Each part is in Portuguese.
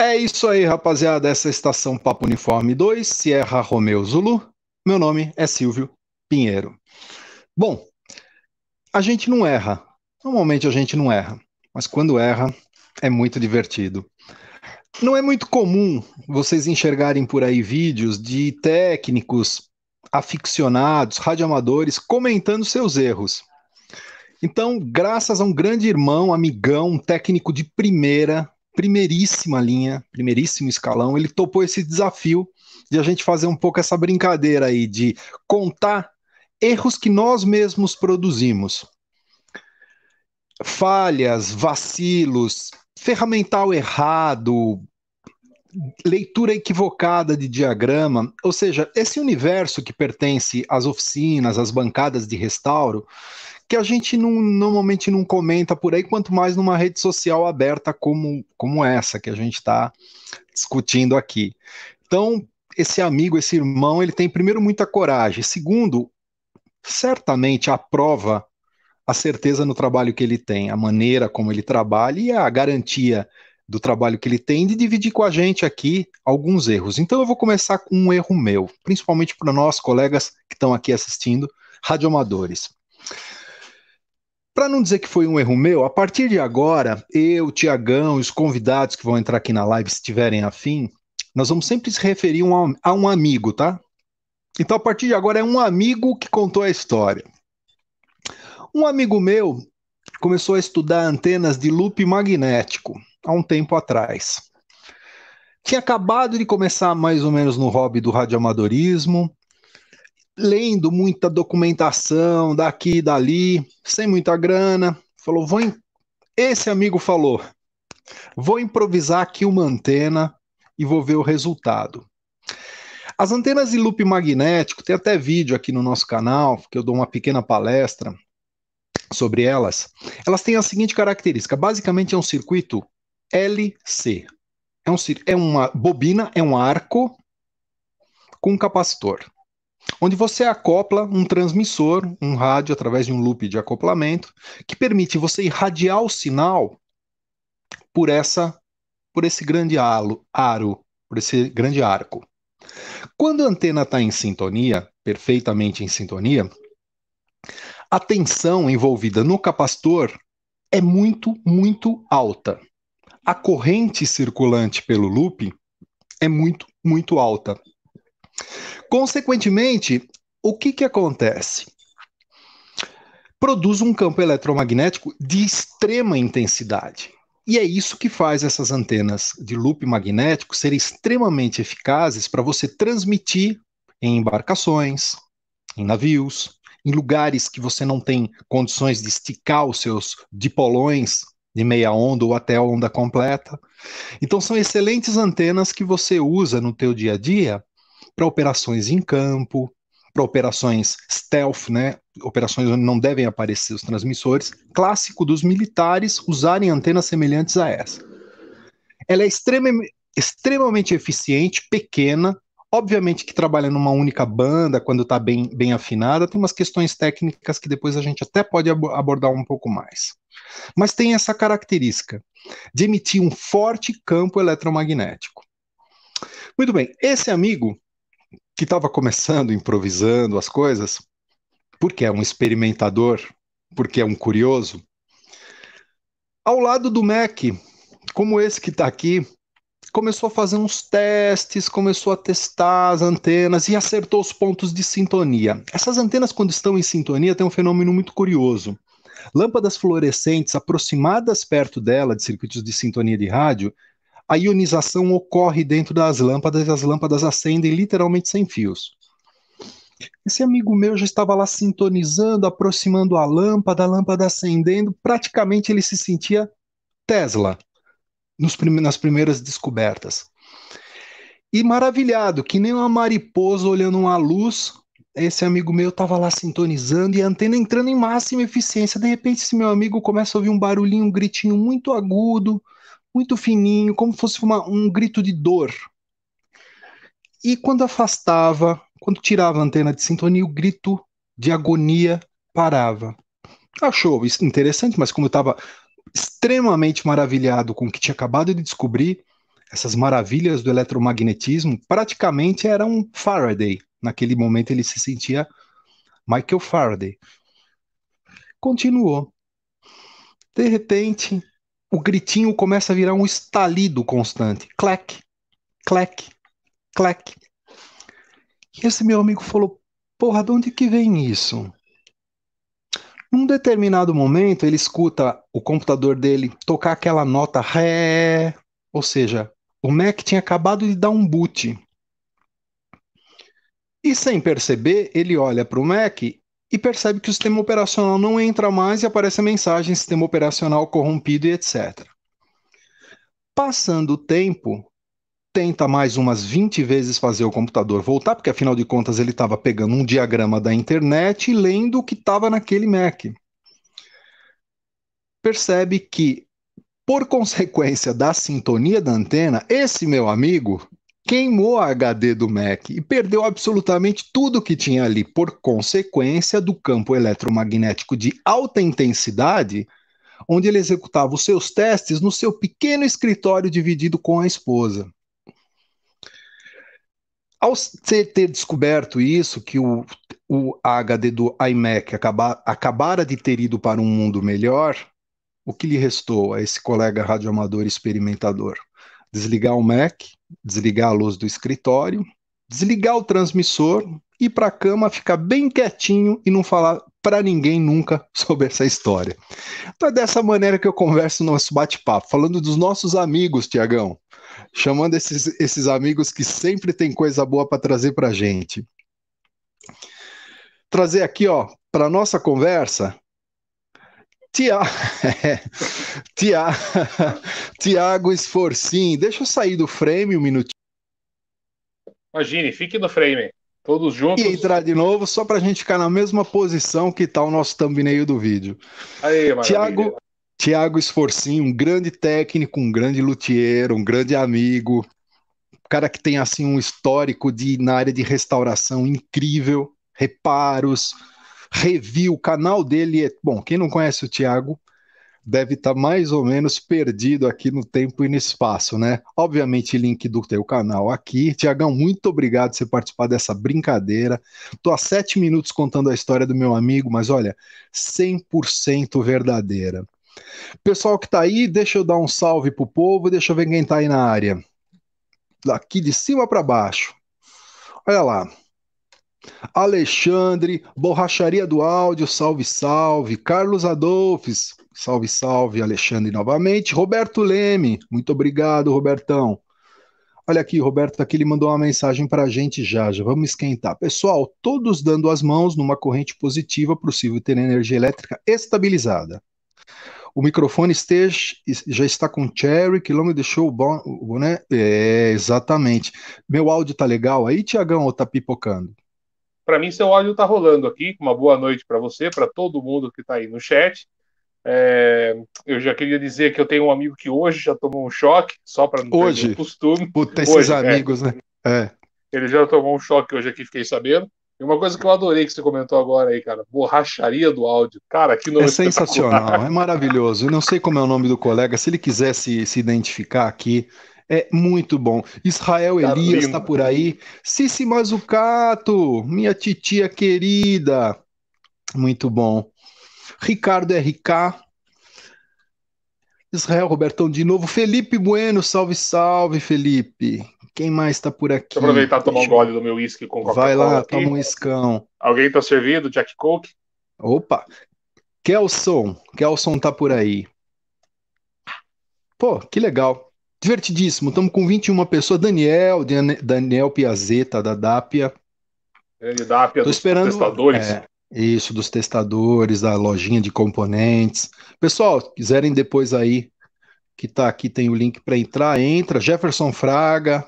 É isso aí, rapaziada. Essa é a estação Papo Uniforme 2, Sierra Romeu Zulu. Meu nome é Silvio Pinheiro. Bom, a gente não erra. Normalmente a gente não erra, mas quando erra é muito divertido. Não é muito comum vocês enxergarem por aí vídeos de técnicos aficionados, radioamadores comentando seus erros. Então, graças a um grande irmão, amigão, técnico de primeira primeiríssima linha, primeiríssimo escalão, ele topou esse desafio de a gente fazer um pouco essa brincadeira aí de contar erros que nós mesmos produzimos. Falhas, vacilos, ferramental errado, leitura equivocada de diagrama, ou seja, esse universo que pertence às oficinas, às bancadas de restauro, que a gente não, normalmente não comenta por aí, quanto mais numa rede social aberta como, como essa que a gente está discutindo aqui. Então, esse amigo, esse irmão, ele tem, primeiro, muita coragem. Segundo, certamente aprova a certeza no trabalho que ele tem, a maneira como ele trabalha e a garantia do trabalho que ele tem de dividir com a gente aqui alguns erros. Então eu vou começar com um erro meu, principalmente para nós, colegas que estão aqui assistindo, radioamadores. Para não dizer que foi um erro meu, a partir de agora, eu, Tiagão e os convidados que vão entrar aqui na live, se tiverem afim, nós vamos sempre se referir um, a um amigo, tá? Então, a partir de agora, é um amigo que contou a história. Um amigo meu começou a estudar antenas de loop magnético há um tempo atrás. Tinha acabado de começar mais ou menos no hobby do radioamadorismo, lendo muita documentação daqui e dali, sem muita grana, falou: vou in... esse amigo falou, vou improvisar aqui uma antena e vou ver o resultado. As antenas de loop magnético, tem até vídeo aqui no nosso canal, que eu dou uma pequena palestra sobre elas. Elas têm a seguinte característica: basicamente é um circuito LC. É, um, é uma bobina, é um arco com um capacitor onde você acopla um transmissor, um rádio, através de um loop de acoplamento, que permite você irradiar o sinal por essa, por esse grande alo, aro, por esse grande arco. Quando a antena está em sintonia, perfeitamente em sintonia, a tensão envolvida no capacitor é muito, muito alta. A corrente circulante pelo loop é muito, muito alta. Consequentemente, o que, que acontece? Produz um campo eletromagnético de extrema intensidade. E é isso que faz essas antenas de loop magnético serem extremamente eficazes para você transmitir em embarcações, em navios, em lugares que você não tem condições de esticar os seus dipolões de meia onda ou até a onda completa. Então são excelentes antenas que você usa no teu dia a dia para operações em campo, para operações stealth, né? operações onde não devem aparecer os transmissores, clássico dos militares usarem antenas semelhantes a essa. Ela é extremamente, extremamente eficiente, pequena, obviamente que trabalha numa única banda, quando está bem, bem afinada, tem umas questões técnicas que depois a gente até pode ab abordar um pouco mais. Mas tem essa característica de emitir um forte campo eletromagnético. Muito bem, esse amigo que estava começando, improvisando as coisas, porque é um experimentador, porque é um curioso. Ao lado do Mac, como esse que está aqui, começou a fazer uns testes, começou a testar as antenas e acertou os pontos de sintonia. Essas antenas, quando estão em sintonia, tem um fenômeno muito curioso. Lâmpadas fluorescentes aproximadas perto dela de circuitos de sintonia de rádio a ionização ocorre dentro das lâmpadas e as lâmpadas acendem literalmente sem fios. Esse amigo meu já estava lá sintonizando, aproximando a lâmpada, a lâmpada acendendo, praticamente ele se sentia Tesla nas primeiras descobertas. E maravilhado, que nem uma mariposa olhando uma luz, esse amigo meu estava lá sintonizando e a antena entrando em máxima eficiência. De repente, esse meu amigo começa a ouvir um barulhinho, um gritinho muito agudo, muito fininho, como fosse uma, um grito de dor. E quando afastava, quando tirava a antena de sintonia, o grito de agonia parava. Achou isso interessante, mas como eu estava extremamente maravilhado com o que tinha acabado de descobrir, essas maravilhas do eletromagnetismo, praticamente era um Faraday. Naquele momento ele se sentia Michael Faraday. Continuou. De repente, o gritinho começa a virar um estalido constante. Clack, clack, clack. E esse meu amigo falou: Porra, de onde que vem isso? Num determinado momento, ele escuta o computador dele tocar aquela nota Ré, ou seja, o Mac tinha acabado de dar um boot. E sem perceber, ele olha para o Mac e percebe que o sistema operacional não entra mais e aparece a mensagem sistema operacional corrompido e etc. Passando o tempo, tenta mais umas 20 vezes fazer o computador voltar, porque afinal de contas ele estava pegando um diagrama da internet e lendo o que estava naquele Mac. Percebe que, por consequência da sintonia da antena, esse meu amigo queimou a HD do Mac e perdeu absolutamente tudo que tinha ali por consequência do campo eletromagnético de alta intensidade, onde ele executava os seus testes no seu pequeno escritório dividido com a esposa. Ao ter descoberto isso, que o, o HD do iMac acaba, acabara de ter ido para um mundo melhor, o que lhe restou a esse colega radioamador experimentador? Desligar o Mac desligar a luz do escritório, desligar o transmissor, ir para a cama, ficar bem quietinho e não falar para ninguém nunca sobre essa história. Então é dessa maneira que eu converso no nosso bate-papo, falando dos nossos amigos, Tiagão, chamando esses, esses amigos que sempre tem coisa boa para trazer para gente. Trazer aqui, ó, para nossa conversa, Tiago, Tiago, Esforcim, deixa eu sair do frame um minutinho. Imagine, fique no frame, todos juntos. E entrar de novo, só para a gente ficar na mesma posição que está o nosso thumbnail do vídeo. Tiago, Tiago Esforcim, um grande técnico, um grande luthier, um grande amigo, cara que tem assim um histórico de na área de restauração incrível, reparos, revi o canal dele Bom, quem não conhece o Thiago deve estar tá mais ou menos perdido aqui no tempo e no espaço, né? Obviamente, link do teu canal aqui. Tiagão, muito obrigado por você participar dessa brincadeira. estou há sete minutos contando a história do meu amigo, mas olha, 100% verdadeira. Pessoal que está aí, deixa eu dar um salve pro povo, deixa eu ver quem está aí na área. Daqui de cima para baixo. Olha lá. Alexandre, Borracharia do Áudio, salve, salve. Carlos Adolfes, salve, salve. Alexandre novamente. Roberto Leme, muito obrigado, Robertão. Olha aqui, Roberto, aqui ele mandou uma mensagem para a gente já, já vamos esquentar. Pessoal, todos dando as mãos numa corrente positiva, possível ter energia elétrica estabilizada. O microfone esteja, já está com Cherry, que não me deixou o bom, né? É, exatamente. Meu áudio tá legal aí, Tiagão, ou tá pipocando? Para mim, seu áudio está rolando aqui. Uma boa noite para você, para todo mundo que está aí no chat. É, eu já queria dizer que eu tenho um amigo que hoje já tomou um choque, só para não hoje, costume. Puta, esses é. amigos, é. né? É. Ele já tomou um choque hoje aqui, fiquei sabendo. E uma coisa que eu adorei que você comentou agora aí, cara, borracharia do áudio. Cara, que nome É sensacional, é maravilhoso. Eu não sei como é o nome do colega, se ele quiser se identificar aqui, é muito bom. Israel tá Elias está por aí. Cici Mazucato, minha titia querida. Muito bom. Ricardo RK. Israel Robertão de novo. Felipe Bueno, salve, salve, Felipe. Quem mais está por aqui? Deixa eu aproveitar e tomar um gole do meu uísque com Coca-Cola. Vai lá, aqui. toma um iscão. Alguém está servido? Jack Coke? Opa! Kelson, Kelson tá por aí. Pô, que legal. Divertidíssimo, estamos com 21 pessoas. Daniel, Daniel Piazeta, da Dápia. Ele, Dapia. Tô dos esperando, testadores. É, isso, dos testadores, da lojinha de componentes. Pessoal, quiserem depois aí, que tá aqui, tem o link para entrar, entra. Jefferson Fraga.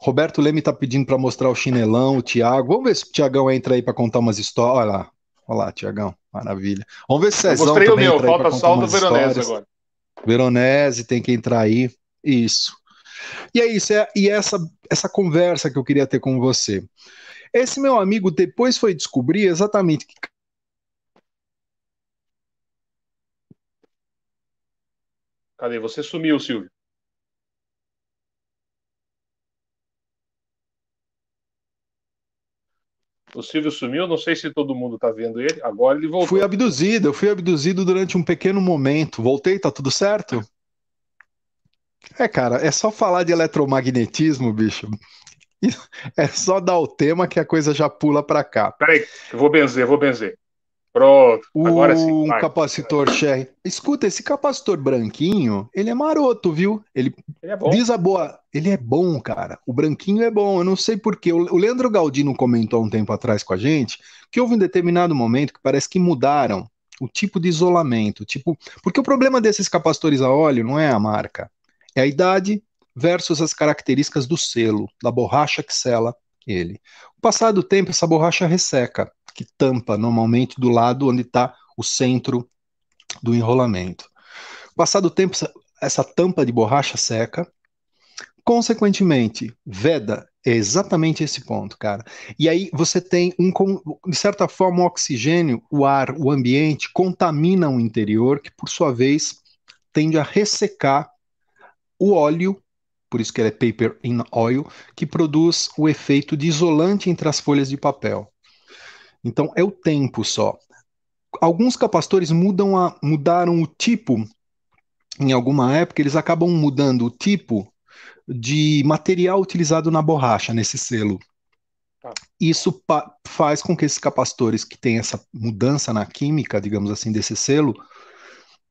Roberto Leme tá pedindo para mostrar o chinelão, o Tiago. Vamos ver se o Tiagão entra aí para contar umas histórias. Olha lá, olha lá, Tiagão, maravilha. Vamos ver se o mostrei o meu, falta só o do Veronese agora. Veronese tem que entrar aí. Isso. E é isso, é, e é essa, essa conversa que eu queria ter com você. Esse meu amigo depois foi descobrir exatamente que. Cadê? Você sumiu, Silvio. O Silvio sumiu, não sei se todo mundo está vendo ele. Agora ele voltou. Fui abduzido, eu fui abduzido durante um pequeno momento. Voltei, tá tudo certo? É, cara, é só falar de eletromagnetismo, bicho. É só dar o tema que a coisa já pula para cá. Peraí, eu vou benzer, eu vou benzer. Pronto, agora sim. Um capacitor Sherry. Escuta, esse capacitor branquinho, ele é maroto, viu? Ele, ele é bom. diz a boa. Ele é bom, cara. O branquinho é bom. Eu não sei porquê. O Leandro Galdino comentou um tempo atrás com a gente que houve um determinado momento que parece que mudaram o tipo de isolamento. Tipo, porque o problema desses capacitores a óleo não é a marca. É a idade versus as características do selo, da borracha que sela ele. Passado o passar do tempo, essa borracha resseca, que tampa normalmente do lado onde está o centro do enrolamento. Passado o passar do tempo, essa tampa de borracha seca. Consequentemente, veda é exatamente esse ponto, cara. E aí você tem um, de certa forma, o oxigênio, o ar, o ambiente contamina o interior, que por sua vez tende a ressecar o óleo, por isso que ele é paper in oil, que produz o efeito de isolante entre as folhas de papel. Então é o tempo só. Alguns capacitores mudam a, mudaram o tipo em alguma época, eles acabam mudando o tipo de material utilizado na borracha, nesse selo. Tá. Isso faz com que esses capacitores que têm essa mudança na química, digamos assim, desse selo,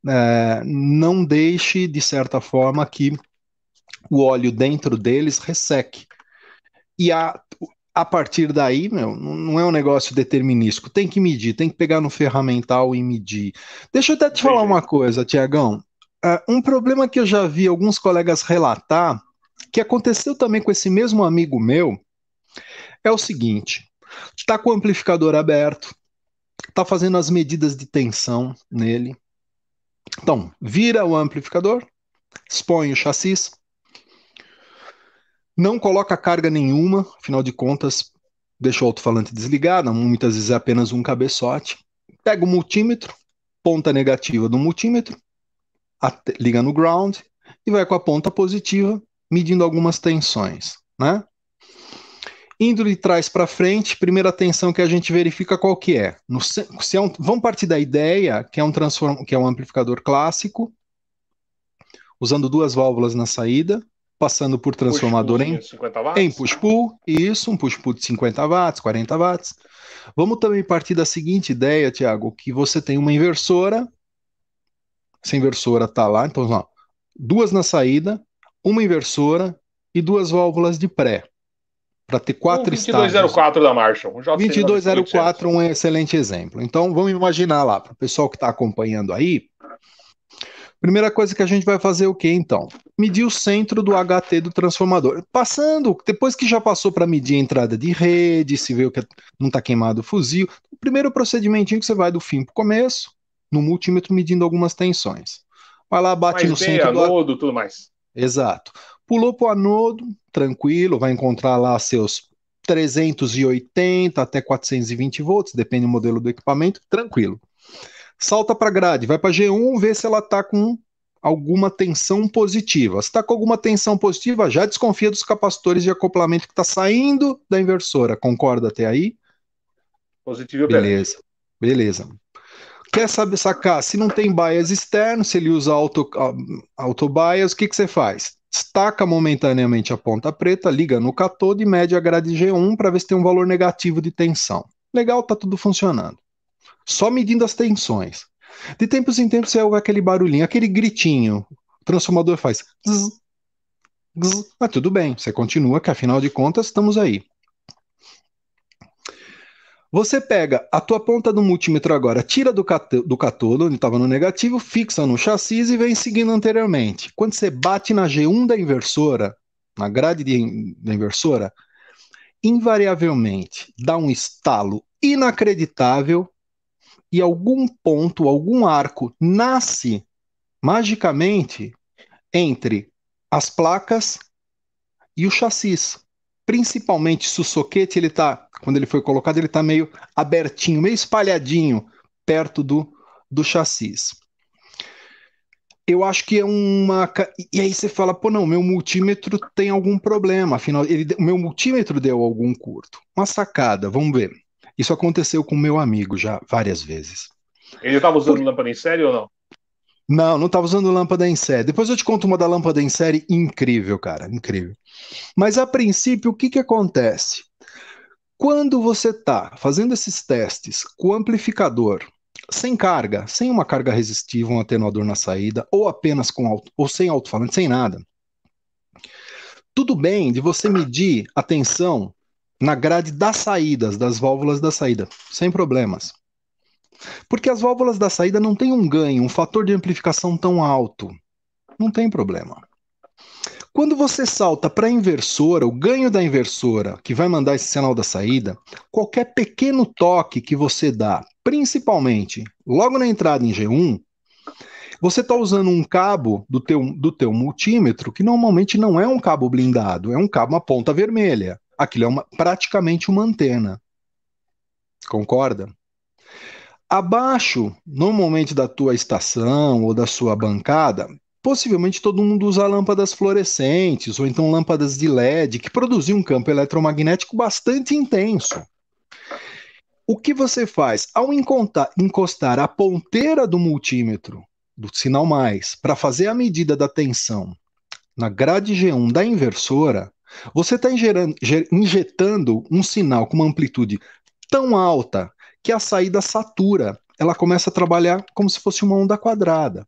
é, não deixe, de certa forma, que o óleo dentro deles resseque. E a, a partir daí, meu, não é um negócio determinístico. Tem que medir, tem que pegar no ferramental e medir. Deixa eu até te falar uma coisa, Tiagão. Uh, um problema que eu já vi alguns colegas relatar, que aconteceu também com esse mesmo amigo meu, é o seguinte: está com o amplificador aberto, está fazendo as medidas de tensão nele, então, vira o amplificador, expõe o chassis, não coloca carga nenhuma, afinal de contas, deixa o alto-falante desligado, muitas vezes é apenas um cabeçote. Pega o multímetro, ponta negativa do multímetro, liga no ground e vai com a ponta positiva medindo algumas tensões, né? Indo de trás para frente, primeira tensão que a gente verifica qual que é. No, se é um, vamos partir da ideia que é um transform, que é um amplificador clássico, usando duas válvulas na saída, passando por transformador em, em push-pull, isso, um push-pull de 50 watts, 40 watts. Vamos também partir da seguinte ideia, Tiago, que você tem uma inversora, essa inversora está lá, então ó, duas na saída, uma inversora e duas válvulas de pré para ter quatro um 2204 da Marshall. 2204 é um excelente exemplo. Então vamos imaginar lá, para o pessoal que está acompanhando aí. Primeira coisa que a gente vai fazer é o que então? Medir o centro do HT do transformador. Passando, depois que já passou para medir a entrada de rede, se vê que é, não está queimado o fuzil, o primeiro procedimentinho que você vai do fim para o começo, no multímetro medindo algumas tensões. Vai lá, bate no centro. Do... tudo mais. Exato. Pulou para o anodo, tranquilo, vai encontrar lá seus 380 até 420 volts, depende do modelo do equipamento, tranquilo. Salta para a grade, vai para G1, vê se ela está com alguma tensão positiva. Se está com alguma tensão positiva, já desconfia dos capacitores de acoplamento que está saindo da inversora. Concorda até aí? Positivo, beleza. Beleza. beleza. Quer saber sacar se não tem bias externo, se ele usa auto, auto o que, que você faz? destaca momentaneamente a ponta preta, liga no catodo e mede a grade G1 para ver se tem um valor negativo de tensão. Legal, tá tudo funcionando. Só medindo as tensões. De tempos em tempos você é ouve aquele barulhinho, aquele gritinho. O transformador faz. Zzz, zzz, mas tudo bem, você continua, que afinal de contas estamos aí. Você pega a tua ponta do multímetro agora, tira do, do catodo, onde estava no negativo, fixa no chassi e vem seguindo anteriormente. Quando você bate na G1 da inversora, na grade de, da inversora, invariavelmente dá um estalo inacreditável e algum ponto, algum arco nasce magicamente entre as placas e o chassi principalmente o soquete ele tá, quando ele foi colocado, ele tá meio abertinho, meio espalhadinho perto do, do chassis. Eu acho que é uma. E aí você fala, pô, não, meu multímetro tem algum problema. Afinal, ele, o meu multímetro deu algum curto. Uma sacada, vamos ver. Isso aconteceu com meu amigo já várias vezes. Ele estava usando Por... lâmpada em série ou não? Não, não estava usando lâmpada em série. Depois eu te conto uma da lâmpada em série incrível, cara, incrível. Mas a princípio, o que, que acontece? Quando você está fazendo esses testes com amplificador sem carga, sem uma carga resistiva, um atenuador na saída, ou apenas com alto, ou sem alto-falante, sem nada, tudo bem de você medir a tensão na grade das saídas, das válvulas da saída, sem problemas. Porque as válvulas da saída não têm um ganho, um fator de amplificação tão alto. Não tem problema. Quando você salta para a inversora, o ganho da inversora, que vai mandar esse sinal da saída, qualquer pequeno toque que você dá, principalmente logo na entrada em G1, você está usando um cabo do teu, do teu multímetro, que normalmente não é um cabo blindado, é um cabo, uma ponta vermelha. Aquilo é uma, praticamente uma antena. Concorda? Abaixo, normalmente da tua estação ou da sua bancada, possivelmente todo mundo usa lâmpadas fluorescentes ou então lâmpadas de LED que produzem um campo eletromagnético bastante intenso. O que você faz? Ao encostar a ponteira do multímetro, do sinal mais, para fazer a medida da tensão na grade G1 da inversora, você está injetando um sinal com uma amplitude tão alta que a saída satura, ela começa a trabalhar como se fosse uma onda quadrada.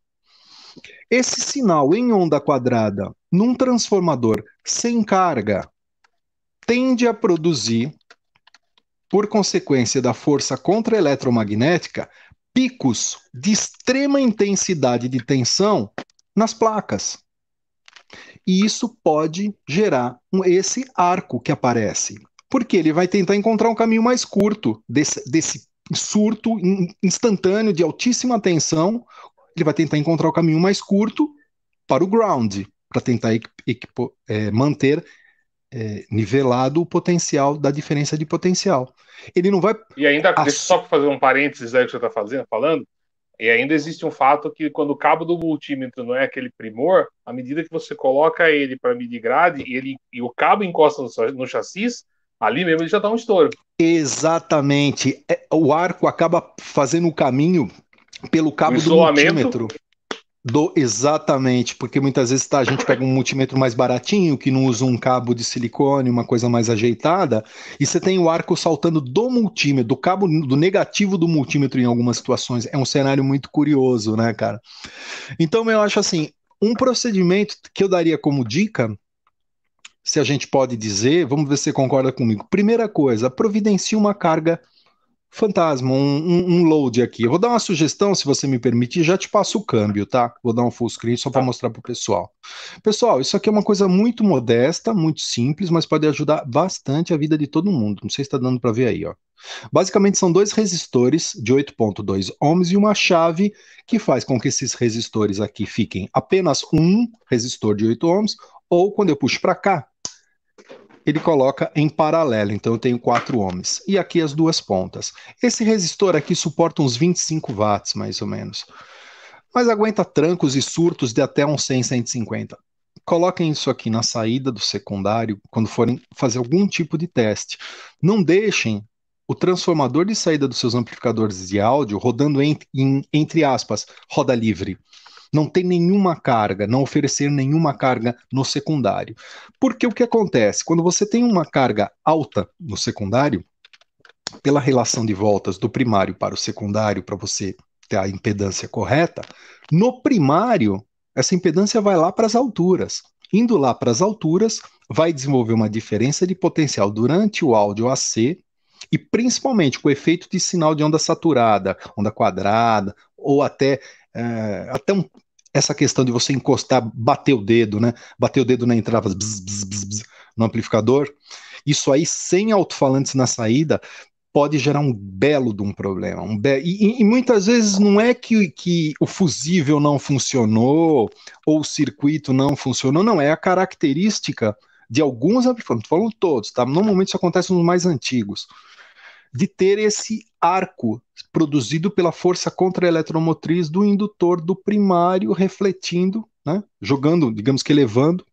Esse sinal em onda quadrada num transformador sem carga tende a produzir, por consequência da força contra eletromagnética, picos de extrema intensidade de tensão nas placas. E isso pode gerar um, esse arco que aparece, porque ele vai tentar encontrar um caminho mais curto desse, desse surto instantâneo de altíssima tensão, ele vai tentar encontrar o caminho mais curto para o ground, para tentar é, manter é, nivelado o potencial da diferença de potencial. Ele não vai. E ainda, só deixa só fazer um parênteses aí que você está fazendo, falando. E ainda existe um fato que quando o cabo do multímetro não é aquele primor, à medida que você coloca ele para medir grade e, ele, e o cabo encosta no, no chassis, Ali mesmo ele já dá um estouro. Exatamente. É, o arco acaba fazendo o caminho pelo cabo do multímetro. Do, exatamente, porque muitas vezes tá, a gente pega um multímetro mais baratinho, que não usa um cabo de silicone, uma coisa mais ajeitada, e você tem o arco saltando do multímetro, do cabo do negativo do multímetro em algumas situações. É um cenário muito curioso, né, cara? Então eu acho assim, um procedimento que eu daria como dica se a gente pode dizer, vamos ver se você concorda comigo. Primeira coisa, providencie uma carga Fantasma, um, um, um, load aqui. Eu vou dar uma sugestão, se você me permitir, já te passo o câmbio, tá? Vou dar um full screen só para tá. mostrar para o pessoal. Pessoal, isso aqui é uma coisa muito modesta, muito simples, mas pode ajudar bastante a vida de todo mundo. Não sei se está dando para ver aí, ó. Basicamente são dois resistores de 8.2 ohms e uma chave que faz com que esses resistores aqui fiquem apenas um resistor de 8 ohms, ou quando eu puxo para cá, ele coloca em paralelo, então eu tenho quatro ohms. E aqui as duas pontas. Esse resistor aqui suporta uns 25 watts, mais ou menos. Mas aguenta trancos e surtos de até uns 100, 150. Coloquem isso aqui na saída do secundário, quando forem fazer algum tipo de teste. Não deixem o transformador de saída dos seus amplificadores de áudio rodando em, em, entre aspas, roda livre não ter nenhuma carga, não oferecer nenhuma carga no secundário. Porque o que acontece? Quando você tem uma carga alta no secundário, pela relação de voltas do primário para o secundário, para você ter a impedância correta, no primário, essa impedância vai lá para as alturas. Indo lá para as alturas, vai desenvolver uma diferença de potencial durante o áudio AC e principalmente com o efeito de sinal de onda saturada, onda quadrada, ou até é, até um, essa questão de você encostar, bater o dedo, né? Bater o dedo na entrada bzz, bzz, bzz, no amplificador. Isso aí, sem alto-falantes na saída, pode gerar um belo de um problema. Um be... e, e, muitas vezes não é que, que o fusível não funcionou ou o circuito não funcionou, não, é a característica de alguns amplificadores, não falando todos, tá? Normalmente isso acontece nos mais antigos de ter esse arco produzido pela força contra-eletromotriz do indutor do primário refletindo, né, jogando, digamos que elevando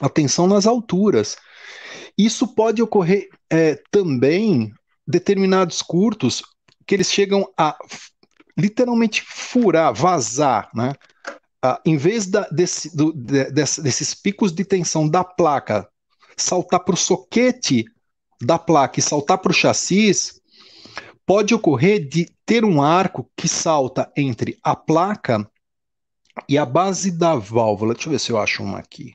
a tensão nas alturas. Isso pode ocorrer é, também determinados curtos que eles chegam a literalmente furar, vazar, né? Ah, em vez da, desse, do, de, desse, desses picos de tensão da placa saltar para o soquete da placa e saltar para o chassis, pode ocorrer de ter um arco que salta entre a placa e a base da válvula. Deixa eu ver se eu acho uma aqui.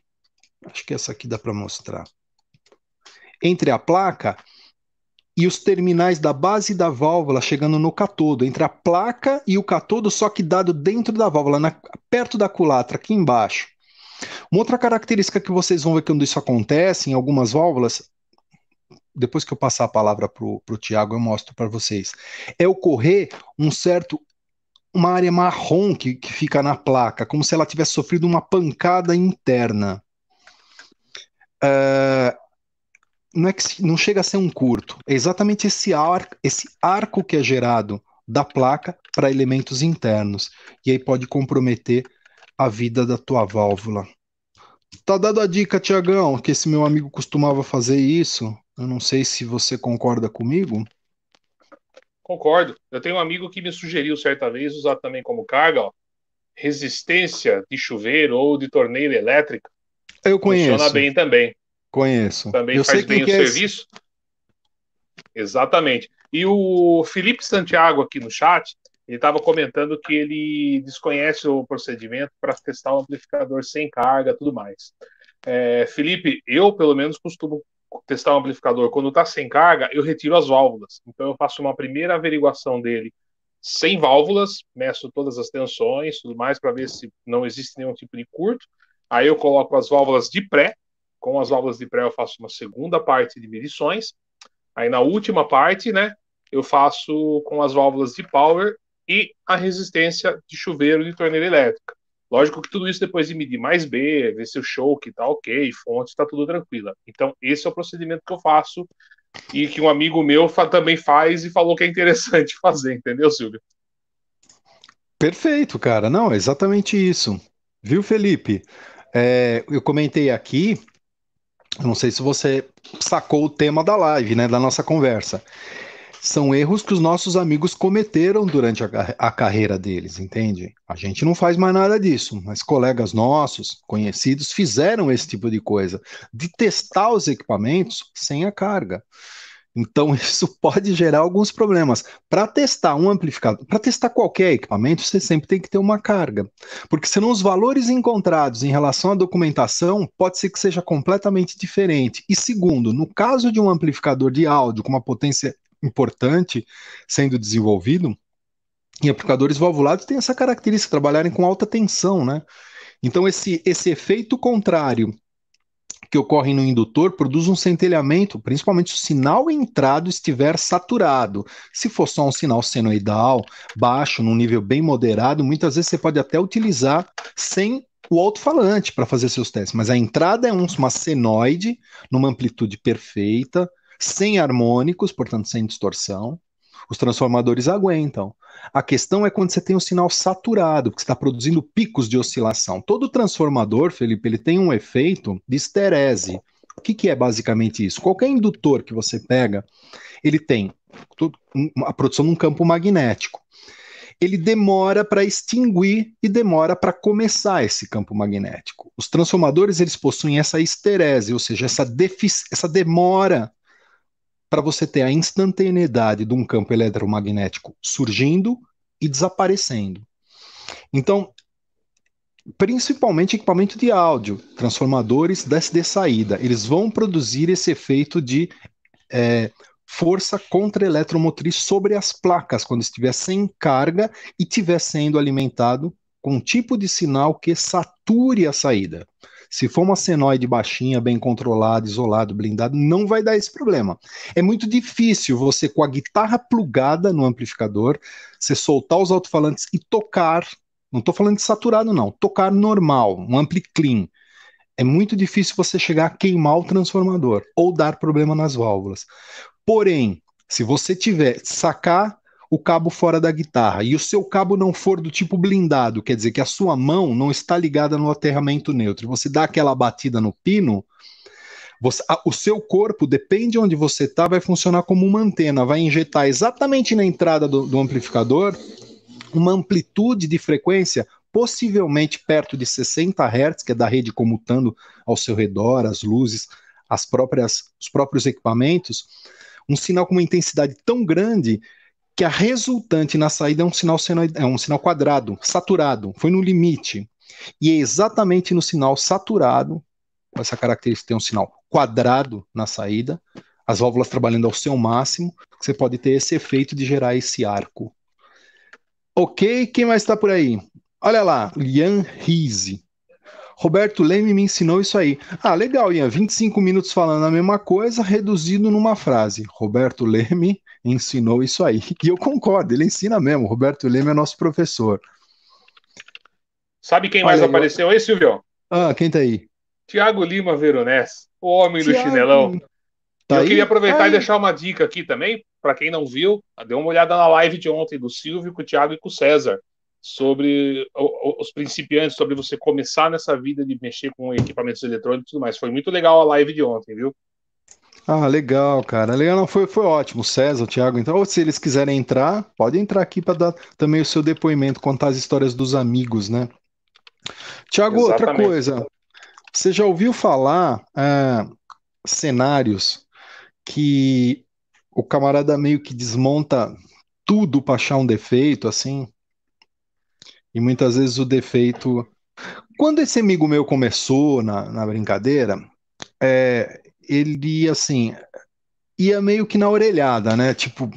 Acho que essa aqui dá para mostrar. Entre a placa e os terminais da base da válvula chegando no catodo, entre a placa e o catodo, só que dado dentro da válvula, na, perto da culatra, aqui embaixo. Uma outra característica que vocês vão ver quando isso acontece em algumas válvulas depois que eu passar a palavra para o Tiago, eu mostro para vocês. É ocorrer um certo uma área marrom que, que fica na placa, como se ela tivesse sofrido uma pancada interna. Uh, não, é que, não chega a ser um curto, é exatamente esse, ar, esse arco que é gerado da placa para elementos internos, e aí pode comprometer a vida da tua válvula. Tá dado a dica, Tiagão, que esse meu amigo costumava fazer isso. Eu não sei se você concorda comigo. Concordo. Eu tenho um amigo que me sugeriu certa vez usar também como carga ó, resistência de chuveiro ou de torneira elétrica. Eu conheço. Funciona bem também. Conheço. Também Eu faz bem o é serviço. Exatamente. E o Felipe Santiago aqui no chat, ele estava comentando que ele desconhece o procedimento para testar o um amplificador sem carga, tudo mais. É, Felipe, eu pelo menos costumo testar o um amplificador quando está sem carga, eu retiro as válvulas. Então eu faço uma primeira averiguação dele sem válvulas, meço todas as tensões, tudo mais para ver se não existe nenhum tipo de curto. Aí eu coloco as válvulas de pré, com as válvulas de pré eu faço uma segunda parte de medições. Aí na última parte, né, eu faço com as válvulas de power e a resistência de chuveiro de torneira elétrica. Lógico que tudo isso depois de medir mais B, ver se o show que tá ok, fonte, tá tudo tranquila. Então, esse é o procedimento que eu faço e que um amigo meu fa também faz e falou que é interessante fazer, entendeu, Silvio? Perfeito, cara. Não, é exatamente isso. Viu, Felipe? É, eu comentei aqui, não sei se você sacou o tema da live, né, da nossa conversa são erros que os nossos amigos cometeram durante a, a, carreira deles, entende? A gente não faz mais nada disso, mas colegas nossos, conhecidos, fizeram esse tipo de coisa, de testar os equipamentos sem a carga. Então, isso pode gerar alguns problemas. Para testar um amplificador, para testar qualquer equipamento, você sempre tem que ter uma carga. Porque senão os valores encontrados em relação à documentação pode ser que seja completamente diferente. E segundo, no caso de um amplificador de áudio com uma potência importante sendo desenvolvido. E aplicadores valvulados têm essa característica, trabalharem com alta tensão, né? Então, esse, esse efeito contrário que ocorre no indutor produz um centelhamento, principalmente se o sinal entrado estiver saturado. Se for só um sinal senoidal, baixo, num nível bem moderado, muitas vezes você pode até utilizar sem o alto-falante para fazer seus testes, mas a entrada é uma senoide numa amplitude perfeita, sem harmônicos, portanto sem distorção, os transformadores aguentam. A questão é quando você tem um sinal saturado, que está produzindo picos de oscilação. Todo transformador, Felipe, ele tem um efeito de esterese. O que, que é basicamente isso? Qualquer indutor que você pega, ele tem a produção de um campo magnético. Ele demora para extinguir e demora para começar esse campo magnético. Os transformadores eles possuem essa esterese, ou seja, essa, essa demora para você ter a instantaneidade de um campo eletromagnético surgindo e desaparecendo. Então, principalmente equipamento de áudio, transformadores DSD saída, eles vão produzir esse efeito de é, força contra-eletromotriz sobre as placas quando estiver sem carga e estiver sendo alimentado com um tipo de sinal que sature a saída. Se for uma senoide baixinha, bem controlada, isolado, blindado, não vai dar esse problema. É muito difícil você, com a guitarra plugada no amplificador, você soltar os alto-falantes e tocar. Não estou falando de saturado, não. Tocar normal, um ampli clean é muito difícil você chegar a queimar o transformador ou dar problema nas válvulas. Porém, se você tiver sacar o cabo fora da guitarra e o seu cabo não for do tipo blindado, quer dizer que a sua mão não está ligada no aterramento neutro, você dá aquela batida no pino, você, a, o seu corpo, depende onde você está, vai funcionar como uma antena, vai injetar exatamente na entrada do, do amplificador uma amplitude de frequência possivelmente perto de 60 Hz, que é da rede comutando ao seu redor, as luzes, as próprias, os próprios equipamentos, um sinal com uma intensidade tão grande que a resultante na saída é um sinal, é um sinal quadrado, saturado, foi no limite. E é exatamente no sinal saturado, com essa característica tem um sinal quadrado na saída, as válvulas trabalhando ao seu máximo, que você pode ter esse efeito de gerar esse arco. Ok, quem mais está por aí? Olha lá, Lian Rize. Roberto Leme me ensinou isso aí. Ah, legal, Ian. 25 minutos falando a mesma coisa, reduzido numa frase. Roberto Leme ensinou isso aí. E eu concordo, ele ensina mesmo. Roberto Leme é nosso professor. Sabe quem mais apareceu eu... aí, Silvio? Ah, quem tá aí? Tiago Lima Veronese, o homem Thiago... do chinelão. Tá eu aí? queria aproveitar tá e deixar uma dica aqui também, para quem não viu, dê uma olhada na live de ontem do Silvio, com o Tiago e com o César, sobre os principiantes, sobre você começar nessa vida de mexer com equipamentos eletrônicos e tudo mais. Foi muito legal a live de ontem, viu? Ah, legal, cara. Legal, não, foi, foi ótimo. César, Thiago, então, ou se eles quiserem entrar, pode entrar aqui para dar também o seu depoimento, contar as histórias dos amigos, né? Tiago, outra coisa. Você já ouviu falar ah, cenários que o camarada meio que desmonta tudo para achar um defeito, assim? E muitas vezes o defeito. Quando esse amigo meu começou na, na brincadeira, é, ele, assim, ia meio que na orelhada, né? Tipo,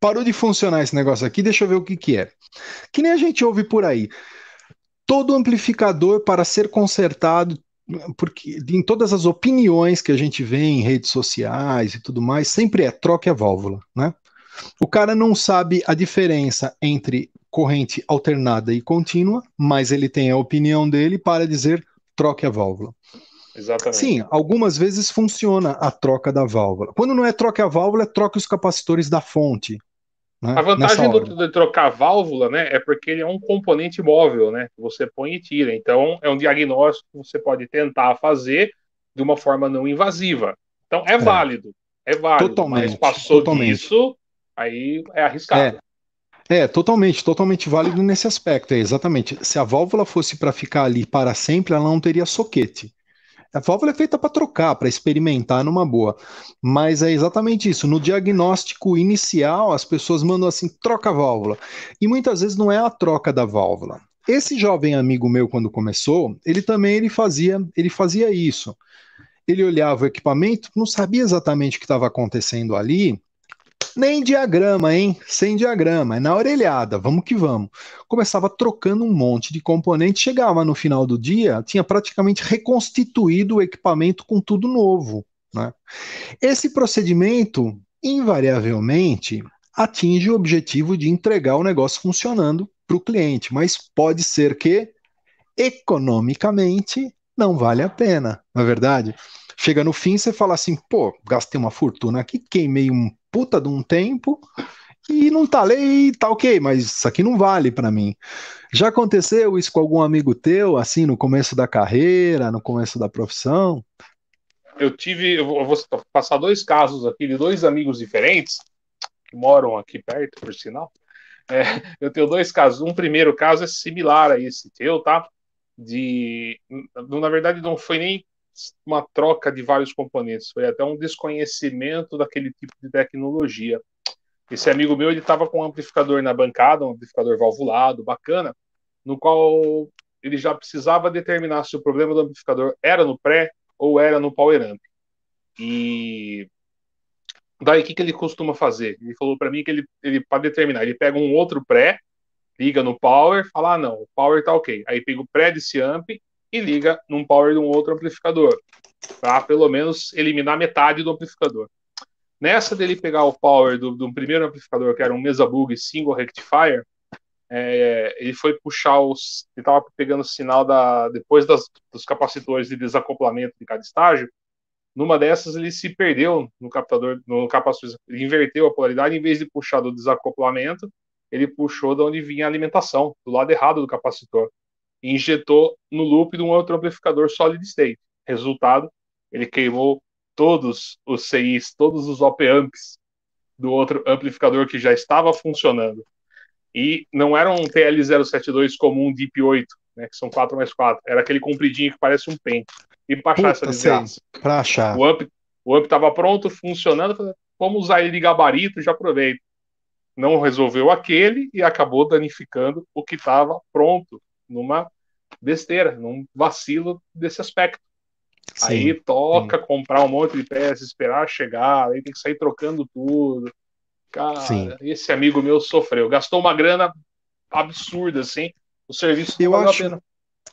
parou de funcionar esse negócio aqui, deixa eu ver o que que é. Que nem a gente ouve por aí. Todo amplificador para ser consertado, porque em todas as opiniões que a gente vê em redes sociais e tudo mais, sempre é troque a válvula, né? O cara não sabe a diferença entre corrente alternada e contínua, mas ele tem a opinião dele para dizer troque a válvula. Exatamente. Sim, algumas vezes funciona a troca da válvula. Quando não é troca a válvula, é troca os capacitores da fonte. Né? A vantagem do, de trocar a válvula né, é porque ele é um componente móvel, né? Você põe e tira. Então, é um diagnóstico que você pode tentar fazer de uma forma não invasiva. Então, é, é. válido. É válido. Totalmente, mas passou totalmente. disso, aí é arriscado. É. é. totalmente, totalmente válido nesse aspecto, é, exatamente. Se a válvula fosse para ficar ali para sempre, ela não teria soquete. A válvula é feita para trocar, para experimentar numa boa. Mas é exatamente isso. No diagnóstico inicial, as pessoas mandam assim: troca a válvula. E muitas vezes não é a troca da válvula. Esse jovem amigo meu, quando começou, ele também ele fazia, ele fazia isso. Ele olhava o equipamento, não sabia exatamente o que estava acontecendo ali, nem diagrama, hein? Sem diagrama, é na orelhada, vamos que vamos. Começava trocando um monte de componente, chegava no final do dia, tinha praticamente reconstituído o equipamento com tudo novo. Né? Esse procedimento, invariavelmente, atinge o objetivo de entregar o negócio funcionando para o cliente, mas pode ser que, economicamente, não vale a pena, não é verdade? Chega no fim, você fala assim, pô, gastei uma fortuna aqui, queimei um puta de um tempo e não tá lei, tá ok, mas isso aqui não vale para mim. Já aconteceu isso com algum amigo teu, assim, no começo da carreira, no começo da profissão? Eu tive, eu vou passar dois casos aqui de dois amigos diferentes, que moram aqui perto, por sinal. É, eu tenho dois casos. Um primeiro caso é similar a esse teu, tá? De, na verdade, não foi nem uma troca de vários componentes, foi até um desconhecimento daquele tipo de tecnologia. Esse amigo meu, ele estava com um amplificador na bancada, um amplificador valvulado, bacana, no qual ele já precisava determinar se o problema do amplificador era no pré ou era no power amp. E daí o que, que ele costuma fazer? Ele falou para mim que ele, ele para determinar, ele pega um outro pré, liga no power, fala ah, não, o power tá ok. Aí pega o pré desse amp, e liga num power de um outro amplificador, para pelo menos eliminar metade do amplificador. Nessa dele pegar o power do, do primeiro amplificador, que era um Mesa Bug Single Rectifier, é, ele foi puxar os. Ele estava pegando o sinal da, depois das, dos capacitores de desacoplamento de cada estágio. Numa dessas, ele se perdeu no captador, no capacitor, ele inverteu a polaridade. Em vez de puxar do desacoplamento, ele puxou de onde vinha a alimentação, do lado errado do capacitor injetou no loop de um outro amplificador solid state. Resultado, ele queimou todos os CIs, todos os op amps do outro amplificador que já estava funcionando. E não era um TL072 comum dip 8 né, que são 4 mais 4, era aquele compridinho que parece um pente. E para achar essa desgraça. Para achar. O amp, o amp estava pronto, funcionando, vamos usar ele de gabarito, já aproveito. Não resolveu aquele e acabou danificando o que estava pronto numa besteira, num vacilo desse aspecto. Sim, aí toca sim. comprar um monte de peças, esperar chegar, aí tem que sair trocando tudo. Cara, sim. esse amigo meu sofreu, gastou uma grana absurda assim. O serviço eu acho,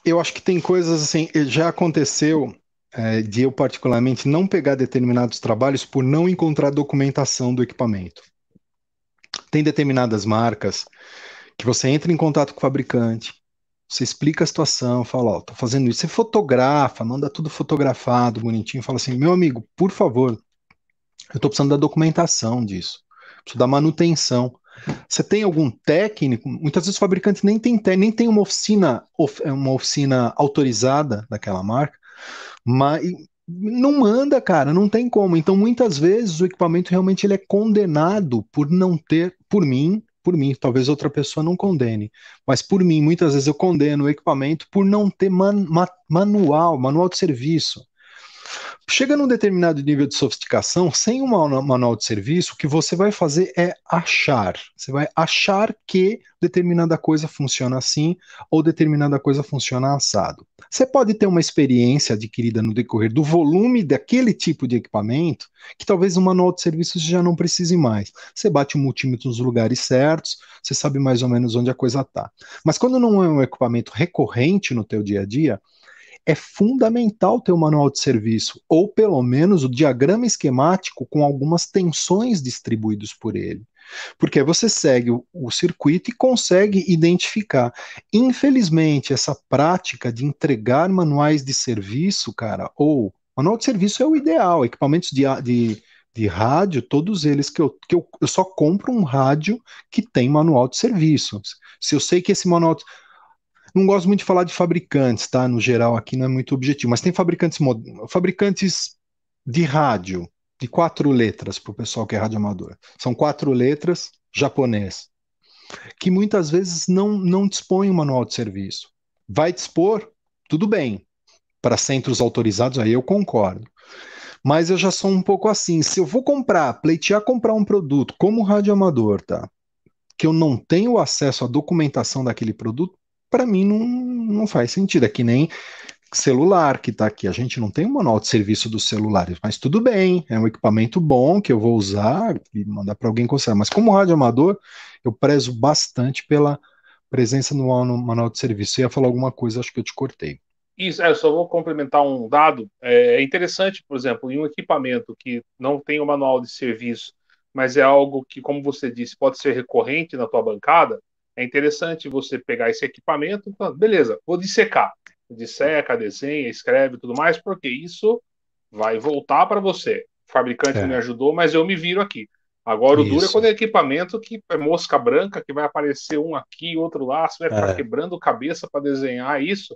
eu acho que tem coisas assim, já aconteceu é, de eu particularmente não pegar determinados trabalhos por não encontrar documentação do equipamento. Tem determinadas marcas que você entra em contato com o fabricante, você explica a situação, fala, ó, tô fazendo isso. Você fotografa, manda tudo fotografado, bonitinho. Fala assim, meu amigo, por favor, eu tô precisando da documentação disso. Preciso da manutenção. Você tem algum técnico? Muitas vezes o fabricante nem tem, nem tem uma oficina é, uma oficina autorizada daquela marca, mas não manda, cara, não tem como. Então muitas vezes o equipamento realmente ele é condenado por não ter, por mim, por mim, talvez outra pessoa não condene, mas por mim, muitas vezes eu condeno o equipamento por não ter man, ma, manual, manual de serviço. Chega num determinado nível de sofisticação, sem um manual de serviço, o que você vai fazer é achar. Você vai achar que determinada coisa funciona assim ou determinada coisa funciona assado. Você pode ter uma experiência adquirida no decorrer do volume daquele tipo de equipamento que talvez o manual de serviços já não precise mais. Você bate o multímetro nos lugares certos, você sabe mais ou menos onde a coisa está. Mas quando não é um equipamento recorrente no teu dia a dia, é fundamental ter o um manual de serviço, ou pelo menos o diagrama esquemático com algumas tensões distribuídos por ele. Porque você segue o, o circuito e consegue identificar. Infelizmente, essa prática de entregar manuais de serviço, cara, ou manual de serviço é o ideal, equipamentos de, de de rádio, todos eles que, eu, que eu, eu só compro um rádio que tem manual de serviço. Se eu sei que esse manual. De... Não gosto muito de falar de fabricantes, tá? No geral, aqui não é muito objetivo, mas tem fabricantes, fabricantes de rádio, de quatro letras, para o pessoal que é radioamador. São quatro letras, japonês, que muitas vezes não, não dispõem o manual de serviço. Vai dispor? Tudo bem. Para centros autorizados, aí eu concordo mas eu já sou um pouco assim. Se eu vou comprar, pleitear comprar um produto como radioamador, tá? Que eu não tenho acesso à documentação daquele produto, para mim não, não faz sentido. É que nem celular que está aqui. A gente não tem um manual de serviço dos celulares, mas tudo bem, é um equipamento bom que eu vou usar e mandar para alguém consertar. Mas como rádio amador, eu prezo bastante pela presença no, manual de serviço. Você ia falar alguma coisa, acho que eu te cortei. Isso, é, eu só vou complementar um dado. É, é interessante, por exemplo, em um equipamento que não tem o um manual de serviço, mas é algo que, como você disse, pode ser recorrente na tua bancada, é interessante você pegar esse equipamento, então, beleza, vou dissecar. Disseca, desenha, escreve tudo mais, porque isso vai voltar para você. O fabricante é. me ajudou, mas eu me viro aqui. Agora isso. o duro é quando é equipamento que é mosca branca, que vai aparecer um aqui, outro lá, você vai ficar é. quebrando cabeça para desenhar isso.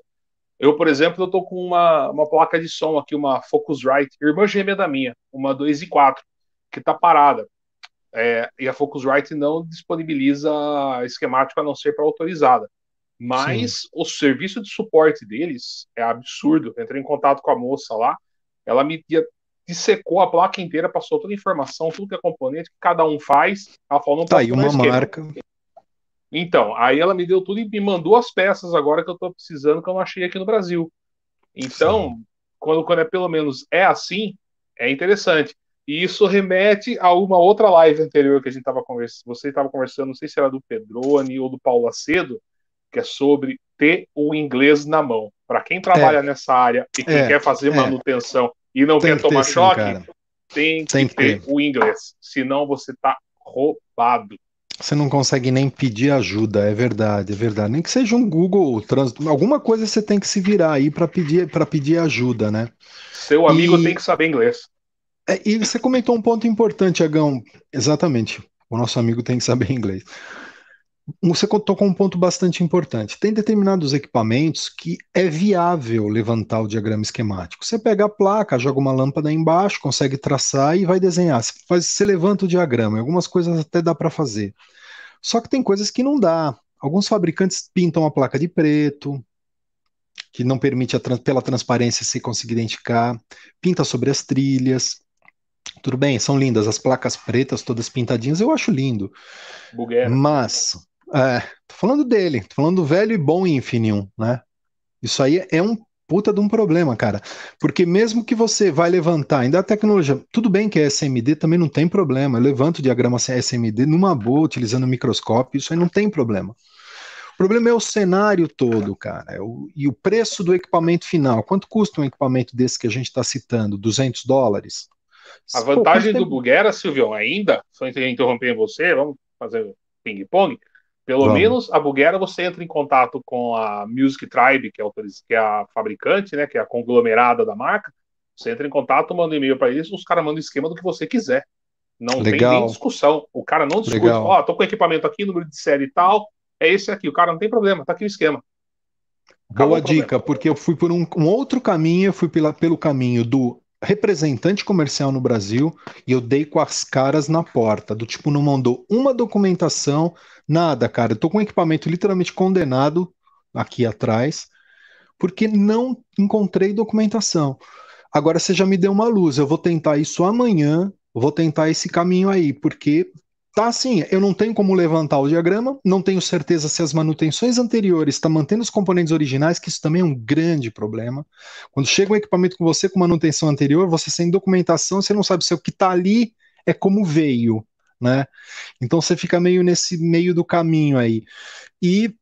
Eu, por exemplo, eu tô com uma, uma placa de som aqui, uma Focusrite, irmã gêmea da minha, uma 2 e 4, que tá parada. É, e a Focusrite não disponibiliza esquemático a não ser para autorizada. Mas Sim. o serviço de suporte deles é absurdo. Eu entrei em contato com a moça lá, ela me dissecou a placa inteira, passou toda a informação, tudo que é componente, que cada um faz. Ela falou, não tá aí uma marca. Então, aí ela me deu tudo e me mandou as peças agora que eu tô precisando, que eu não achei aqui no Brasil. Então, quando, quando é pelo menos é assim, é interessante. E isso remete a uma outra live anterior que a gente estava conversando, você estava conversando, não sei se era do Pedroni ou do Paulo Acedo, que é sobre ter o inglês na mão. Para quem trabalha é. nessa área e quem é. quer fazer é. manutenção e não tem quer que tomar ter, choque, sim, tem, tem, que, ter, ter o inglês. Senão você está roubado. Você não consegue nem pedir ajuda, é verdade, é verdade. Nem que seja um Google Trânsito, alguma coisa você tem que se virar aí para pedir para pedir ajuda, né? Seu amigo e... tem que saber inglês. É, e você comentou um ponto importante, Agão. Exatamente. O nosso amigo tem que saber inglês. Você tocou um ponto bastante importante. Tem determinados equipamentos que é viável levantar o diagrama esquemático. Você pega a placa, joga uma lâmpada embaixo, consegue traçar e vai desenhar. Você, faz, você levanta o diagrama. Algumas coisas até dá para fazer. Só que tem coisas que não dá. Alguns fabricantes pintam a placa de preto, que não permite, a, pela transparência, se conseguir identificar. Pinta sobre as trilhas tudo bem, são lindas. As placas pretas, todas pintadinhas, eu acho lindo. Mas, é, tô falando dele, tô falando do velho e bom Infinium, né? Isso aí é um puta de um problema, cara. Porque mesmo que você vai levantar, ainda a tecnologia, tudo bem que é SMD, também não tem problema. Eu levanto o diagrama SMD numa boa, utilizando o microscópio, isso aí não tem problema. O problema é o cenário todo, cara, é o, e o preço do equipamento final. Quanto custa um equipamento desse que a gente está citando? 200 dólares? A vantagem do Bruguera, Silvio ainda, só interrompendo você, vamos fazer ping-pong. Pelo vamos. menos a Bruguera você entra em contato com a Music Tribe, que é, a é fabricante, né, que é a conglomerada da marca. Você entra em contato, manda um e-mail para eles, os caras mandam o esquema do que você quiser. Não Legal. tem nem discussão. O cara não discute. Ó, oh, tô com equipamento aqui, número de série e tal. É esse aqui. O cara não tem problema, tá aqui o esquema. Acabou Boa dica, porque eu fui por um, um outro caminho, eu fui pela, pelo caminho do representante comercial no Brasil e eu dei com as caras na porta. Do tipo, não mandou uma documentação, nada, cara. Eu tô com equipamento literalmente condenado aqui atrás, porque não encontrei documentação. Agora você já me deu uma luz. Eu vou tentar isso amanhã, vou tentar esse caminho aí, porque Tá assim, eu não tenho como levantar o diagrama, não tenho certeza se as manutenções anteriores estão mantendo os componentes originais, que isso também é um grande problema. Quando chega um equipamento com você com manutenção anterior, você sem documentação, você não sabe se o que está ali é como veio, né? Então você fica meio nesse meio do caminho aí. E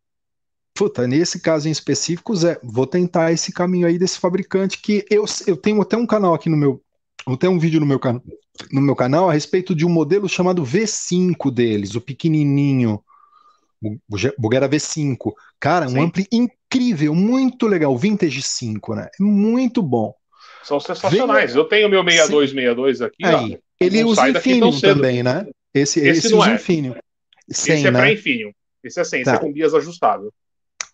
Puta, nesse caso em específico, Zé, vou tentar esse caminho aí desse fabricante que eu, eu tenho até um canal aqui no meu. Vou ter um vídeo no meu canal no meu canal a respeito de um modelo chamado V5 deles, o pequenininho, Bugera V5. Cara, Sim. um ampli incrível, muito legal, Vintage 5, né? É muito bom. São sensacionais. Vem... Eu tenho meu 6262 aqui. Aí. Ó. Ele usa Infinium também, né? Esse, esse, esse não usa é. Infinium. esse é né? pré-Infinium. Esse é 100, tá. esse é tá. com bias ajustável.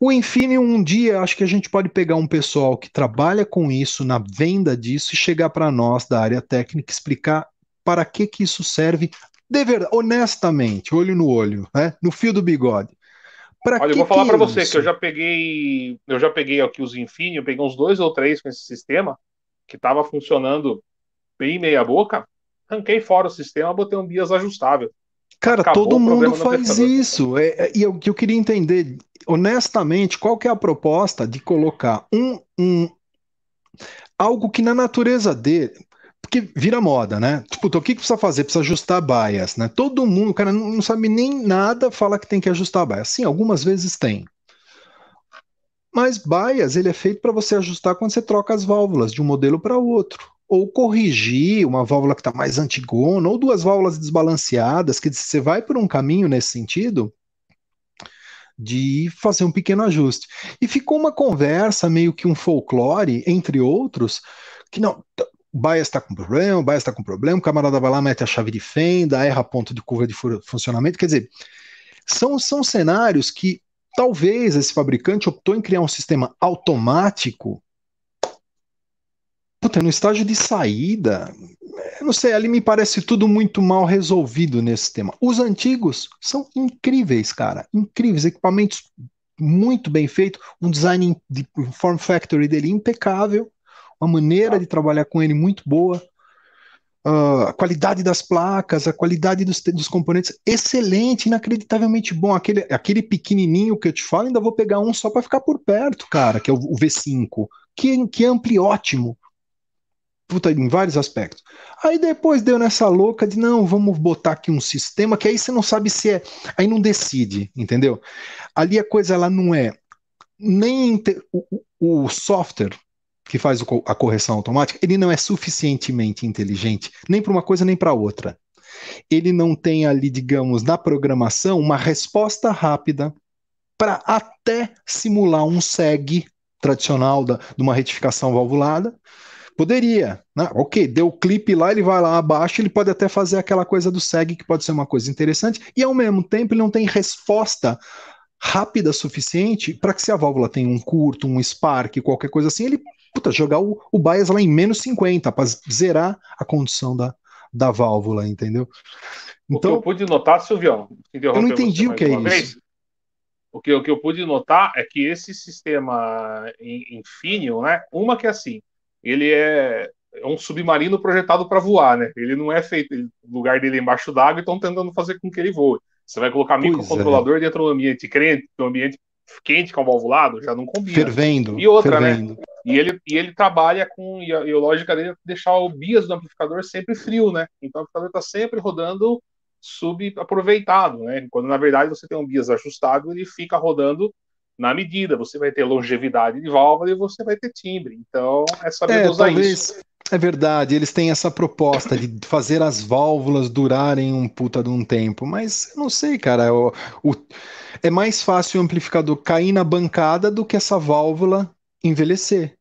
O Infinium, um dia, acho que a gente pode pegar um pessoal que trabalha com isso, na venda disso, e chegar para nós da área técnica explicar para que, que isso serve de verdade, honestamente, olho no olho, né? no fio do bigode. Pra Olha, eu vou falar para você que eu já peguei, eu já peguei aqui os Infine, eu peguei uns dois ou três com esse sistema que estava funcionando bem meia boca, arranquei fora o sistema, botei um bias ajustável. Cara, Acabou todo mundo faz isso. É, é e que eu queria entender honestamente, qual que é a proposta de colocar um, um algo que na natureza dele, porque vira moda, né? Tipo, então, o que, que precisa fazer? Precisa ajustar baias, né? Todo mundo, o cara não sabe nem nada, fala que tem que ajustar baias. Sim, algumas vezes tem. Mas baias, ele é feito para você ajustar quando você troca as válvulas de um modelo para outro. Ou corrigir uma válvula que está mais antigona, ou duas válvulas desbalanceadas, que você vai por um caminho nesse sentido, de fazer um pequeno ajuste. E ficou uma conversa, meio que um folclore, entre outros, que não. O Bias está com problema, o Bias está com problema, o camarada vai lá, mete a chave de fenda, erra ponto de curva de funcionamento. Quer dizer, são, são cenários que talvez esse fabricante optou em criar um sistema automático. Puta, no estágio de saída, é, não sei, ali me parece tudo muito mal resolvido nesse tema. Os antigos são incríveis, cara, incríveis, equipamentos muito bem feito, um design de form factory dele impecável, uma maneira de trabalhar com ele muito boa, uh, a qualidade das placas, a qualidade dos, dos componentes excelente, inacreditavelmente bom. Aquele, aquele pequenininho que eu te falo, ainda vou pegar um só para ficar por perto, cara, que é o, o V5, que, que é ampli ótimo puta, em vários aspectos. Aí depois deu nessa louca de não, vamos botar aqui um sistema que aí você não sabe se é, aí não decide, entendeu? Ali a coisa ela não é nem o, o software que faz a correção automática, ele não é suficientemente inteligente, nem para uma coisa nem para outra. Ele não tem ali, digamos, na programação uma resposta rápida para até simular um seg tradicional da, de uma retificação valvulada Poderia, né? ok, deu o clipe lá, ele vai lá abaixo, ele pode até fazer aquela coisa do SEG, que pode ser uma coisa interessante, e ao mesmo tempo ele não tem resposta rápida suficiente para que se a válvula tem um curto, um spark, qualquer coisa assim, ele puta, jogar o, o bias lá em menos 50 para zerar a condição da, da válvula, entendeu? Então, o que então eu pude notar, Silvio, eu não entendi o que é isso. o, que, o que eu pude notar é que esse sistema em, né, uma que é assim, ele é, é um submarino projetado para voar, né? Ele não é feito, o lugar dele é embaixo d'água e estão tentando tá fazer com que ele voe. Você vai colocar é. microcontrolador é. dentro do ambiente crente, do ambiente quente com valvulado, já não combina. Fervendo. E outra, né? fervendo. né? E ele, e ele trabalha com. E a, e a lógica dele é deixar o bias do amplificador sempre frio, né? Então o amplificador está sempre rodando subaproveitado, né? Quando na verdade você tem um bias ajustado ele fica rodando na medida, você vai ter longevidade de válvula e você vai ter timbre. Então, é saber é, usar talvez, isso. É verdade, eles têm essa proposta de fazer as válvulas durarem um puta de um tempo, mas eu não sei, cara. O, o, é mais fácil o amplificador cair na bancada do que essa válvula envelhecer.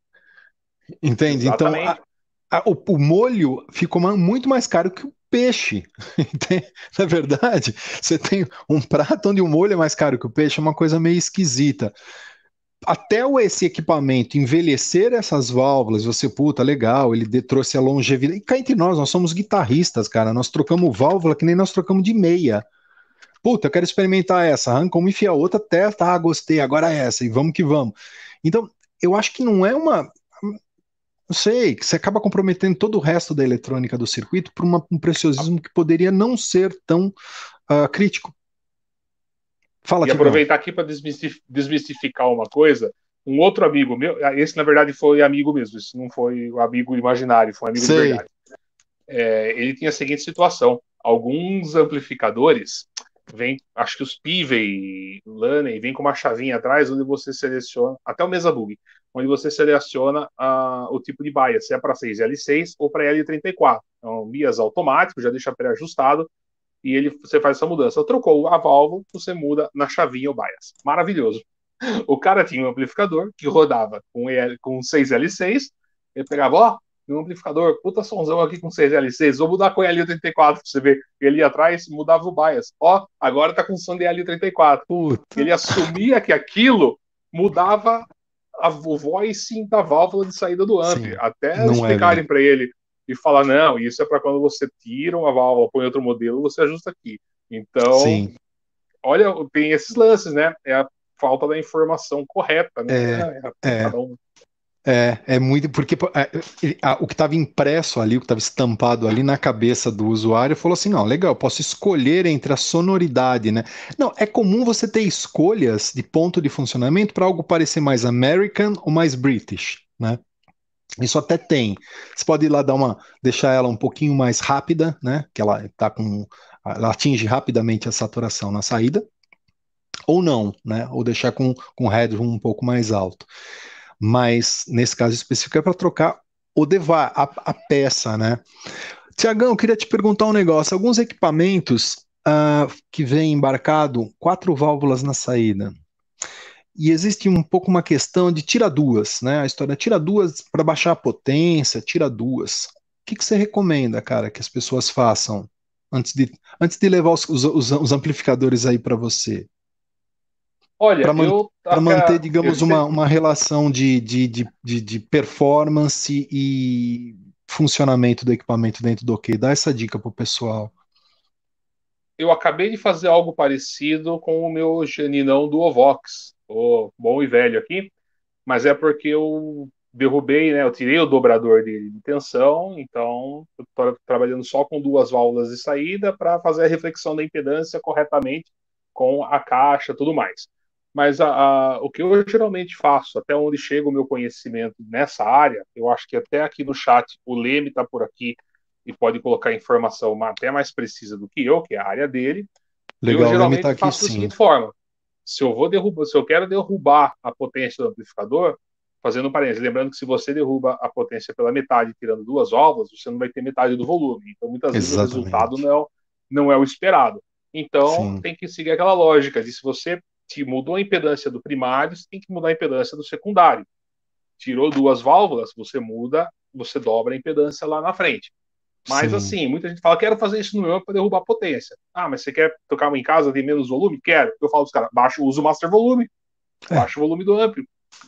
Entende? Então, Exatamente. Então, a, a, o, o molho ficou muito mais caro que o peixe. Na verdade, você tem um prato onde o molho é mais caro que o peixe, é uma coisa meio esquisita. Até esse equipamento envelhecer essas válvulas, você, puta, legal, ele trouxe a longevidade. E cá entre nós, nós somos guitarristas, cara. Nós trocamos válvula que nem nós trocamos de meia. Puta, eu quero experimentar essa. Arranca uma, enfia a outra, testa. Tá, ah, gostei, agora é essa. E vamos que vamos. Então, eu acho que não é uma não sei, que você acaba comprometendo todo o resto da eletrônica do circuito por uma, um preciosismo que poderia não ser tão uh, crítico. Fala, e aproveitar aqui para desmistif desmistificar uma coisa. Um outro amigo meu, ah, esse na verdade foi amigo mesmo, esse não foi amigo imaginário, foi um amigo Sei. de verdade. É, ele tinha a seguinte situação: alguns amplificadores vêm, acho que os Pivey, Laney, vem com uma chavinha atrás onde você seleciona, até o mesa bug, onde você seleciona o tipo de baia, se é para 6L6 ou para L34. Então, bias automático, já deixa pré-ajustado, e ele, você faz essa mudança. Trocou a válvula, você muda na chavinha o bias. Maravilhoso. O cara tinha um amplificador que rodava com, EL, com 6L6, ele pegava, ó, um amplificador, puta sonzão aqui com 6L6, vou mudar com l 34 para você ver. Ele ia atrás, mudava o bias. Ó, agora tá com som de L34. Puta. Ele assumia que aquilo mudava a, o voicing da válvula de saída do amp, Sim, até explicarem é, né? para ele e falar não, isso é para quando você tira uma válvula, põe outro modelo, você ajusta aqui. Então, Sim. olha, tem esses lances, né? É a falta da informação correta, né? É, é, é. Cada um é, é muito, porque é, a, o que estava impresso ali, o que estava estampado ali na cabeça do usuário, falou assim: não, legal, posso escolher entre a sonoridade, né? Não, é comum você ter escolhas de ponto de funcionamento para algo parecer mais American ou mais British, né? Isso até tem. Você pode ir lá dar uma, deixar ela um pouquinho mais rápida, né? Que ela tá com, ela atinge rapidamente a saturação na saída, ou não, né? Ou deixar com com headroom um pouco mais alto mas nesse caso específico é para trocar o devar, a, a peça, né? Tiagão, queria te perguntar um negócio. Alguns equipamentos uh, que vem embarcado quatro válvulas na saída. E existe um pouco uma questão de tira duas, né? A história tira duas para baixar a potência, tira duas. O que, que você recomenda, cara, que as pessoas façam antes de, antes de levar os, os, os amplificadores aí para você? Olha, para man manter, digamos, uma, uma relação de, de, de, de, de performance e funcionamento do equipamento dentro do OK. Dá essa dica pro pessoal. Eu acabei de fazer algo parecido com o meu geninão do Ovox, o bom e velho aqui, mas é porque eu derrubei, né? Eu tirei o dobrador de, tensão, então eu tô trabalhando só com duas válvulas de saída para fazer a reflexão da impedância corretamente com a caixa, tudo mais. Mas a, a, o que eu geralmente faço, até onde chega o meu conhecimento nessa área, eu acho que até aqui no chat o Leme está por aqui e pode colocar informação até mais precisa do que eu, que é a área dele. Legal, eu geralmente tá aqui, faço sim. da seguinte forma: se eu vou derrubar, se eu quero derrubar a potência do amplificador, fazendo um parênteses, lembrando que se você derruba a potência pela metade, tirando duas ovas, você não vai ter metade do volume. Então, muitas Exatamente. vezes o resultado não é, não é o esperado. Então, Sim. tem que seguir aquela lógica de se você se mudou a impedância do primário, você tem que mudar a impedância do secundário. Tirou duas válvulas, você muda, você dobra a impedância lá na frente. Mas Sim. assim, muita gente fala, quero fazer isso no meu para derrubar a potência. Ah, mas você quer tocar em casa, tem menos volume? Quero. Eu falo para os caras, baixa, uso o master volume, é. baixa o volume do amplo.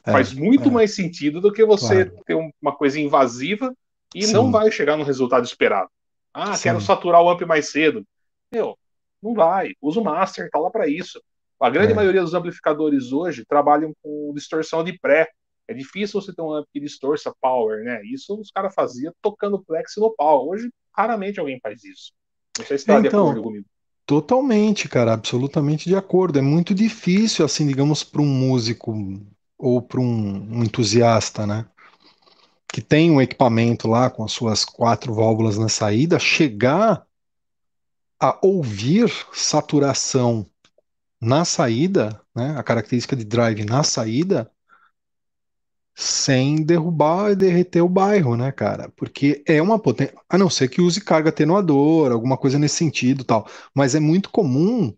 É, Faz muito é. mais sentido do que você claro. ter uma coisa invasiva e Sim. não vai chegar no resultado esperado. Ah, Sim. quero saturar o amp mais cedo. Meu, não vai. Usa o master, tá lá para isso. A grande é. maioria dos amplificadores hoje trabalham com distorção de pré. É difícil você ter um amp que distorça power, né? Isso os caras faziam tocando plex no pau. Hoje, raramente alguém faz isso. Não sei se está então, de acordo comigo. Totalmente, cara, absolutamente de acordo. É muito difícil, assim, digamos, para um músico ou para um, um entusiasta, né? que tem um equipamento lá com as suas quatro válvulas na saída, chegar a ouvir saturação na saída, né, a característica de drive na saída, sem derrubar e derreter o bairro, né, cara? Porque é uma potência, a não ser que use carga atenuadora, alguma coisa nesse sentido, tal. Mas é muito comum,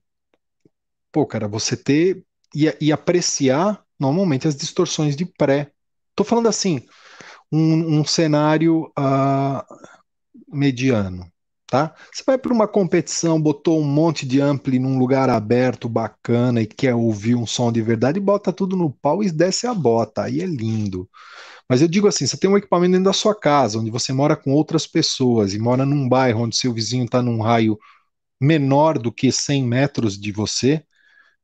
pô, cara, você ter e, e apreciar normalmente as distorções de pré. Tô falando assim, um, um cenário uh, mediano, tá? Você vai para uma competição, botou um monte de ampli num lugar aberto, bacana e quer ouvir um som de verdade, bota tudo no pau e desce a bota, aí é lindo. Mas eu digo assim, você tem um equipamento dentro da sua casa, onde você mora com outras pessoas e mora num bairro onde seu vizinho está num raio menor do que 100 metros de você,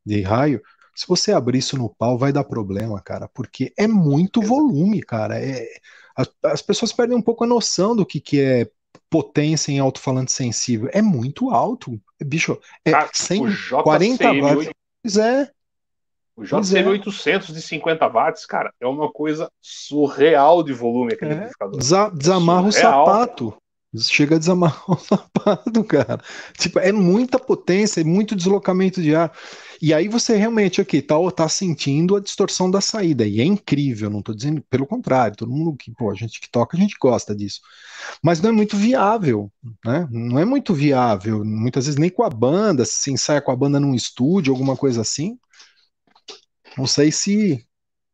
de raio, se você abrir isso no pau, vai dar problema, cara, porque é muito volume, cara. É, as, as pessoas perdem um pouco a noção do que, que é potência em alto-falante sensível. É muito alto. Bicho, é ah, 100, o 40 watts. 8... Pois é. O jcm 850 é. watts, cara, é uma coisa surreal de volume aquele é. amplificador. É desamarra o sapato. Chega a desamarrar o sapato, cara. Tipo, é muita potência, é muito deslocamento de ar. E aí você realmente aqui tá, tá sentindo a distorção da saída. E é incrível, não estou dizendo pelo contrário, todo mundo que, pô, a gente que toca, a gente gosta disso. Mas não é muito viável, né? Não é muito viável. Muitas vezes nem com a banda, se ensaia com a banda num estúdio, alguma coisa assim. Não sei se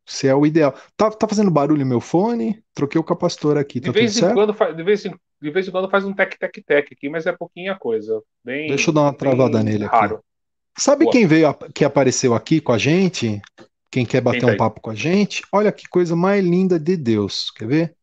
se é o ideal. Tá, tá fazendo barulho meu fone? Troquei o capacitor aqui. Tá de, vez em quando, de, vez em, de vez em quando faz um tec-tec-tec aqui, mas é pouquinha coisa. Bem, Deixa eu dar uma travada nele raro. aqui. Sabe Boa. quem veio que apareceu aqui com a gente? Quem quer bater quem tá um papo com a gente? Olha que coisa mais linda de Deus. Quer ver?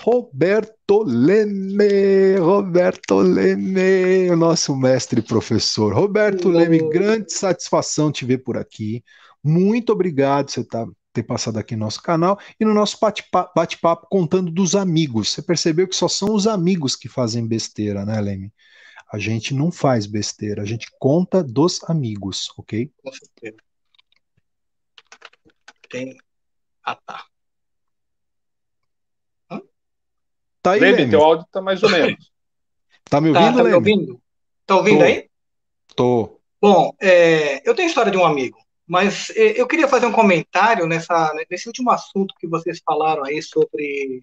Roberto Leme, Roberto Leme, o nosso mestre professor. Roberto Leme, grande satisfação te ver por aqui. Muito obrigado você tá, ter passado aqui no nosso canal e no nosso bate-papo contando dos amigos. Você percebeu que só são os amigos que fazem besteira, né, Leme? A gente não faz besteira, a gente conta dos amigos, ok? Com certeza. Tem. Ah, tá. Hã? Tá aí, Leme, teu áudio tá mais ou menos. tá me tá, ouvindo, tá, tá me ouvindo? Tá ouvindo Tô. aí? Tô. Bom, é, eu tenho história de um amigo, mas é, eu queria fazer um comentário nessa, nesse último assunto que vocês falaram aí sobre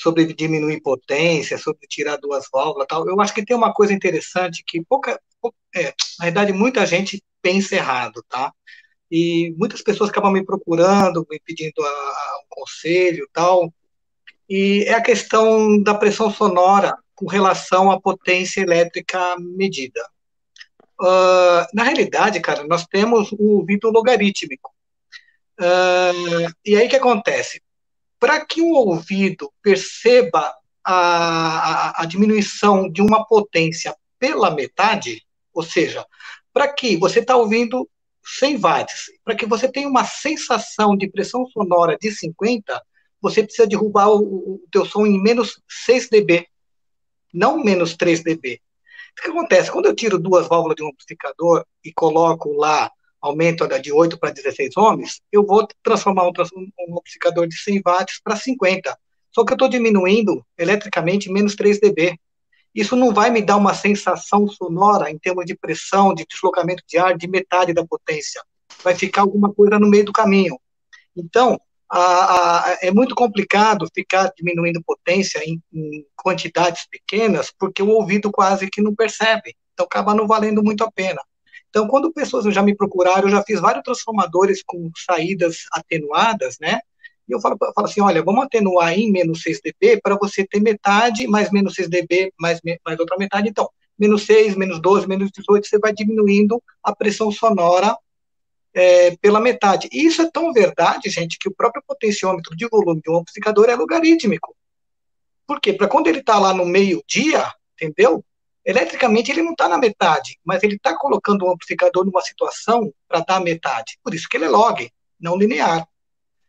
sobre diminuir potência, sobre tirar duas válvulas tal. Eu acho que tem uma coisa interessante que pouca, é, na verdade, muita gente pensa errado, tá? E muitas pessoas acabam me procurando, me pedindo a, a, um conselho tal. E é a questão da pressão sonora com relação à potência elétrica medida. Uh, na realidade, cara, nós temos o ouvido logarítmico. Uh, e aí o que acontece? Para que o ouvido perceba a, a, a diminuição de uma potência pela metade, ou seja, para que você está ouvindo 100 watts, para que você tenha uma sensação de pressão sonora de 50, você precisa derrubar o, o teu som em menos 6 dB, não menos 3 dB. O que acontece? Quando eu tiro duas válvulas de um amplificador e coloco lá aumento de 8 para 16 ohms, eu vou transformar um, um amplificador de 100 watts para 50. Só que eu estou diminuindo eletricamente menos 3 dB. Isso não vai me dar uma sensação sonora em termos de pressão, de deslocamento de ar, de metade da potência. Vai ficar alguma coisa no meio do caminho. Então, a, a, é muito complicado ficar diminuindo potência em, em quantidades pequenas, porque o ouvido quase que não percebe. Então, acaba não valendo muito a pena. Então, quando pessoas já me procuraram, eu já fiz vários transformadores com saídas atenuadas, né? E eu falo, eu falo assim, olha, vamos atenuar em menos 6 dB para você ter metade, mais menos 6 dB, mais, mais outra metade. Então, menos 6, menos 12, menos 18, você vai diminuindo a pressão sonora é, pela metade. E isso é tão verdade, gente, que o próprio potenciômetro de volume de um amplificador é logarítmico. Por quê? Para quando ele está lá no meio-dia, entendeu? Eletricamente ele não está na metade, mas ele está colocando o amplificador numa situação para dar metade. Por isso que ele é log, não linear.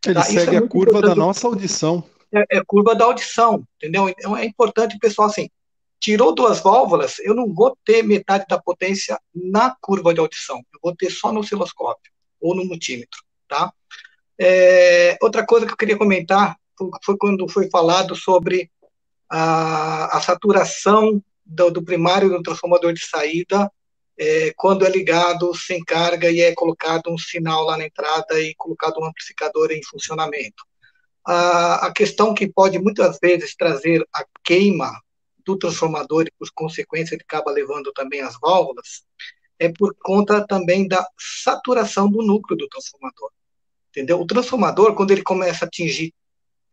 Ele tá? segue é a curva importante. da nossa audição. É, é, curva da audição, entendeu? Então é importante o pessoal assim, tirou duas válvulas, eu não vou ter metade da potência na curva de audição, eu vou ter só no osciloscópio ou no multímetro, tá? É, outra coisa que eu queria comentar foi quando foi falado sobre a, a saturação do, do primário do transformador de saída, é, quando é ligado sem carga e é colocado um sinal lá na entrada e colocado um amplificador em funcionamento. A, a questão que pode muitas vezes trazer a queima do transformador e, por consequência, ele acaba levando também as válvulas, é por conta também da saturação do núcleo do transformador. Entendeu? O transformador, quando ele começa a atingir,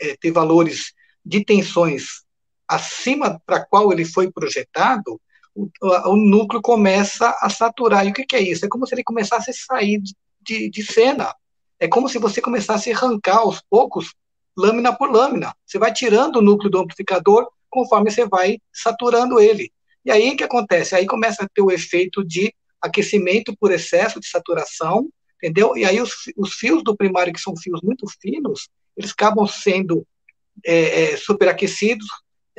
é, ter valores de tensões acima para qual ele foi projetado, o, o, núcleo começa a saturar. E o que, que, é isso? É como se ele começasse a sair de, de, cena. É como se você começasse a arrancar aos poucos, lâmina por lâmina. Você vai tirando o núcleo do amplificador conforme você vai saturando ele. E aí o que acontece? Aí começa a ter o efeito de aquecimento por excesso de saturação, entendeu? E aí os, os fios do primário, que são fios muito finos, eles acabam sendo é, é superaquecidos,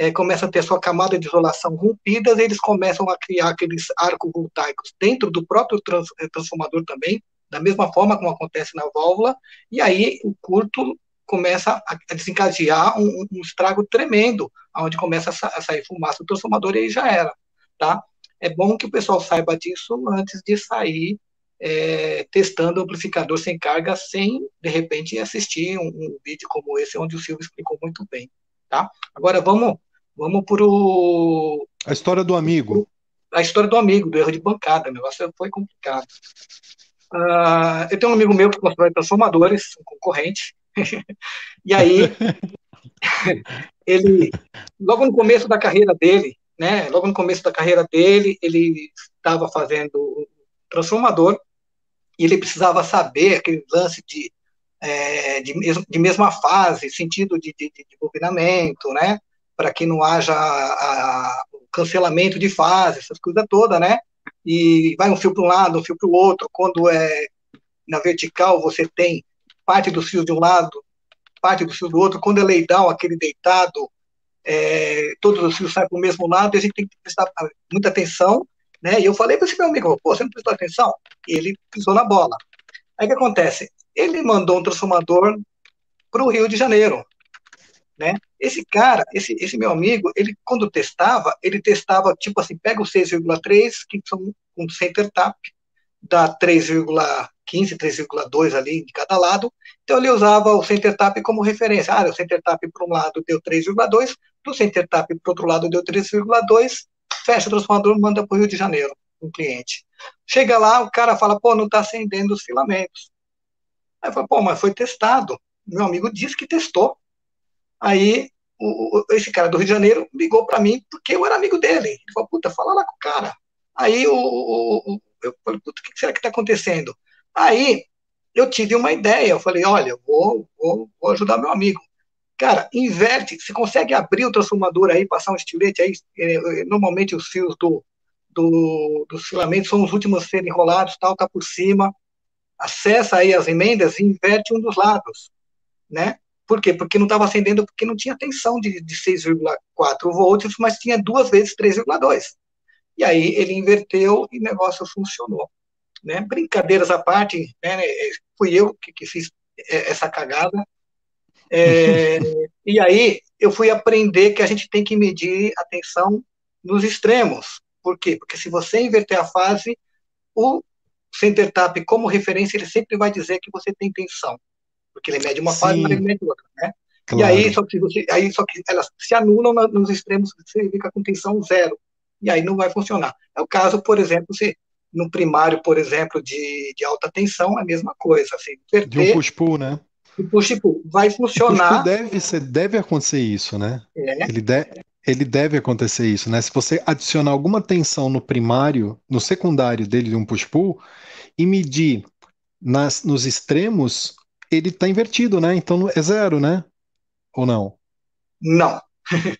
é, começa a ter sua camada de isolação rompida, eles começam a criar aqueles arcos voltaicos dentro do próprio trans, é, transformador também, da mesma forma como acontece na válvula, e aí o curto começa a desencadear um, um estrago tremendo, onde começa a, sair fumaça do transformador e aí já era, tá? É bom que o pessoal saiba disso antes de sair é, testando amplificador sem carga, sem, de repente, assistir um, um vídeo como esse, onde o Silvio explicou muito bem, tá? Agora, vamos Vamos o A história do amigo. A história do amigo, do erro de bancada. O negócio foi complicado. Uh, eu tenho um amigo meu que constrói transformadores, um concorrente. e aí, ele, logo no começo da carreira dele, né? Logo no começo da carreira dele, ele estava fazendo transformador e ele precisava saber aquele lance de, é, de, de, mesma fase, sentido de, de, de bobinamento, né? para que não haja cancelamento de fase, essas coisas todas, né? E vai um fio para um lado, um fio para o outro. Quando é na vertical, você tem parte dos fios de um lado, parte dos fios do outro. Quando é leidão, aquele deitado, é, todos os fios saem para o mesmo lado, E a gente tem que prestar muita atenção. Né? E eu falei para esse meu amigo, pô, você não prestou atenção? E ele pisou na bola. Aí o que acontece? Ele mandou um transformador para o Rio de Janeiro, né? Esse cara, esse, esse meu amigo, ele quando testava, ele testava tipo assim, pega o 6,3, que são um center tap, dá 3,15, 3,2 ali de cada lado. Então ele usava o center tap como referência. Ah, o center tap para um lado deu 3,2, do center tap para o outro lado deu 3,2, fecha o transformador, manda para o Rio de Janeiro, um cliente. Chega lá, o cara fala, pô, não está acendendo os filamentos. Aí fala, pô, mas foi testado. Meu amigo disse que testou. Aí o, esse cara do Rio de Janeiro ligou para mim porque eu era amigo dele. Ele falou, puta, fala lá com o cara. Aí o, o, eu falei, puta, o que será que está acontecendo? Aí eu tive uma ideia, eu falei, olha, vou, vou, vou ajudar meu amigo. Cara, inverte, você consegue abrir o transformador aí, passar um estilete aí, é, é, normalmente os fios do, do, dos filamentos são os últimos a serem enrolados, tal, tá por cima, acessa aí as emendas e inverte um dos lados, né? Por quê? Porque não estava acendendo, porque não tinha tensão de, de 6,4 volts, mas tinha duas vezes 3,2. E aí ele inverteu e o negócio funcionou. Né? Brincadeiras à parte, né? É, fui eu que, que fiz é, essa cagada. É, e aí eu fui aprender que a gente tem que medir a tensão nos extremos. Por quê? Porque se você inverter a fase, o center tap como referência, ele sempre vai dizer que você tem tensão porque ele mede é uma Sim. fase, mas ele mede outra, né? Claro. E aí só, que você, aí só que elas se anulam nos extremos, você fica com tensão zero, e aí não vai funcionar. É o caso, por exemplo, se no primário, por exemplo, de, de alta tensão, a mesma coisa. Assim, de um push-pull, né? O push-pull vai funcionar. O deve, ser, deve acontecer isso, né? É. Ele, deve, ele deve acontecer isso, né? Se você adicionar alguma tensão no primário, no secundário dele de um push-pull, e medir nas, nos extremos, ele tá invertido, né? Então é zero, né? Ou não? Não.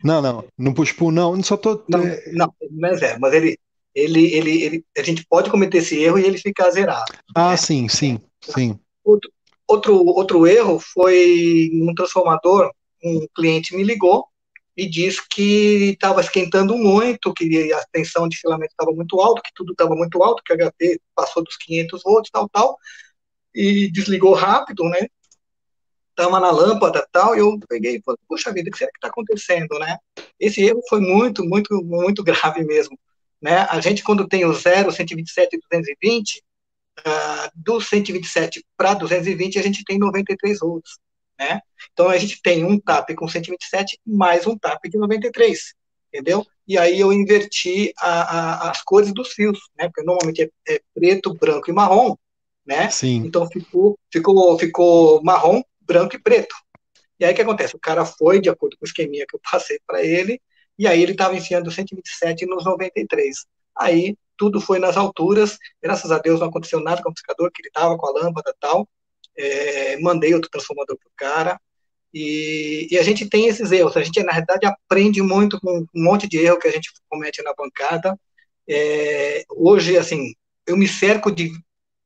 não, não. No push-pull, não. Só tô... Não, é, não, não é zero. Mas ele, ele, ele, ele, a gente pode cometer esse erro e ele ficar zerado. Ah, né? sim, sim, sim. Outro, outro, outro erro foi num transformador, um cliente me ligou e disse que estava esquentando muito, que a tensão de filamento estava muito alta, que tudo estava muito alto, que o HP passou dos 500 volts, tal, tal e desligou rápido, né? Tava na lâmpada tal, e eu peguei e falei, puxa vida, o que será que está acontecendo, né? Esse erro foi muito, muito, muito grave mesmo. Né? A gente, quando tem o 0, 127 e 220, uh, ah, do 127 para 220, a gente tem 93 outros. Né? Então, a gente tem um TAP com 127 mais um TAP de 93, entendeu? E aí eu inverti a, a, as cores dos fios, né? Porque normalmente é, é, preto, branco e marrom, né? Sim. Então ficou, ficou, ficou marrom, branco e preto. E aí o que acontece? O cara foi, de acordo com o esqueminha que eu passei para ele, e aí ele estava enfiando 127 nos 93. Aí tudo foi nas alturas, graças a Deus não aconteceu nada com o amplificador, que ele estava com a lâmpada e tal. É, mandei outro transformador para o cara, e, e, a gente tem esses erros. A gente, na verdade, aprende muito com um monte de erro que a gente comete na bancada. É, hoje, assim, eu me cerco de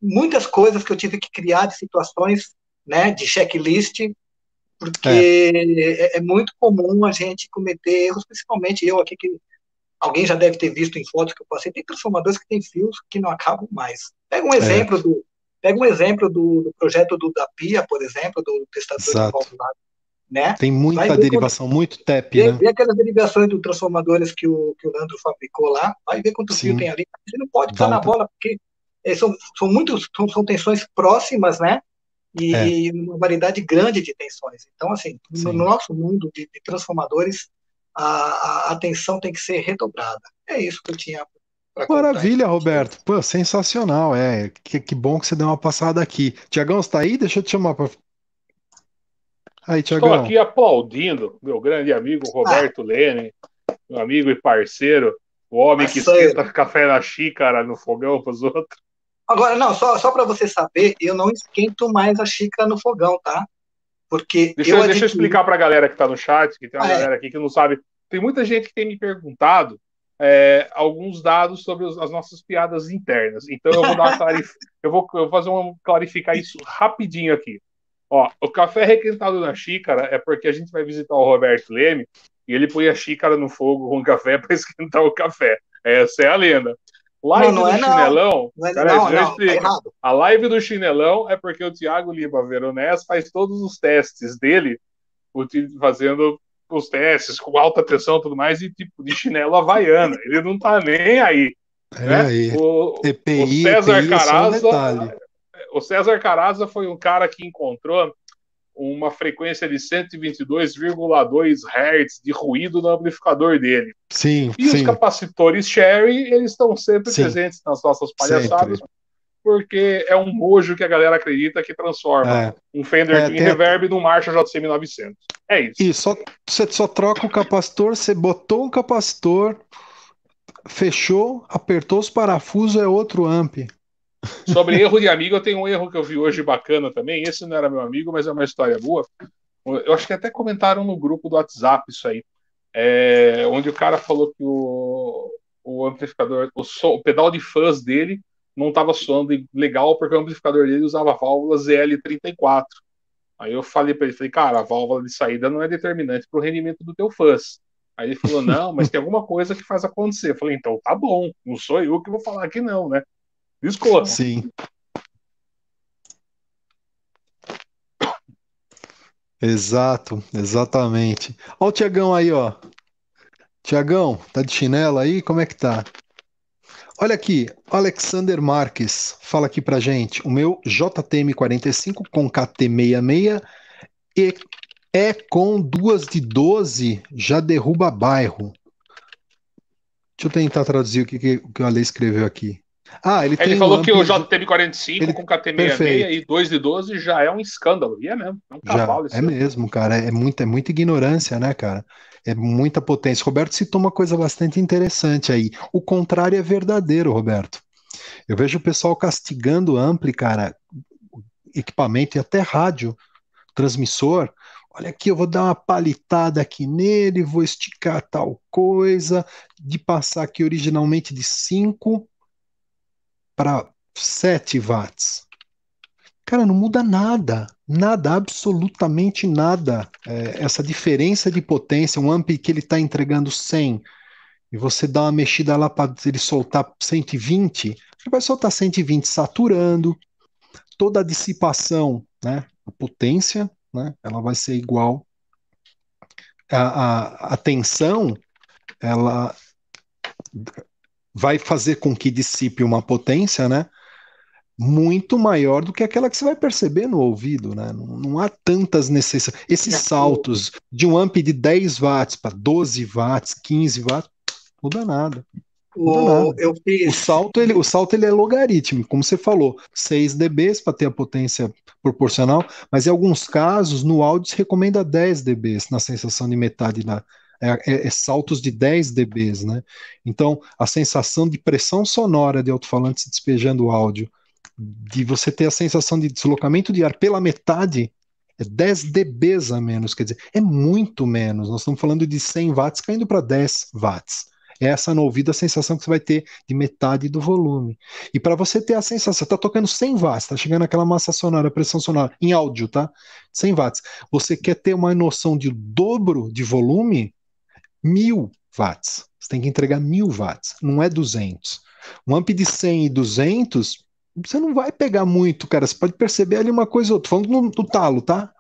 muitas coisas que eu tive que criar de situações, né, de checklist, porque é. é. é. muito comum a gente cometer erros, principalmente eu aqui, que alguém já deve ter visto em fotos que eu passei, tem transformadores que têm fios que não acabam mais. Pega um é. exemplo é. do pega um exemplo do, do, projeto do da Pia, por exemplo, do testador Exato. de qualidade, né? Tem muita derivação, muito TEP, vê, né? Vê aquelas derivações dos transformadores que o, que o Leandro fabricou lá, vai ver quanto Sim. fio tem ali. Você não pode estar na bola, porque é, são, são muitos são, são, tensões próximas, né? E, é. uma variedade grande de tensões. Então, assim, Sim. no nosso mundo de, de transformadores, a, a, atenção tem que ser redobrada. É isso que eu tinha para Maravilha, Roberto. Pô, sensacional, é. Que, que bom que você deu uma passada aqui. Tiagão, está aí? Deixa eu te chamar aí Aí, Estou aqui aplaudindo meu grande amigo Roberto ah. Lene, meu amigo e parceiro, o homem que esquenta café na xícara no fogão para os outros. Agora, não, só, só para você saber, eu não esquento mais a xícara no fogão, tá? Porque. Deixa eu, adquiri... eu explicar para a galera que está no chat, que tem uma ah, é. galera é. aqui que não sabe. Tem muita gente que tem me perguntado é, alguns dados sobre as nossas piadas internas. Então eu vou dar clarif... eu, vou, eu vou fazer um clarificar isso rapidinho aqui. Ó, o café requentado na xícara é porque a gente vai visitar o Roberto Leme e ele põe a xícara no fogo com café para esquentar o café. Essa é a lenda. Live não, não é do é, chinelão. Não, é, Peraí, não, não, tá a live do chinelão é porque o Thiago Lima Veronés faz todos os testes dele, fazendo os testes com alta tensão e tudo mais, e tipo de chinelo havaiana. Ele não tá nem aí. É né? aí. O, EPI, o César EPI Caraza. É um o César Caraza foi um cara que encontrou uma frequência de 122,2 Hz de ruído no amplificador dele. Sim, E sim. os capacitores Sherry, eles estão sempre sim. presentes nas nossas palhaçadas, sempre. porque é um mojo que a galera acredita que transforma é. um Fender é, Twin Reverb num Marshall JCM900. É isso. E só, você só troca o capacitor, você botou um capacitor, fechou, apertou os parafusos, é outro amp. Sobre erro de amigo, eu tenho um erro que eu vi hoje bacana também. Esse não era meu amigo, mas é uma história boa. Eu acho que até comentaram no grupo do WhatsApp isso aí. É, onde o cara falou que o, o amplificador, o, so, o, pedal de fãs dele não estava soando legal porque o amplificador dele usava válvulas válvula ZL34. Aí eu falei para ele, falei, cara, a válvula de saída não é determinante para o rendimento do teu fãs. Aí ele falou, não, mas tem alguma coisa que faz acontecer. Eu falei, então tá bom, não sou eu que vou falar que não, né? Escolha. Sim. Exato, exatamente. Olha o Tiagão aí, ó. Tiagão, tá de chinelo aí? Como é que tá? Olha aqui, Alexander Marques fala aqui pra gente. O meu JTM45 com KT66 e é com duas de 12 já derruba bairro. Deixa eu tentar traduzir o que, que, o, que o Ale escreveu aqui. Ah, ele, ele falou um que o JTM45 ele... com KT66 e 2 de 12 já é um escândalo. E é mesmo, é um cavalo. Já, é mesmo, cara. É muita, é muita ignorância, né, cara? É muita potência. Roberto citou uma coisa bastante interessante aí. O contrário é verdadeiro, Roberto. Eu vejo o pessoal castigando ampli, cara, equipamento e até rádio, transmissor, olha aqui, eu vou dar uma palitada aqui nele, vou esticar tal coisa, de passar aqui originalmente de 5 para 7 watts. Cara, não muda nada, nada, absolutamente nada. É, essa diferença de potência, um amp que ele está entregando 100 e você dá uma mexida lá para ele soltar 120, ele vai soltar 120 saturando, toda a dissipação, né, a potência, né, ela vai ser igual. A, a, a tensão, ela vai fazer com que dissipe uma potência, né? Muito maior do que aquela que você vai perceber no ouvido, né? Não, não há tantas necessidades. Esses saltos de um amp de 10 watts para 12 watts, 15 watts, muda nada. O, fiz... o, salto, ele, o salto ele é logarítmico, como você falou, 6 dBs para ter a potência proporcional, mas em alguns casos no áudio se recomenda 10 dBs na sensação de metade da, é, é, é, saltos de 10 dBs, né? Então, a sensação de pressão sonora de alto-falante se despejando o áudio, de você ter a sensação de deslocamento de ar pela metade, é 10 dBs a menos, quer dizer, é muito menos. Nós estamos falando de 100 watts caindo para 10 watts. É essa no ouvido a sensação que você vai ter de metade do volume. E para você ter a sensação, está tocando 100 watts, está chegando aquela massa sonora, pressão sonora, em áudio, tá? 100 watts. Você quer ter uma noção de dobro de volume? mil watts. Você tem que entregar mil watts, não é 200. Um amp de 100 e 200, você não vai pegar muito, cara. Você pode perceber ali uma coisa ou outra. Falando no, no talo, tá?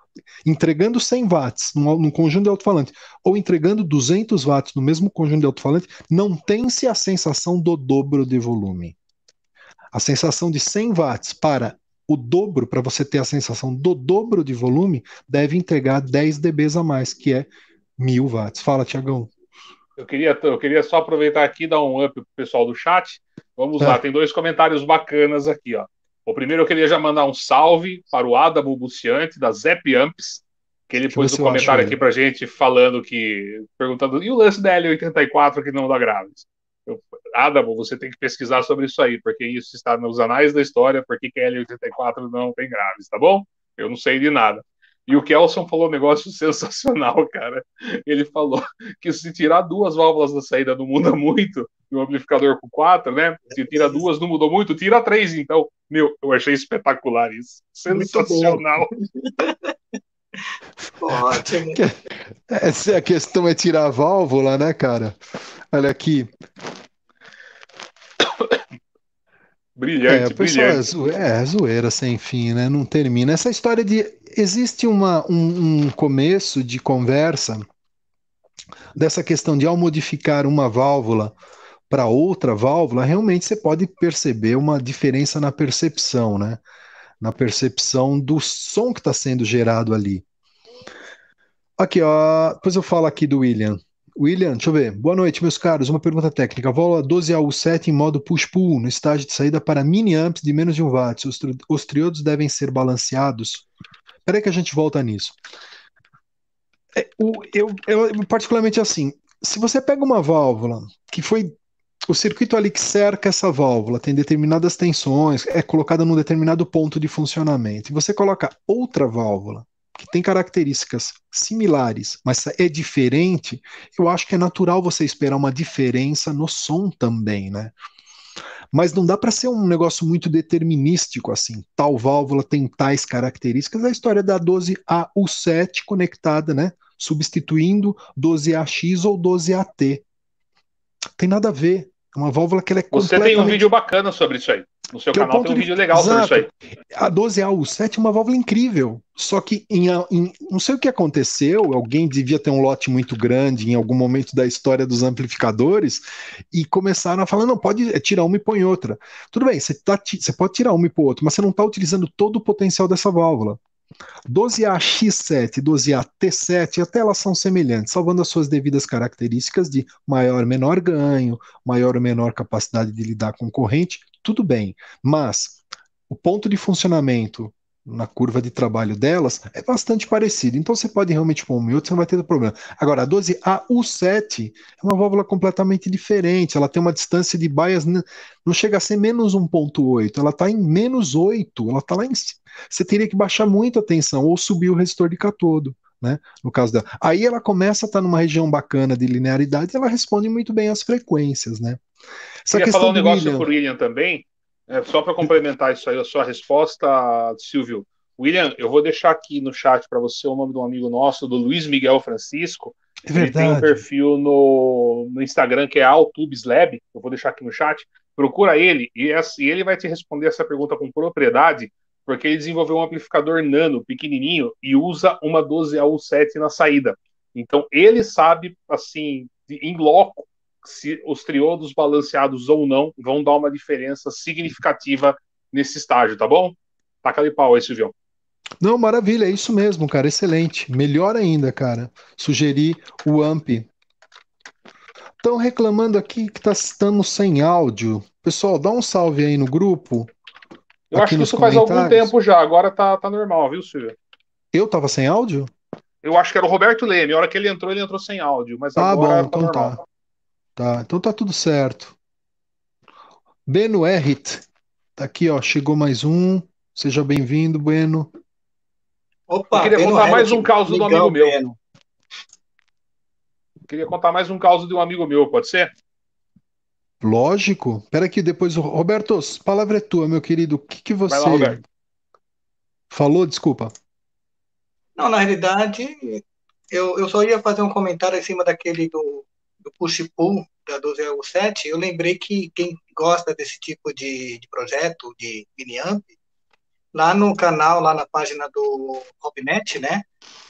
Entregando 100 watts num, num conjunto de alto-falante ou entregando 200 watts no mesmo conjunto de alto-falante, não tem-se a sensação do dobro de volume. A sensação de 100 watts para o dobro, para você ter a sensação do dobro de volume, deve entregar 10 dBs a mais, que é 1000 watts. Fala, Tiagão. Eu queria, eu queria só aproveitar aqui e dar um up pro pessoal do chat. Vamos é. lá, tá. tem dois comentários bacanas aqui, ó. O primeiro eu queria já mandar um salve para o Adamo Buciante, da Zep Amps, que ele que pôs um comentário acha, aqui né? pra gente falando que. perguntando, e o lance da L84 que não dá graves? Eu, Adamo, você tem que pesquisar sobre isso aí, porque isso está nos anais da história, porque que a L84 não tem graves, tá bom? Eu não sei de nada. E o Kelson falou um negócio sensacional, cara. Ele falou que se tirar duas válvulas da saída não muda muito, e um amplificador com quatro, né? Se tira duas não mudou muito, tira três, então. Meu, eu achei espetacular isso. Sensacional. Ótimo. Essa, é a questão é tirar a válvula, né, cara? Olha aqui. Brilhante, é, é brilhante. É, é, zoeira sem fim, né? Não termina. Essa história de. Existe uma, um, um começo de conversa dessa questão de ao modificar uma válvula para outra válvula, realmente você pode perceber uma diferença na percepção, né? Na percepção do som que está sendo gerado ali. Aqui, ó, depois eu falo aqui do William. William, deixa eu ver. Boa noite, meus caros. Uma pergunta técnica. Válvula 12AU7 em modo push-pull, no estágio de saída para mini-amps de menos de 1 watt. Os, os triodos devem ser balanceados? Peraí que a gente volta nisso. É, o, eu, eu, particularmente assim, se você pega uma válvula que foi o circuito ali que cerca essa válvula tem determinadas tensões, é colocada num determinado ponto de funcionamento, e você coloca outra válvula que tem características similares, mas é diferente, eu acho que é natural você esperar uma diferença no som também, né? Mas não dá para ser um negócio muito determinístico assim. Tal válvula tem tais características. É a história da 12AU7 conectada, né? Substituindo 12AX ou 12AT. Tem nada a ver. É uma válvula que ela é Você tem um vídeo bacana sobre isso aí. No seu que é canal é tem um de... vídeo legal Exato. sobre isso aí. A 12AU7 é uma válvula incrível. Só que em, em, não sei o que aconteceu, alguém devia ter um lote muito grande em algum momento da história dos amplificadores e começaram a falar: não, pode é, tirar uma e põe outra. Tudo bem, você, tá, você pode tirar uma e pôr outra, mas você não está utilizando todo o potencial dessa válvula. 12AX7 e 12AT7 até elas são semelhantes, salvando as suas devidas características de maior menor ganho, maior ou menor capacidade de lidar com corrente, tudo bem, mas o ponto de funcionamento na curva de trabalho delas é bastante parecido. Então você pode realmente pôr um e outro, você não vai ter problema. Agora, a 12A 7 é uma válvula completamente diferente. Ela tem uma distância de baias, não chega a ser menos 1,8, ela está em menos 8, ela está lá em cima. Você teria que baixar muito a tensão ou subir o resistor de catodo. Né? No caso dela. Aí ela começa a estar tá numa região bacana de linearidade e ela responde muito bem às frequências, né? Essa Queria falar um negócio William... por William também, é, só para complementar isso aí, a sua resposta, Silvio. William, eu vou deixar aqui no chat para você o nome de um amigo nosso, do Luiz Miguel Francisco. É ele tem um perfil no, no Instagram que é AltubesLab. Eu vou deixar aqui no chat. Procura ele e, e é assim, ele vai te responder essa pergunta com propriedade, porque ele desenvolveu um amplificador nano pequenininho e usa uma 12AU7 na saída. Então ele sabe, assim, em loco, se os triodos balanceados ou não vão dar uma diferença significativa nesse estágio, tá bom? Taca de pau aí, Silvio. Não, maravilha, é isso mesmo, cara, excelente. Melhor ainda, cara, sugerir o AMP. Estão reclamando aqui que tá estando sem áudio. Pessoal, dá um salve aí no grupo. Eu acho que isso faz algum tempo já, agora tá, tá normal, viu, Silvio? Eu tava sem áudio? Eu acho que era o Roberto Leme. A hora que ele entrou, ele entrou sem áudio. Mas ah, agora bom, tá então tá. normal. tá. Tá, então tá tudo certo. Beno Errit, tá aqui, ó. Chegou mais um. Seja bem-vindo, Beno Opa, eu queria Beno contar mais um caso legal, do amigo meu. Beno. Eu queria contar mais um caso de um amigo meu, pode ser? Lógico. Espera aqui, depois. Roberto, a palavra é tua, meu querido. O que, que você lá, falou? Desculpa. Não, na realidade, eu, eu só ia fazer um comentário em cima daquele do, do push-pull da 12.7, eu lembrei que quem gosta desse tipo de, de projeto, de mini-amp, lá no canal, lá na página do Robnet, né?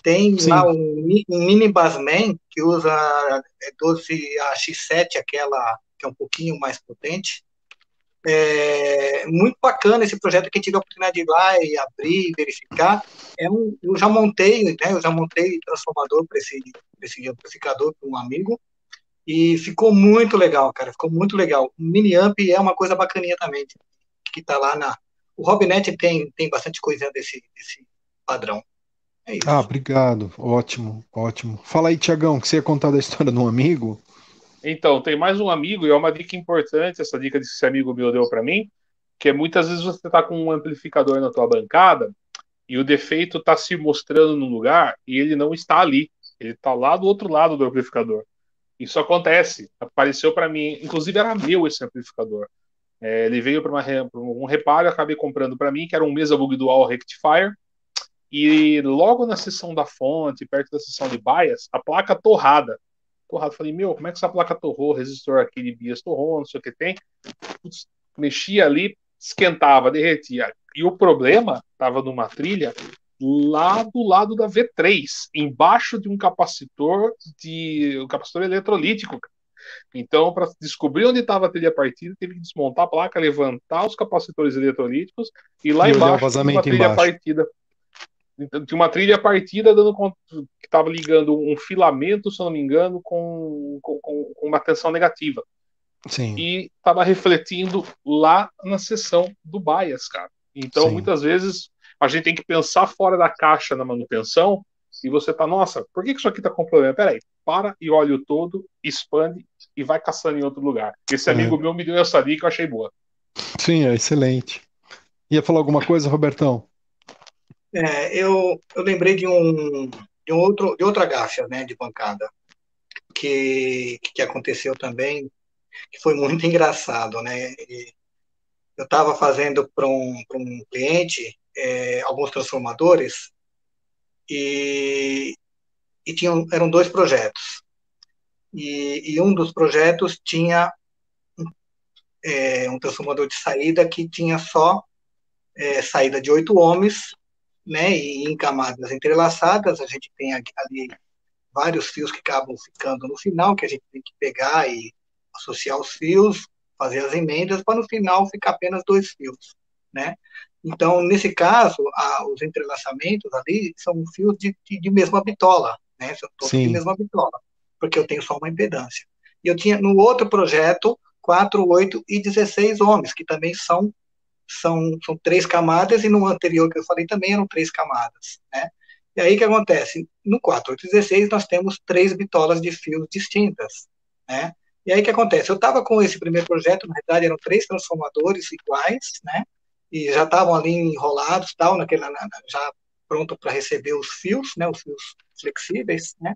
Tem Sim. lá um, um mini Bassman que usa 12 ax 7 aquela que é um pouquinho mais potente. É muito bacana esse projeto que tive a oportunidade de ir lá e abrir e verificar. É um, eu já montei, né? Eu já montei transformador para esse, esse amplificador para um amigo e ficou muito legal, cara. Ficou muito legal. O mini-amp é uma coisa bacaninha também, que está lá na. O Robinet tem, tem bastante coisinha desse, desse padrão. É isso. Ah, obrigado. Ótimo, ótimo. Fala aí, Tiagão, que você ia contar da história de um amigo? Então, tem mais um amigo, e é uma dica importante, essa dica que esse amigo meu deu para mim, que é muitas vezes você está com um amplificador na tua bancada e o defeito está se mostrando no lugar e ele não está ali. Ele está lá do outro lado do amplificador. Isso acontece. Apareceu para mim. Inclusive, era meu esse amplificador. É, ele veio para um reparo, acabei comprando para mim, que era um mesa bug dual rectifier. E logo na seção da fonte, perto da seção de bias, a placa torrada. Torrada. Falei, meu, como é que essa placa torrou? Resistor aqui de bias torrou, não sei o que tem. Putz, mexia ali, esquentava, derretia. E o problema estava numa trilha lá do lado da V3, embaixo de um capacitor de um capacitor eletrolítico. Então, para descobrir onde estava a trilha partida, teve que desmontar a placa, levantar os capacitores eletrolíticos e lá e embaixo tinha uma trilha embaixo. partida. Então, tinha uma trilha partida dando que estava ligando um filamento, se não me engano, com, com, com uma tensão negativa. Sim. E estava refletindo lá na seção do bias, cara. Então, Sim. muitas vezes, a gente tem que pensar fora da caixa na manutenção e você tá, nossa, por que, isso aqui tá com problema? Peraí, para e olha o todo, expande e vai caçando em outro lugar. Esse é. amigo meu me deu essa dica, eu achei boa. Sim, é excelente. Ia falar alguma coisa, Robertão? É, eu, eu lembrei de um, de um outro de outra gafia, né, de bancada que, que aconteceu também, que foi muito engraçado, né? E eu estava fazendo para um, um cliente é, alguns transformadores e, e tinham, eram dois projetos. E, e um dos projetos tinha é, um transformador de saída que tinha só é, saída de oito ohms, né, e em camadas entrelaçadas, a gente tem ali vários fios que acabam ficando no final, que a gente tem que pegar e associar os fios, fazer as emendas, para no final ficar apenas dois fios, né? Então, nesse caso, a, os entrelaçamentos ali são fios de, de, de mesma bitola, né? São todos Sim. de mesma bitola, porque eu tenho só uma impedância. E eu tinha no outro projeto 4, 8 e 16 ohms, que também são, são, são três camadas, e no anterior que eu falei também eram três camadas, né? E aí o que acontece? No 4, 8 e 16 nós temos três bitolas de fios distintas, né? E aí o que acontece? Eu estava com esse primeiro projeto, na verdade eram três transformadores iguais, né? e já estavam ali enrolados, tal, naquela, já pronto para receber os fios, né, os fios flexíveis, né?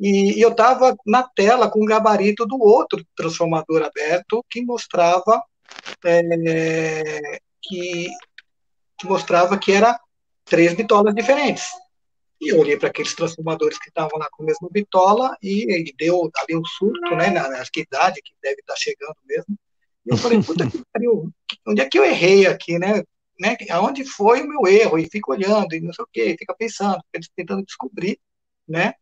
E, e eu estava na tela com o gabarito do outro transformador aberto que mostrava é, que, que mostrava que era três bitolas diferentes. E eu olhei para aqueles transformadores que estavam lá com o mesmo bitola e, e deu ali um surto, né? acho que idade que deve estar chegando mesmo. E eu falei, puta que pariu, onde é que eu errei aqui, né? né? Aonde foi o meu erro? E fica olhando, e não sei o quê, fica pensando, tentando descobrir, né?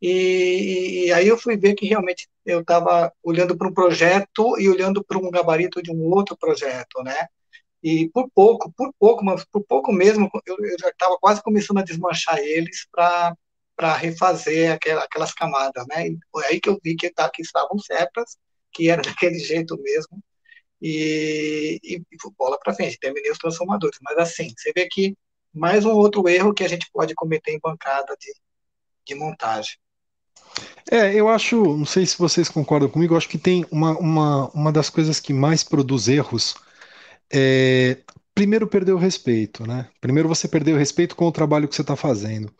E, e aí eu fui ver que realmente eu estava olhando para um projeto e olhando para um gabarito de um outro projeto, né? E por pouco, por pouco, mas por pouco mesmo, eu, eu já estava quase começando a desmanchar eles para para refazer aquela, aquelas camadas, né? E foi aí que eu vi que, tá, que estavam certas, que era daquele jeito mesmo, e, e, e bola para frente, terminei os transformadores. Mas assim, você vê que mais um outro erro que a gente pode cometer em bancada de, de montagem. É, eu acho, não sei se vocês concordam comigo, acho que tem uma, uma, uma das coisas que mais produz erros é, primeiro perder o respeito, né? Primeiro você perdeu o respeito com o trabalho que você está fazendo.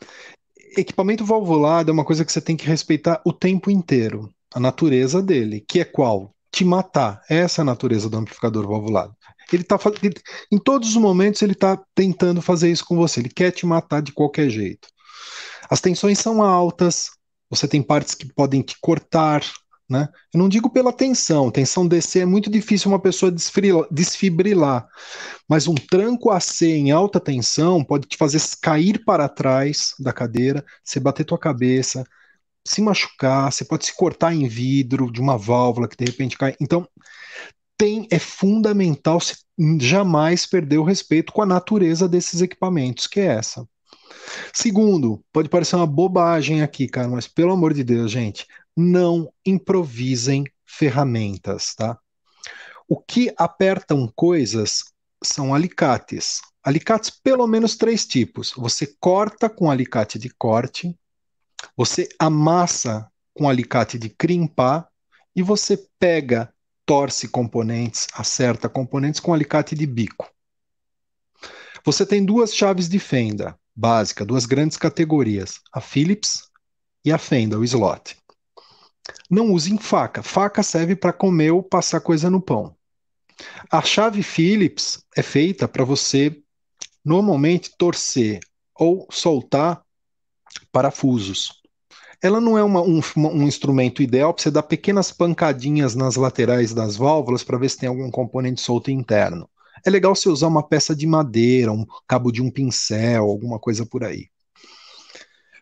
Equipamento valvulado é uma coisa que você tem que respeitar o tempo inteiro, a natureza dele, que é qual? te matar. Essa é a natureza do amplificador valvulado. Ele tá ele, em todos os momentos ele está tentando fazer isso com você. Ele quer te matar de qualquer jeito. As tensões são altas. Você tem partes que podem te cortar, né? Eu não digo pela tensão. Tensão DC é muito difícil uma pessoa desfibrilar, mas um tranco AC em alta tensão pode te fazer cair para trás da cadeira, você bater tua cabeça, se machucar, você pode se cortar em vidro de uma válvula que de repente cai. Então, tem é fundamental se, jamais perder o respeito com a natureza desses equipamentos, que é essa. Segundo, pode parecer uma bobagem aqui, cara, mas pelo amor de Deus, gente, não improvisem ferramentas, tá? O que apertam coisas são alicates. Alicates, pelo menos três tipos. Você corta com alicate de corte, você amassa com alicate de crimpar e você pega, torce componentes, acerta componentes com alicate de bico. Você tem duas chaves de fenda básica, duas grandes categorias, a Phillips e a fenda, o slot. Não usem faca. Faca serve para comer ou passar coisa no pão. A chave Phillips é feita para você normalmente torcer ou soltar parafusos. Ela não é uma, um, um instrumento ideal para você dar pequenas pancadinhas nas laterais das válvulas para ver se tem algum componente solto interno. É legal você usar uma peça de madeira, um cabo de um pincel, alguma coisa por aí.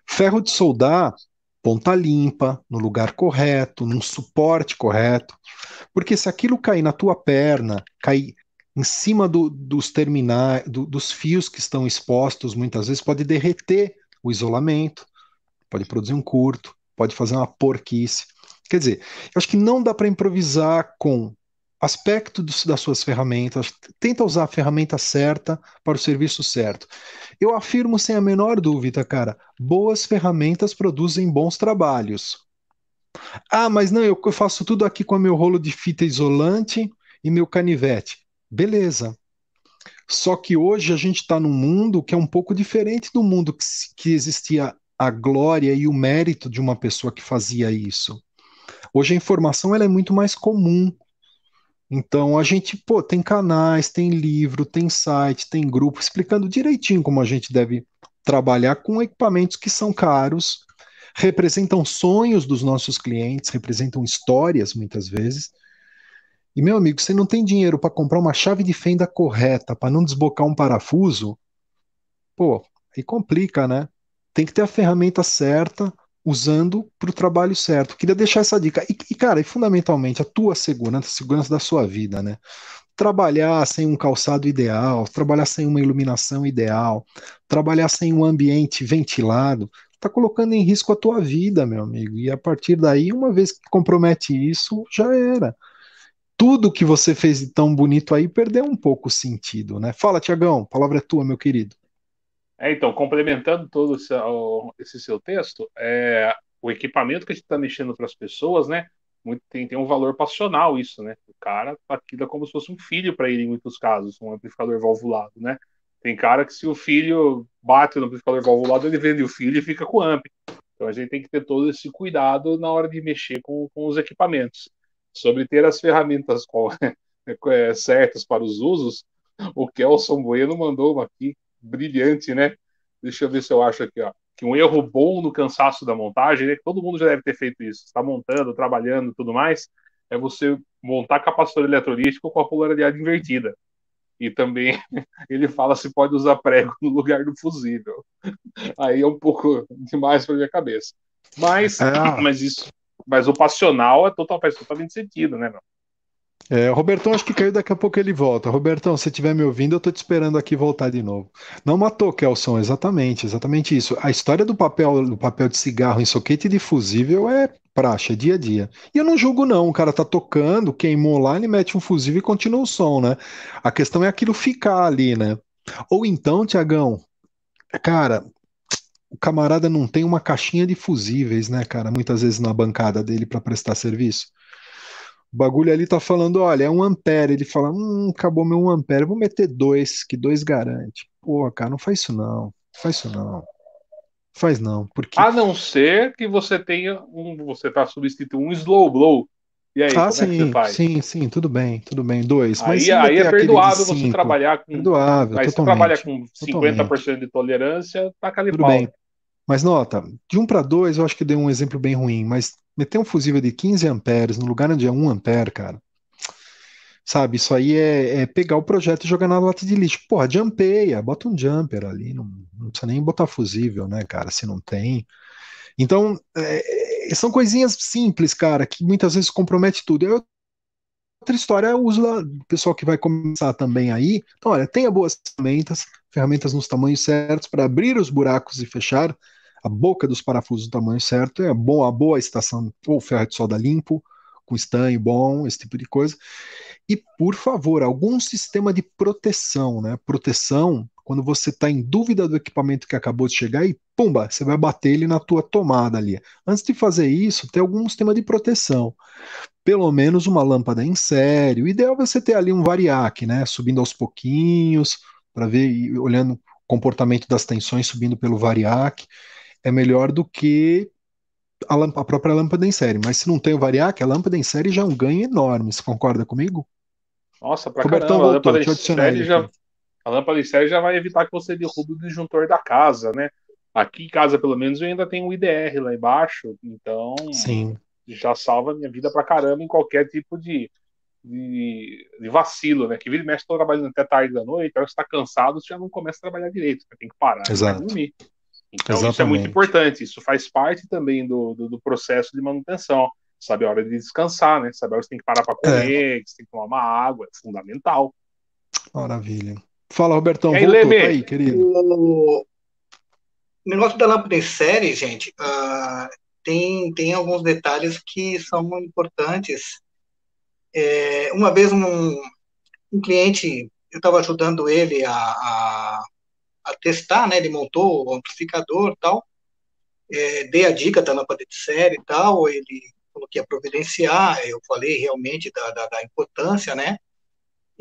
Ferro de soldar, ponta limpa, no lugar correto, num suporte correto. Porque se aquilo cair na tua perna, cair em cima do, dos terminais, do, dos fios que estão expostos, muitas vezes pode derreter o isolamento, pode produzir um curto, pode fazer uma porquice. Quer dizer, eu acho que não dá para improvisar com aspecto do, das suas ferramentas, tenta usar a ferramenta certa para o serviço certo. Eu afirmo sem a menor dúvida, cara, boas ferramentas produzem bons trabalhos. Ah, mas não, eu, eu faço tudo aqui com meu rolo de fita isolante e meu canivete. Beleza. Só que hoje a gente está num mundo que é um pouco diferente do mundo que, que existia a glória e o mérito de uma pessoa que fazia isso. Hoje a informação ela é muito mais comum. Então a gente pô, tem canais, tem livro, tem site, tem grupo explicando direitinho como a gente deve trabalhar com equipamentos que são caros, representam sonhos dos nossos clientes, representam histórias muitas vezes, e meu amigo, você não tem dinheiro para comprar uma chave de fenda correta para não desbocar um parafuso? Pô, aí complica, né? Tem que ter a ferramenta certa usando para o trabalho certo. Queria deixar essa dica. E, e, cara, e fundamentalmente a tua segurança, a segurança da sua vida, né? Trabalhar sem um calçado ideal, trabalhar sem uma iluminação ideal, trabalhar sem um ambiente ventilado, está colocando em risco a tua vida, meu amigo. E a partir daí, uma vez que compromete isso, já era tudo que você fez de tão bonito aí perdeu um pouco o sentido, né? Fala, Tiagão, palavra é tua, meu querido. É, então, complementando todo esse, esse seu texto, é, o equipamento que a gente está mexendo para as pessoas, né? Muito, tem, tem, um valor passional isso, né? O cara, aquilo é como se fosse um filho para ele em muitos casos, um amplificador valvulado, né? Tem cara que se o filho bate no amplificador valvulado, ele vende o filho e fica com o amp. Então a gente tem que ter todo esse cuidado na hora de mexer com, com os equipamentos sobre ter as ferramentas é, certas para os usos, o Kelson Bueno mandou uma aqui, brilhante, né? Deixa eu ver se eu acho aqui, ó. Que um erro bom no cansaço da montagem, né? Todo mundo já deve ter feito isso. Está montando, trabalhando tudo mais. É você montar capacitor eletrolítico com a polaridade invertida. E também ele fala se pode usar prego no lugar do fusível. Aí é um pouco demais para minha cabeça. Mas, é, ah. mas isso mas o passional é total, totalmente sentido, né, meu? É, o Robertão acho que caiu, daqui a pouco ele volta. Robertão, se estiver me ouvindo, eu tô te esperando aqui voltar de novo. Não matou, Kelson, exatamente, exatamente isso. A história do papel do papel de cigarro em soquete de fusível é praxe, é dia a dia. E eu não julgo não, o cara tá tocando, queimou lá, ele mete um fusível e continua o som, né? A questão é aquilo ficar ali, né? Ou então, Tiagão, cara, o camarada não tem uma caixinha de fusíveis, né, cara? Muitas vezes na bancada dele para prestar serviço. O bagulho ali tá falando, olha, é um ampere. Ele fala, hum, acabou meu um ampere, vou meter dois, que dois garante. Pô, cara, não faz isso não, faz isso não. Faz não, porque... A não ser que você tenha um, você tá substituindo um slow blow. E aí, ah, como sim, é que você faz? Sim, sim, tudo bem, tudo bem, dois. Aí, aí é perdoável você trabalhar com... Perdoável, aí totalmente. você trabalha com 50% totalmente. de tolerância, tá calibrado. tudo Bem. Mas nota, de 1 para 2 eu acho que deu um exemplo bem ruim, mas meter um fusível de 15 amperes no lugar onde é 1 ampere, cara, sabe, isso aí é, é, pegar o projeto e jogar na lata de lixo. Porra, jumpeia, bota um jumper ali, não, não precisa nem botar fusível, né, cara, se não tem. Então, é, é são coisinhas simples, cara, que muitas vezes compromete tudo. Eu outra história é o pessoal que vai começar também aí. Então, olha, tenha boas ferramentas, ferramentas nos tamanhos certos para abrir os buracos e fechar a boca dos parafusos do tamanho certo. É bom a boa estação ou ferro de solda limpo, com estanho bom, esse tipo de coisa. E por favor, algum sistema de proteção, né? Proteção quando você está em dúvida do equipamento que acabou de chegar e pumba, você vai bater ele na tua tomada ali. Antes de fazer isso, tem algum sistema de proteção. Pelo menos uma lâmpada em série. O ideal é você ter ali um variac, né? Subindo aos pouquinhos, para ver, olhando o comportamento das tensões subindo pelo variac. É melhor do que a, a, própria lâmpada em série. Mas se não tem o variac, a lâmpada em série já é um ganho enorme. Você concorda comigo? Nossa, pra caramba, voltou, a lâmpada em série já... A lâmpada de série já vai evitar que você derrube o disjuntor da casa, né? Aqui em casa, pelo menos, eu ainda tenho o IDR lá embaixo, então Sim. já salva minha vida pra caramba em qualquer tipo de, de, de vacilo, né? Que vira e mexe, tô trabalhando até tarde da noite, agora você tá cansado, você já não começa a trabalhar direito, você tem que parar, Exato. dormir. Então Exatamente. isso é muito importante, isso faz parte também do, do, do, processo de manutenção. Sabe a hora de descansar, né? Sabe a hora que você tem que parar para é. comer, é. que você tem que tomar uma água, é fundamental. Maravilha. Fala, Robertão. E aí, voltou, Leme, tá aí, querido. O negócio da lâmpada em série, gente, uh, tem, tem alguns detalhes que são importantes. É, uma vez um, um cliente, eu estava ajudando ele a, a, a, testar, né? Ele montou o amplificador e tal. É, dei a dica da lâmpada de série e tal, ele falou que ia providenciar, eu falei realmente da, da, da importância, né?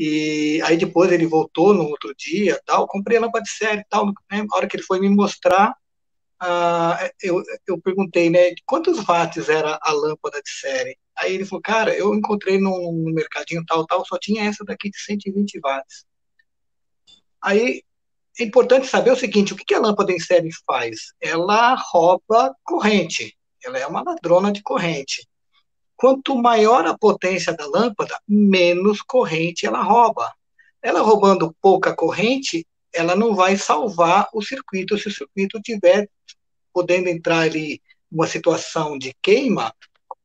E aí depois ele voltou no outro dia, tal, comprei a lâmpada de série, tal. Né? Na hora que ele foi me mostrar, uh, eu, eu perguntei, né, quantos watts era a lâmpada de série? Aí ele falou, cara, eu encontrei no mercadinho tal, tal, só tinha essa daqui de 120 watts. Aí é importante saber o seguinte: o que a lâmpada em série faz? Ela rouba corrente, ela é uma ladrona de corrente. Quanto maior a potência da lâmpada, menos corrente ela rouba. Ela roubando pouca corrente, ela não vai salvar o circuito. Se o circuito tiver podendo entrar ali uma situação de queima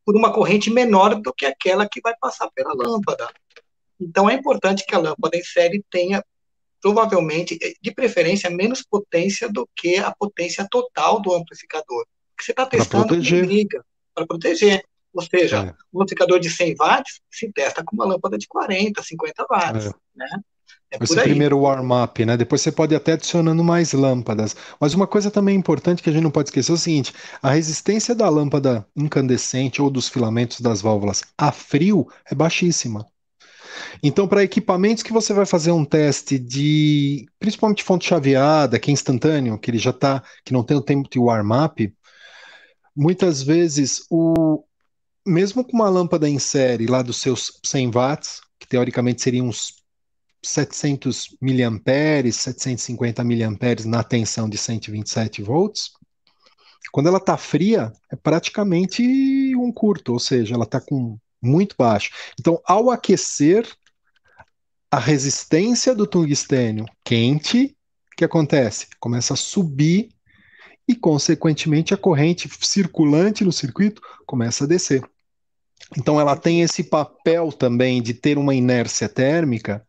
por uma corrente menor do que aquela que vai passar pela lâmpada. Então é importante que a lâmpada em série tenha provavelmente, eh, de preferência, menos potência do que a potência total do amplificador. Que você está testando liga para proteger. Ou seja, é. um amplificador de 100 watts se testa com uma lâmpada de 40, 50 watts, é. né? É Esse primeiro warm-up, né? Depois você pode até adicionando mais lâmpadas. Mas uma coisa também importante que a gente não pode esquecer é o seguinte: a resistência da lâmpada incandescente ou dos filamentos das válvulas a frio é baixíssima. Então, para equipamentos que você vai fazer um teste de, principalmente fonte chaveada, que é instantâneo, que ele já está, que não tem o tempo de warm-up, muitas vezes o, mesmo com uma lâmpada em série lá dos seus 100 watts, que teoricamente seriam uns 700 miliamperes, 750 miliamperes na tensão de 127 volts, quando ela está fria, é praticamente um curto, ou seja, ela está com muito baixo. Então, ao aquecer, a resistência do tungstênio quente, o que acontece? Começa a subir e, consequentemente, a corrente circulante no circuito começa a descer. Então, ela tem esse papel também de ter uma inércia térmica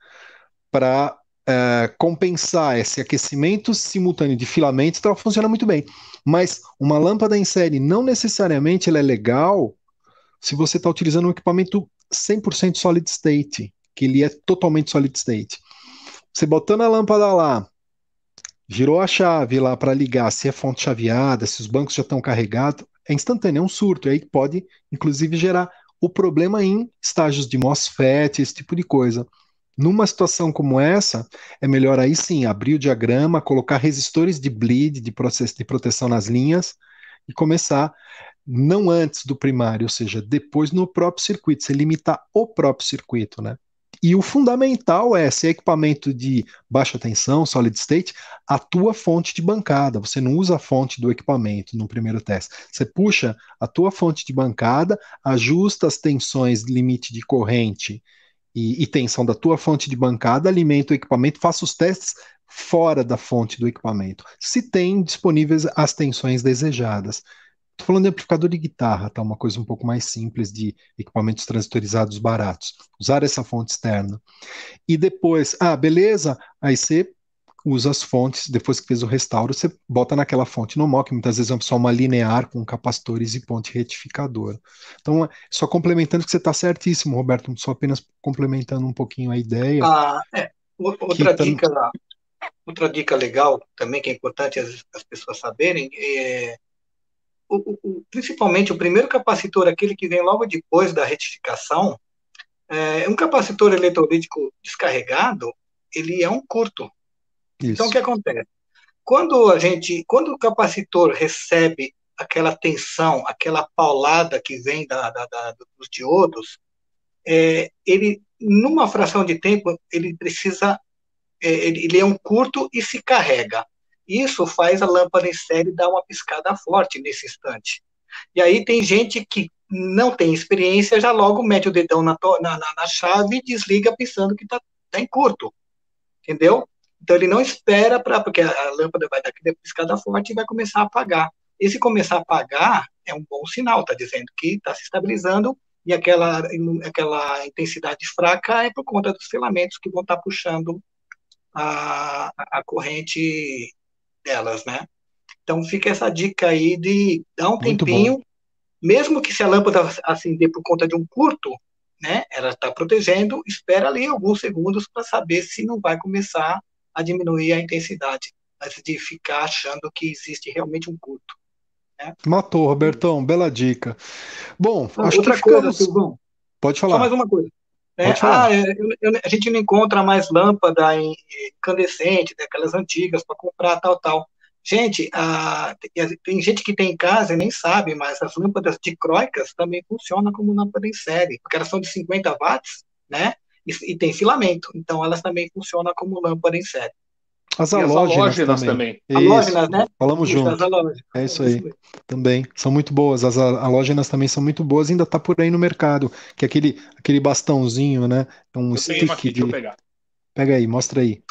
para é, compensar esse aquecimento simultâneo de filamentos, então ela funciona muito bem. Mas uma lâmpada em série não necessariamente ela é legal se você está utilizando um equipamento 100% solid state, que ele é totalmente solid state. Você botando a lâmpada lá, girou a chave lá para ligar se é fonte chaveada, se os bancos já estão carregados, é instantâneo, é um surto, e aí pode, inclusive, gerar o problema em estágios de MOSFET, esse tipo de coisa. Numa situação como essa, é melhor aí sim abrir o diagrama, colocar resistores de bleed, de processo de proteção nas linhas e começar não antes do primário, ou seja, depois no próprio circuito, você limitar o próprio circuito, né? E o fundamental é é equipamento de baixa tensão, solid state, a tua fonte de bancada. Você não usa a fonte do equipamento no primeiro teste. Você puxa a tua fonte de bancada, ajusta as tensões limite de corrente e, e tensão da tua fonte de bancada, alimenta o equipamento, faça os testes fora da fonte do equipamento, se tem disponíveis as tensões desejadas. Estou falando de amplificador de guitarra, tá? Uma coisa um pouco mais simples de equipamentos transistorizados baratos. Usar essa fonte externa. E depois, ah, beleza, aí você usa as fontes, depois que fez o restauro, você bota naquela fonte no que muitas vezes é só uma linear com capacitores e ponte retificador Então, é só complementando que você está certíssimo, Roberto, só apenas complementando um pouquinho a ideia. Ah, é. Outra tá dica, outra dica legal também que é importante as, as pessoas saberem é o, o, principalmente o primeiro capacitor, aquele que vem logo depois da retificação, é, um capacitor eletrolítico descarregado, ele é um curto. Isso. Então, o que acontece? Quando a gente, quando o capacitor recebe aquela tensão, aquela paulada que vem da, da, da dos diodos, é, ele, numa fração de tempo, ele precisa, é, ele, ele é um curto e se carrega. Isso faz a lâmpada em série dar uma piscada forte nesse instante. E aí tem gente que não tem experiência, já logo mete o dedão na, na, na chave e desliga pensando que está tá em curto. Entendeu? Então ele não espera para porque a lâmpada vai dar aquela piscada forte e vai começar a apagar. Esse começar a apagar é um bom sinal, está dizendo que está se estabilizando e aquela, aquela intensidade fraca é por conta dos filamentos que vão estar tá puxando a, a corrente delas, né? Então fica essa dica aí de dar um tempinho, mesmo que se a lâmpada acender por conta de um curto, né? Ela está protegendo, espera ali alguns segundos para saber se não vai começar a diminuir a intensidade, antes de ficar achando que existe realmente um curto. Né? Matou, Robertão, bela dica. Bom, não, ah, acho outra que ficamos... coisa, Silvão. Pode falar. Só mais uma coisa. Né? Ah, eu, eu, a gente não encontra mais lâmpada incandescente, daquelas antigas, para comprar tal, tal. Gente, a, tem gente que tem em casa e nem sabe, mas as lâmpadas de Croicas também funcionam como lâmpada em série, porque elas são de 50 watts, né? E, e tem filamento, então elas também funcionam como lâmpada em série. As halógenas, também. também. né? Falamos isso, junto. É isso aí. Também. São muito boas. As halógenas também são muito boas. Ainda está por aí no mercado. Que é aquele, aquele bastãozinho, né? É um eu stick aqui, de... Pegar. Pega aí, mostra aí.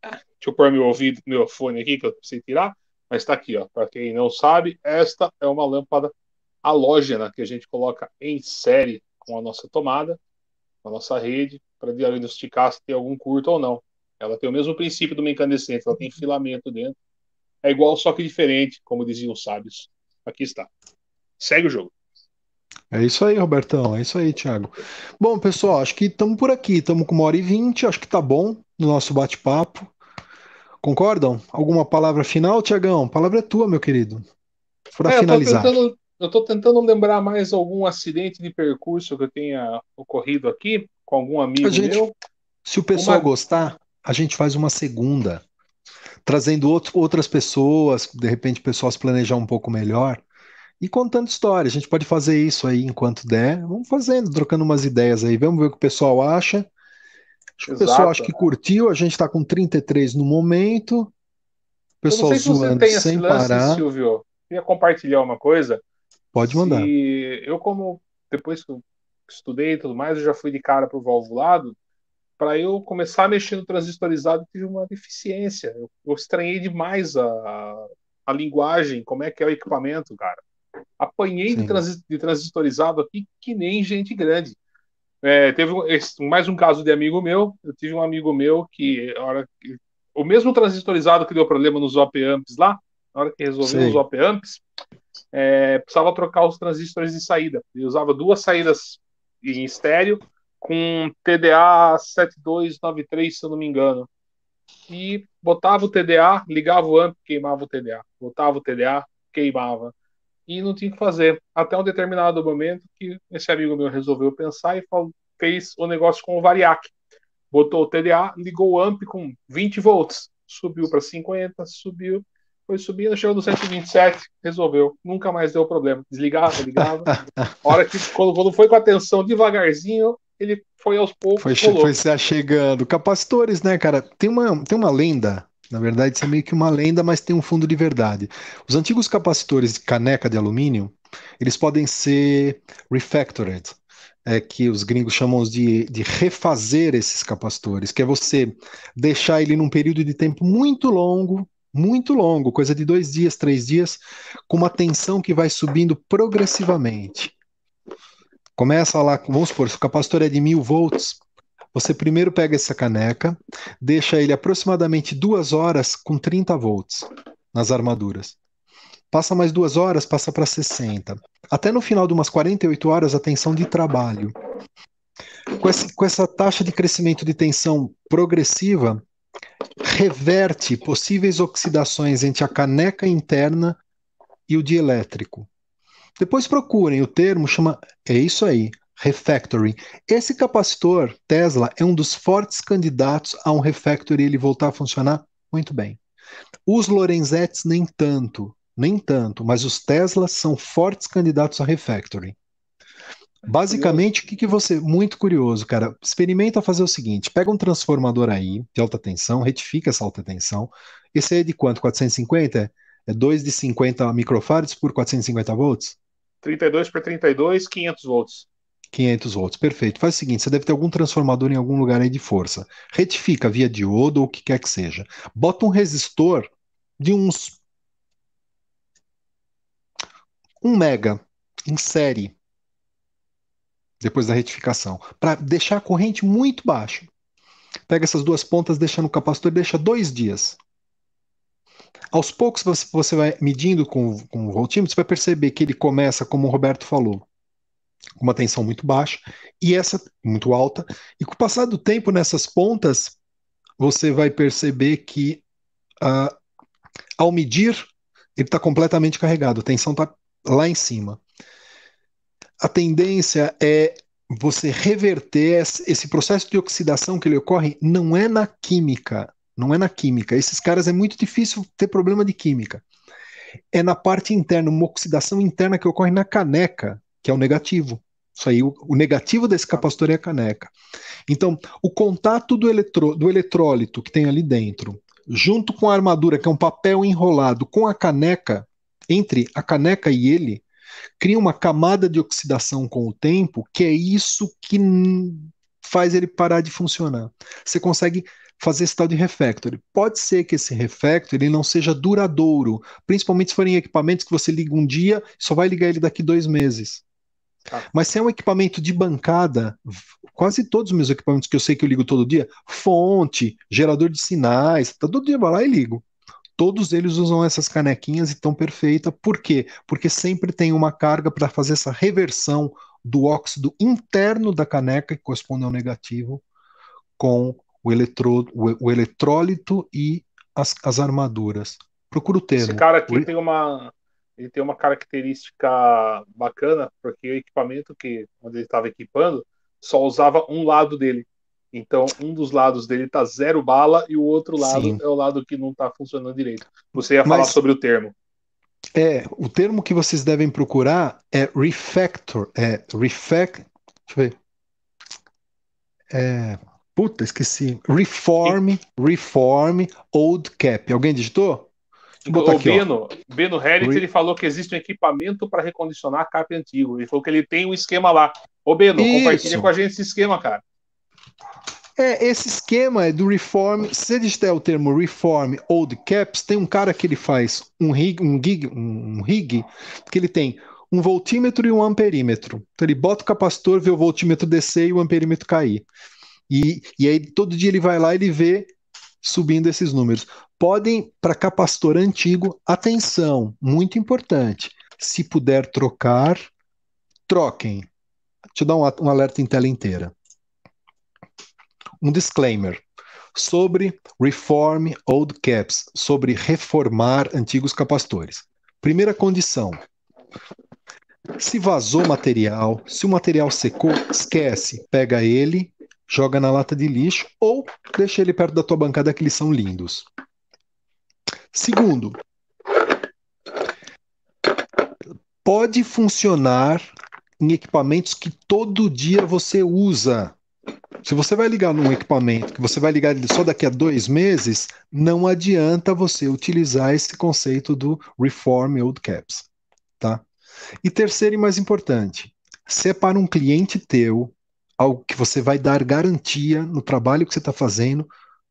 Deixa eu pôr meu ouvido, meu fone aqui, que eu preciso tirar. Mas está aqui, ó. Para quem não sabe, esta é uma lâmpada halógena que a gente coloca em série com a nossa tomada na nossa rede para diagnosticar se tem algum curto ou não. Ela tem o mesmo princípio de uma incandescente, ela tem filamento dentro. É igual, só que diferente, como diziam os sábios. Aqui está. Segue o jogo. É isso aí, Robertão. É isso aí, Thiago. Bom, pessoal, acho que estamos por aqui. Estamos com uma hora e vinte. Acho que tá bom no nosso bate-papo. Concordam? Alguma palavra final, Tiagão? Palavra é tua, meu querido. Para é, finalizar. Eu tentando, eu estou tentando lembrar mais algum acidente de percurso que tenha ocorrido aqui com algum amigo gente, meu. Se o pessoal uma... gostar, a gente faz uma segunda, trazendo outro, outras pessoas, de repente o pessoal se planejar um pouco melhor e contando histórias. A gente pode fazer isso aí enquanto der. Vamos fazendo, trocando umas ideias aí. Vamos ver o que o pessoal acha. Acho que o pessoal acha que curtiu. A gente está com 33 no momento. O pessoal Eu não sei se você tem esse lance, parar. Silvio. Queria compartilhar uma coisa. Pode mandar. Se eu, como depois que eu estudei e tudo mais, eu já fui de cara para o valvulado. Para eu começar a mexer no transistorizado, tive uma deficiência. Eu, eu estranhei demais a, a, linguagem, como é que é o equipamento, cara. Apanhei de, transi de, transistorizado aqui que nem gente grande. É, teve mais um caso de amigo meu. Eu tive um amigo meu que, hora que o mesmo transistorizado que deu problema nos op amps lá, na hora que resolveu os op amps, é, precisava trocar os transistores de saída. Ele usava duas saídas em estéreo com TDA 7293, se eu não me engano. E botava o TDA, ligava o amp, queimava o TDA. Botava o TDA, queimava. E não tinha o que fazer. Até um determinado momento que esse amigo meu resolveu pensar e falou, fez o negócio com o Variac. Botou o TDA, ligou o amp com 20 volts, subiu para 50, subiu foi subindo, chegou no 127, resolveu. Nunca mais deu problema. Desligava, ligava. hora que, quando, quando foi com atenção devagarzinho, ele foi aos poucos. Foi, rolou. foi se achegando. Capacitores, né, cara? Tem uma, tem uma lenda. Na verdade, isso é meio que uma lenda, mas tem um fundo de verdade. Os antigos capacitores de caneca de alumínio, eles podem ser refactored, é que os gringos chamam de, de refazer esses capacitores, que é você deixar ele num período de tempo muito longo muito longo, coisa de dois dias, três dias, com uma tensão que vai subindo progressivamente. Começa lá, vamos supor, se o capacitor é de mil volts, você primeiro pega essa caneca, deixa ele aproximadamente duas horas com 30 volts nas armaduras. Passa mais duas horas, passa para 60. Até no final de umas 48 horas, a tensão de trabalho. Com, esse, com essa taxa de crescimento de tensão progressiva, reverte possíveis oxidações entre a caneca interna e o dielétrico. Depois procurem o termo, chama. É isso aí, refactoring. Esse capacitor Tesla é um dos fortes candidatos a um refactoring ele voltar a funcionar muito bem. Os Lorenzettes nem tanto, nem tanto, mas os Teslas são fortes candidatos a refactoring. Basicamente, o que, que você. Muito curioso, cara. Experimenta fazer o seguinte: pega um transformador aí, de alta tensão, retifica essa alta tensão. Esse aí é de quanto? 450? É 2 de 50 microfarads por 450 volts? 32 por 32, 500 volts. 500 volts, perfeito. Faz o seguinte: você deve ter algum transformador em algum lugar aí de força. Retifica via diodo ou o que quer que seja. Bota um resistor de uns. 1 mega em série depois da retificação, para deixar a corrente muito baixa. Pega essas duas pontas, deixa no capacitor, deixa dois dias. Aos poucos você vai medindo com, com o voltímetro, você vai perceber que ele começa, como o Roberto falou, com uma tensão muito baixa e essa muito alta. E com o passar do tempo nessas pontas, você vai perceber que uh, ao medir, ele está completamente carregado, a tensão está lá em cima a tendência é você reverter esse processo de oxidação que ele ocorre não é na química, não é na química. Esses caras é muito difícil ter problema de química. É na parte interna, uma oxidação interna que ocorre na caneca, que é o negativo. Isso aí, o, negativo desse tá. capacitor é a caneca. Então, o contato do, eletro, do eletrólito que tem ali dentro, junto com a armadura, que é um papel enrolado, com a caneca, entre a caneca e ele, cria uma camada de oxidação com o tempo, que é isso que faz ele parar de funcionar. Você consegue fazer esse tal de refactory. Pode ser que esse refactory ele não seja duradouro, principalmente se forem equipamentos que você liga um dia, e só vai ligar ele daqui dois meses. Tá. Mas se é um equipamento de bancada, quase todos os meus equipamentos que eu sei que eu ligo todo dia, fonte, gerador de sinais, tá, todo dia vai lá e ligo. Todos eles usam essas canequinhas e estão perfeita. Por quê? Porque sempre tem uma carga para fazer essa reversão do óxido interno da caneca, que corresponde ao negativo, com o, eletro, o, o eletrólito e as, as armaduras. Procura o termo. Esse cara aqui o... tem uma, ele tem uma característica bacana, porque o equipamento que onde ele estava equipando só usava um lado dele. Então, um dos lados dele tá zero bala e o outro lado Sim. é o lado que não tá funcionando direito. Você ia falar Mas, sobre o termo. É, o termo que vocês devem procurar é refactor. É refact. Deixa eu ver. É, puta, esqueci. Reform, reform, old cap. Alguém digitou? o aqui, Beno, Beno Herit, ele falou que existe um equipamento para recondicionar cap antigo. Ele falou que ele tem um esquema lá. Ô, Beno, Isso. compartilha com a gente esse esquema, cara. É, esse esquema é do reform, se ele der o termo reform old caps, tem um cara que ele faz um rig, um gig, um rig, que ele tem um voltímetro e um amperímetro. Então ele bota o capacitor, vê o voltímetro descer e o amperímetro cair. E, e aí todo dia ele vai lá e ele vê subindo esses números. Podem, para capacitor antigo, atenção, muito importante. Se puder trocar, troquem. Deixa eu dar um, um alerta em tela inteira um disclaimer sobre reform old caps, sobre reformar antigos capacitores. Primeira condição: se vazou material, se o material secou, esquece, pega ele, joga na lata de lixo ou deixa ele perto da tua bancada que eles são lindos. Segundo, pode funcionar em equipamentos que todo dia você usa. Se você vai ligar num equipamento que você vai ligar só daqui a dois meses, não adianta você utilizar esse conceito do Reform Old Caps, tá? E terceiro e mais importante, se para um cliente teu, algo que você vai dar garantia no trabalho que você está fazendo,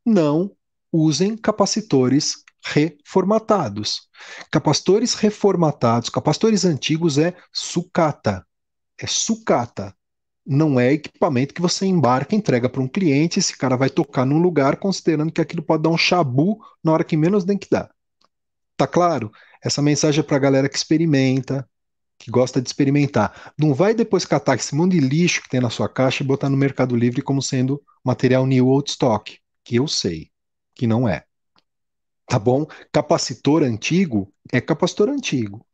não usem capacitores reformatados. Capacitores reformatados, capacitores antigos é sucata. É sucata não é equipamento que você embarca, entrega para um cliente, esse cara vai tocar num lugar considerando que aquilo pode dar um chabu na hora que menos tem que dar. Tá claro? Essa mensagem é para a galera que experimenta, que gosta de experimentar. Não vai depois catar esse monte de lixo que tem na sua caixa e botar no Mercado Livre como sendo material new old stock, que eu sei que não é. Tá bom? Capacitor antigo é capacitor antigo.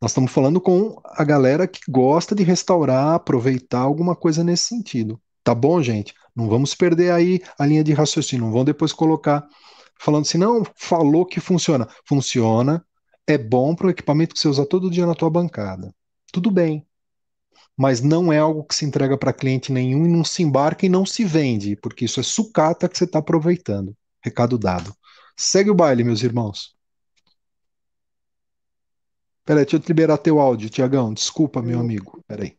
Nós estamos falando com a galera que gosta de restaurar, aproveitar alguma coisa nesse sentido. Tá bom, gente? Não vamos perder aí a linha de raciocínio. Não vão depois colocar falando assim, não, falou que funciona. Funciona, é bom para o equipamento que você usa todo dia na tua bancada. Tudo bem. Mas não é algo que se entrega para cliente nenhum e não se embarca e não se vende, porque isso é sucata que você está aproveitando. Recado dado. Segue o baile, meus irmãos. Peraí, deixa eu te liberar teu áudio, Tiagão. Desculpa, meu hum. amigo. Peraí.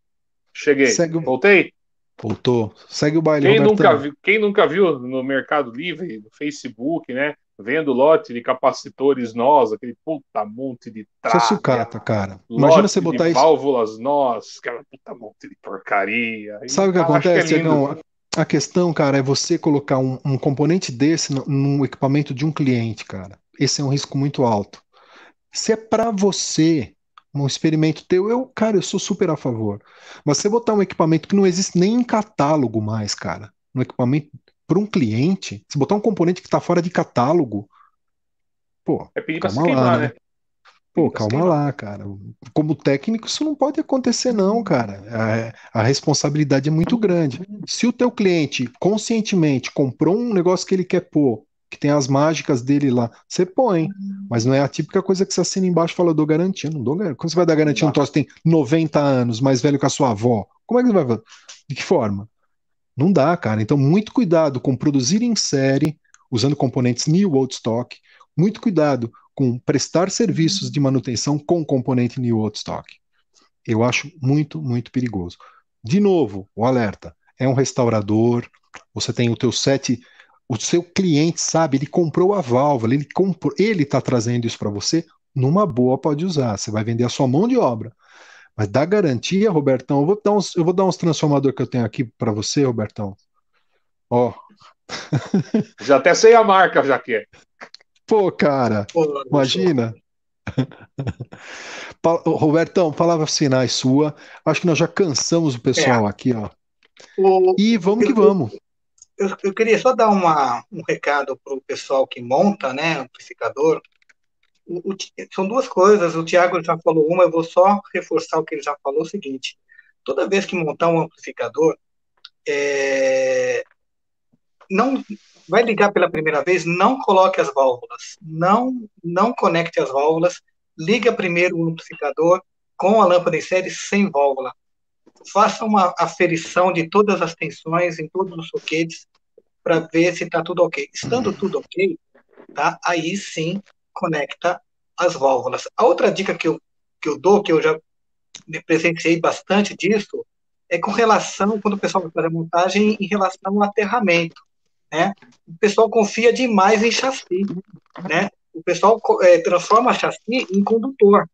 Cheguei. Segue o... Voltei? Voltou. Segue o baile, quem nunca, viu, quem nunca viu no Mercado Livre, no Facebook, né? Vendo lote de capacitores nós, aquele puta monte de trás. Isso é sucata, cara. Imagina você botar de isso. válvulas nós, aquela é puta monte de porcaria. Sabe o que é acontece, Tiagão? a questão, cara, é você colocar um, um componente desse no equipamento de um cliente, cara. Esse é um risco muito alto. Se é para você um experimento teu, eu, cara, eu sou super a favor. Mas você botar um equipamento que não existe nem em catálogo mais, cara, um equipamento para um cliente, se botar um componente que está fora de catálogo, pô, é pedir para se queimar, lá, né? né? Pô, calma lá, cara. Como técnico, isso não pode acontecer, não, cara. A, a, responsabilidade é muito grande. Se o teu cliente conscientemente comprou um negócio que ele quer pôr que tem as mágicas dele lá. Você põe, mas não é a típica coisa que você assina embaixo e fala, eu dou garantia. Não dou garantia. Como você vai dar garantia num troço que tem 90 anos, mais velho que a sua avó? Como é que você vai De que forma? Não dá, cara. Então, muito cuidado com produzir em série, usando componentes new old stock. Muito cuidado com prestar serviços de manutenção com componente new old stock. Eu acho muito, muito perigoso. De novo, o alerta. É um restaurador, você tem o teu set o seu cliente sabe, ele comprou a válvula, ele comprou, ele está trazendo isso para você, numa boa pode usar, você vai vender a sua mão de obra. Mas dá garantia, Robertão. Eu vou dar uns, eu vou dar uns transformador que eu tenho aqui para você, Robertão. Ó. Já até sei a marca, já que. É. Pô, cara, Pô, imagina. Robertão, palavras sinais é sua. Acho que nós já cansamos o pessoal é. aqui, ó. O... E vamos que vamos eu, eu queria só dar uma, um recado para o pessoal que monta, né, o amplificador. O, o, são duas coisas, o Tiago já falou uma, eu vou só reforçar o que ele já falou, é o seguinte, toda vez que montar um amplificador, é, não vai ligar pela primeira vez, não coloque as válvulas, não não conecte as válvulas, liga primeiro o amplificador com a lâmpada em série sem válvula faça uma aferição de todas as tensões, em todos os soquetes, para ver se está tudo ok. Estando tudo ok, tá? aí sim conecta as válvulas. A outra dica que eu, que eu dou, que eu já presenciei bastante disso, é com relação, quando o pessoal vai fazer a montagem, em relação ao aterramento. Né? O pessoal confia demais em chassi. Né? O pessoal é, transforma chassi em condutor.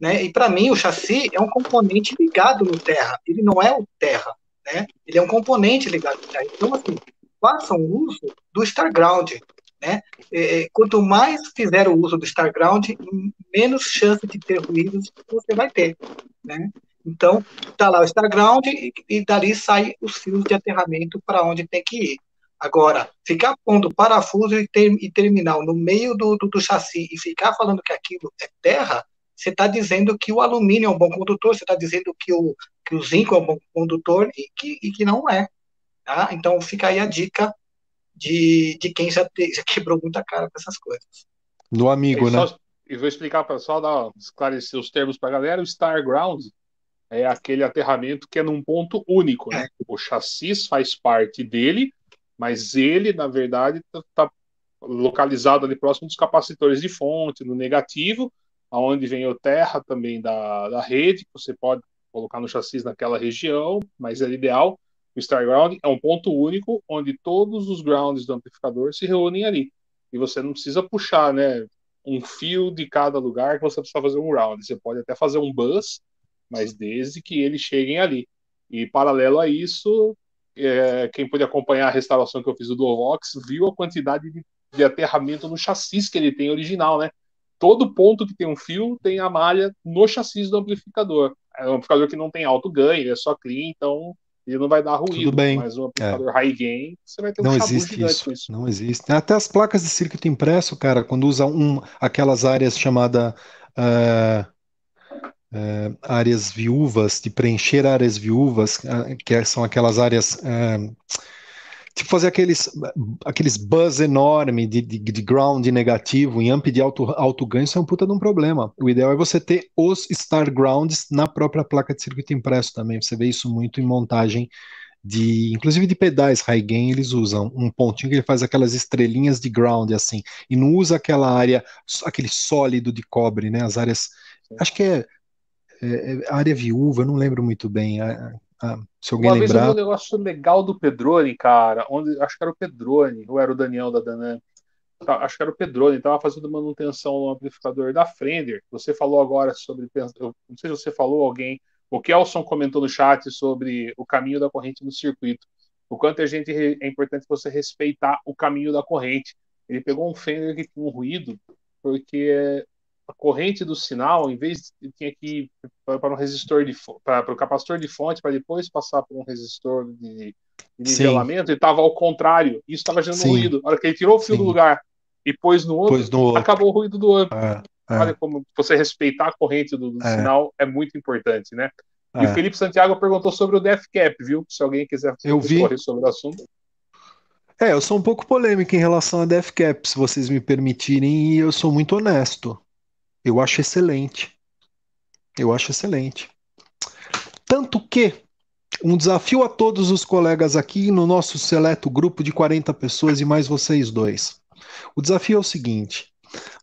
Né? E para mim o chassi é um componente ligado no terra, ele não é o terra, né? Ele é um componente ligado no terra. Então assim, façam uso do star ground, né? É, é, quanto mais fizer o uso do star ground, menos chance de ter ruídos você vai ter, né? Então, está lá o star ground e, e dali sai os fios de aterramento para onde tem que ir. Agora, ficar pondo parafuso e, ter, e terminal no meio do, do, do chassi e ficar falando que aquilo é terra, você está dizendo que o alumínio é um bom condutor, você está dizendo que o, que o zinco é um bom condutor e que, e que não é. Tá? Então fica aí a dica de, de quem já, te, já quebrou muita cara com essas coisas. Do amigo, e né? Só, e vou explicar para o pessoal, dar, esclarecer os termos para a galera. O Star Ground é aquele aterramento que é num ponto único, né? É. O chassis faz parte dele, mas ele, na verdade, está tá localizado ali próximo dos capacitores de fonte, no negativo, aonde vem o terra também da, da rede, que você pode colocar no chassi naquela região, mas é ideal. O Star Ground é um ponto único onde todos os grounds do amplificador se reúnem ali. E você não precisa puxar, né, um fio de cada lugar que você precisa fazer um round. Você pode até fazer um bus, mas desde que eles cheguem ali. E paralelo a isso, é, quem pôde acompanhar a restauração que eu fiz do Duovox viu a quantidade de, de aterramento no chassi que ele tem original, né? todo ponto que tem um fio tem a malha no chassi do amplificador. É um amplificador que não tem alto ganho, é só clean, então ele não vai dar ruído. Tudo bem. Mas um é. amplificador é. high gain, você vai ter um não existe isso. isso. Não existe. Até as placas de circuito impresso, cara, quando usa um, aquelas áreas chamadas. Uh... Eh, eh, áreas viúvas, de preencher áreas viúvas, eh, que são aquelas áreas tipo, fazer aqueles, aqueles buzz enorme de, de, de ground negativo em amp de alto, alto ganho, isso é um puta de um problema. O ideal é você ter os star grounds na própria placa de circuito impresso também. Você vê isso muito em montagem de, inclusive de pedais high gain, eles usam um pontinho que ele faz aquelas estrelinhas de ground assim, e não usa aquela área, aquele sólido de cobre, né? As áreas, acho que é, é, é área viúva, não lembro muito bem. Ah, se alguém Uma lembrar... vez eu vi um negócio legal do Pedrone cara, onde acho que era o Pedrone ou era o Daniel da Danan tá, Acho que era o Pedrone, estava fazendo manutenção no amplificador da Fender. Você falou agora sobre. Eu não sei se você falou alguém. O Kelson comentou no chat sobre o caminho da corrente no circuito. O quanto a é gente é importante você respeitar o caminho da corrente. Ele pegou um Fender que tinha um ruído, porque a corrente do sinal, em vez de tinha que ir para um resistor de para o capacitor de fonte para depois passar por um resistor de, nivelamento, ele estava ao contrário. Isso estava gerando Sim. ruído. A hora que ele tirou o fio Sim. do lugar e pôs no outro, pôs no acabou outro. o ruído do outro. É, é. Olha como você respeitar a corrente do, do é. sinal é muito importante, né? E o é. Felipe Santiago perguntou sobre o cap viu? Se alguém quiser eu vi. sobre o assunto. É, eu sou um pouco polêmico em relação a cap, se vocês me permitirem, e eu sou muito honesto. Eu acho excelente. Eu acho excelente. Tanto que um desafio a todos os colegas aqui no nosso seleto grupo de 40 pessoas e mais vocês dois. O desafio é o seguinte: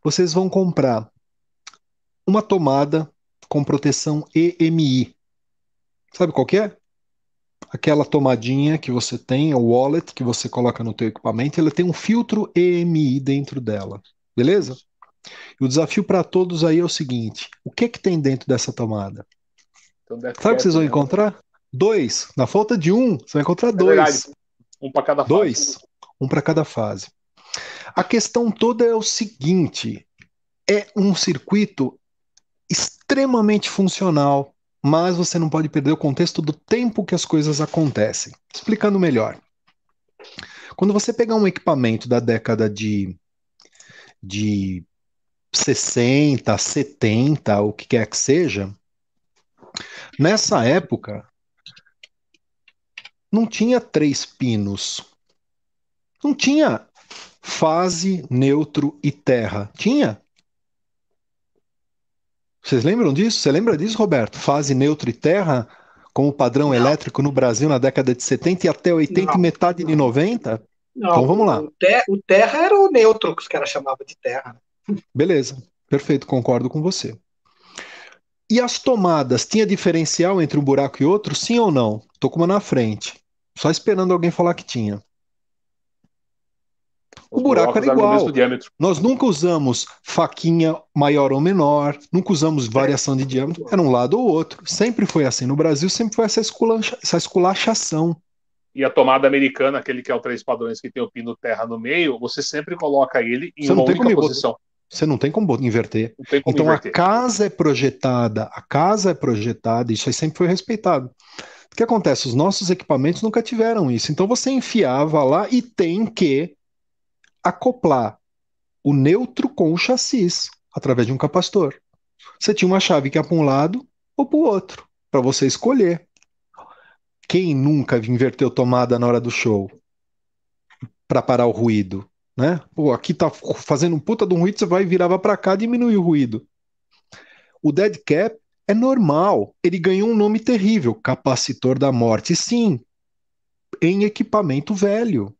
vocês vão comprar uma tomada com proteção EMI. Sabe qual que é? Aquela tomadinha que você tem, o wallet que você coloca no teu equipamento, ela tem um filtro EMI dentro dela. Beleza? E o desafio para todos aí é o seguinte: o que que tem dentro dessa tomada? Então Sabe o que vocês vão né? encontrar? Dois. Na falta de um, você vai encontrar é dois. Verdade. Um para cada fase. Dois. Um para cada fase. A questão toda é o seguinte: é um circuito extremamente funcional, mas você não pode perder o contexto do tempo que as coisas acontecem. Explicando melhor. Quando você pegar um equipamento da década de, de 60, 70, o que quer que seja, nessa época não tinha três pinos. Não tinha fase, neutro e terra. Tinha? Vocês lembram disso? Você lembra disso, Roberto? Fase, neutro e terra como padrão não. elétrico no Brasil na década de 70 e até 80 não, e metade não. de 90? Não, então vamos lá. O, ter, o terra era o neutro que os caras chamavam de terra. Né? Beleza, perfeito, concordo com você. E as tomadas? Tinha diferencial entre um buraco e outro? Sim ou não? Tô com uma na frente. Só esperando alguém falar que tinha. O buraco era igual. Nós nunca usamos faquinha maior ou menor, nunca usamos variação de diâmetro, era um lado ou outro. Sempre foi assim. No Brasil sempre foi essa, essa esculachação. E a tomada americana, aquele que é o três padrões que tem o pino terra no meio, você sempre coloca ele em você posição. Você não tem como inverter. Tem como então inverter. a casa é projetada, a casa é projetada, isso aí sempre foi respeitado. O que acontece? Os nossos equipamentos nunca tiveram isso. Então você enfiava lá e tem que acoplar o neutro com o chassi através de um capacitor. Você tinha uma chave que ia para um lado ou para o outro, para você escolher. Quem nunca inverteu tomada na hora do show para parar o ruído? né? Pô, aqui tá fazendo um puta de um ruído, você vai virava para cá, diminui o ruído. O dead cap é normal, ele ganhou um nome terrível, capacitor da morte. Sim, em equipamento velho,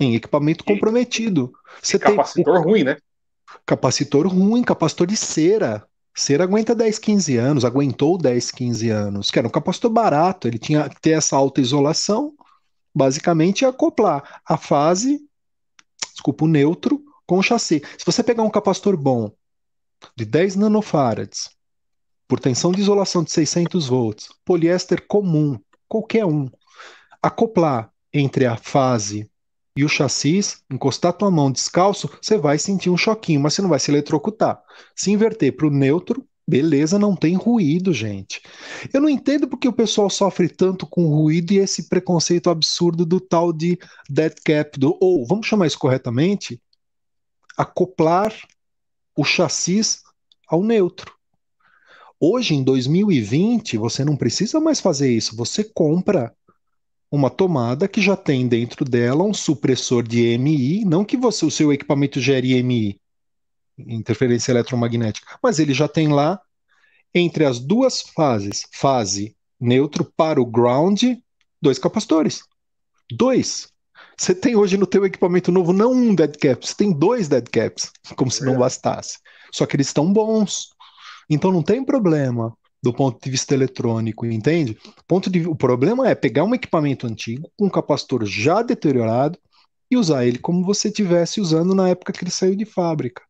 em equipamento comprometido. Você capacitor tem... ruim, né? Capacitor ruim, capacitor de cera. Cera aguenta 10, 15 anos, aguentou 10, 15 anos, que era um capacitor barato, ele tinha que ter essa alta isolação, basicamente, e acoplar a fase desculpa, o neutro com o chassi. Se você pegar um capacitor bom de 10 nanofarads, por tensão de isolação de 600 volts, poliéster comum, qualquer um, acoplar entre a fase e o chassi, encostar tua mão descalço, você vai sentir um choquinho, mas você não vai se eletrocutar. Se inverter para o neutro, Beleza, não tem ruído, gente. Eu não entendo porque o pessoal sofre tanto com ruído e esse preconceito absurdo do tal de dead cap, do, ou vamos chamar isso corretamente, acoplar o chassis ao neutro. Hoje, em 2020, você não precisa mais fazer isso. Você compra uma tomada que já tem dentro dela um supressor de MI, não que você, o seu equipamento gere MI, interferência eletromagnética. Mas ele já tem lá, entre as duas fases, fase neutro para o ground, dois capacitores. Dois. Você tem hoje no teu equipamento novo não um dead cap, você tem dois dead caps, como é. se não bastasse. Só que eles estão bons. Então não tem problema do ponto de vista eletrônico, entende? Ponto de, o problema é pegar um equipamento antigo com um capacitor já deteriorado e usar ele como você tivesse usando na época que ele saiu de fábrica.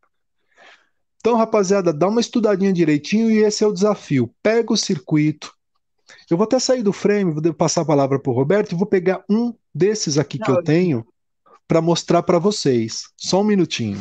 Então, rapaziada, dá uma estudadinha direitinho e esse é o desafio. Pega o circuito. Eu vou até sair do frame, vou passar a palavra para o Roberto e vou pegar um desses aqui Não, que eu, tenho para mostrar para vocês. Só um minutinho.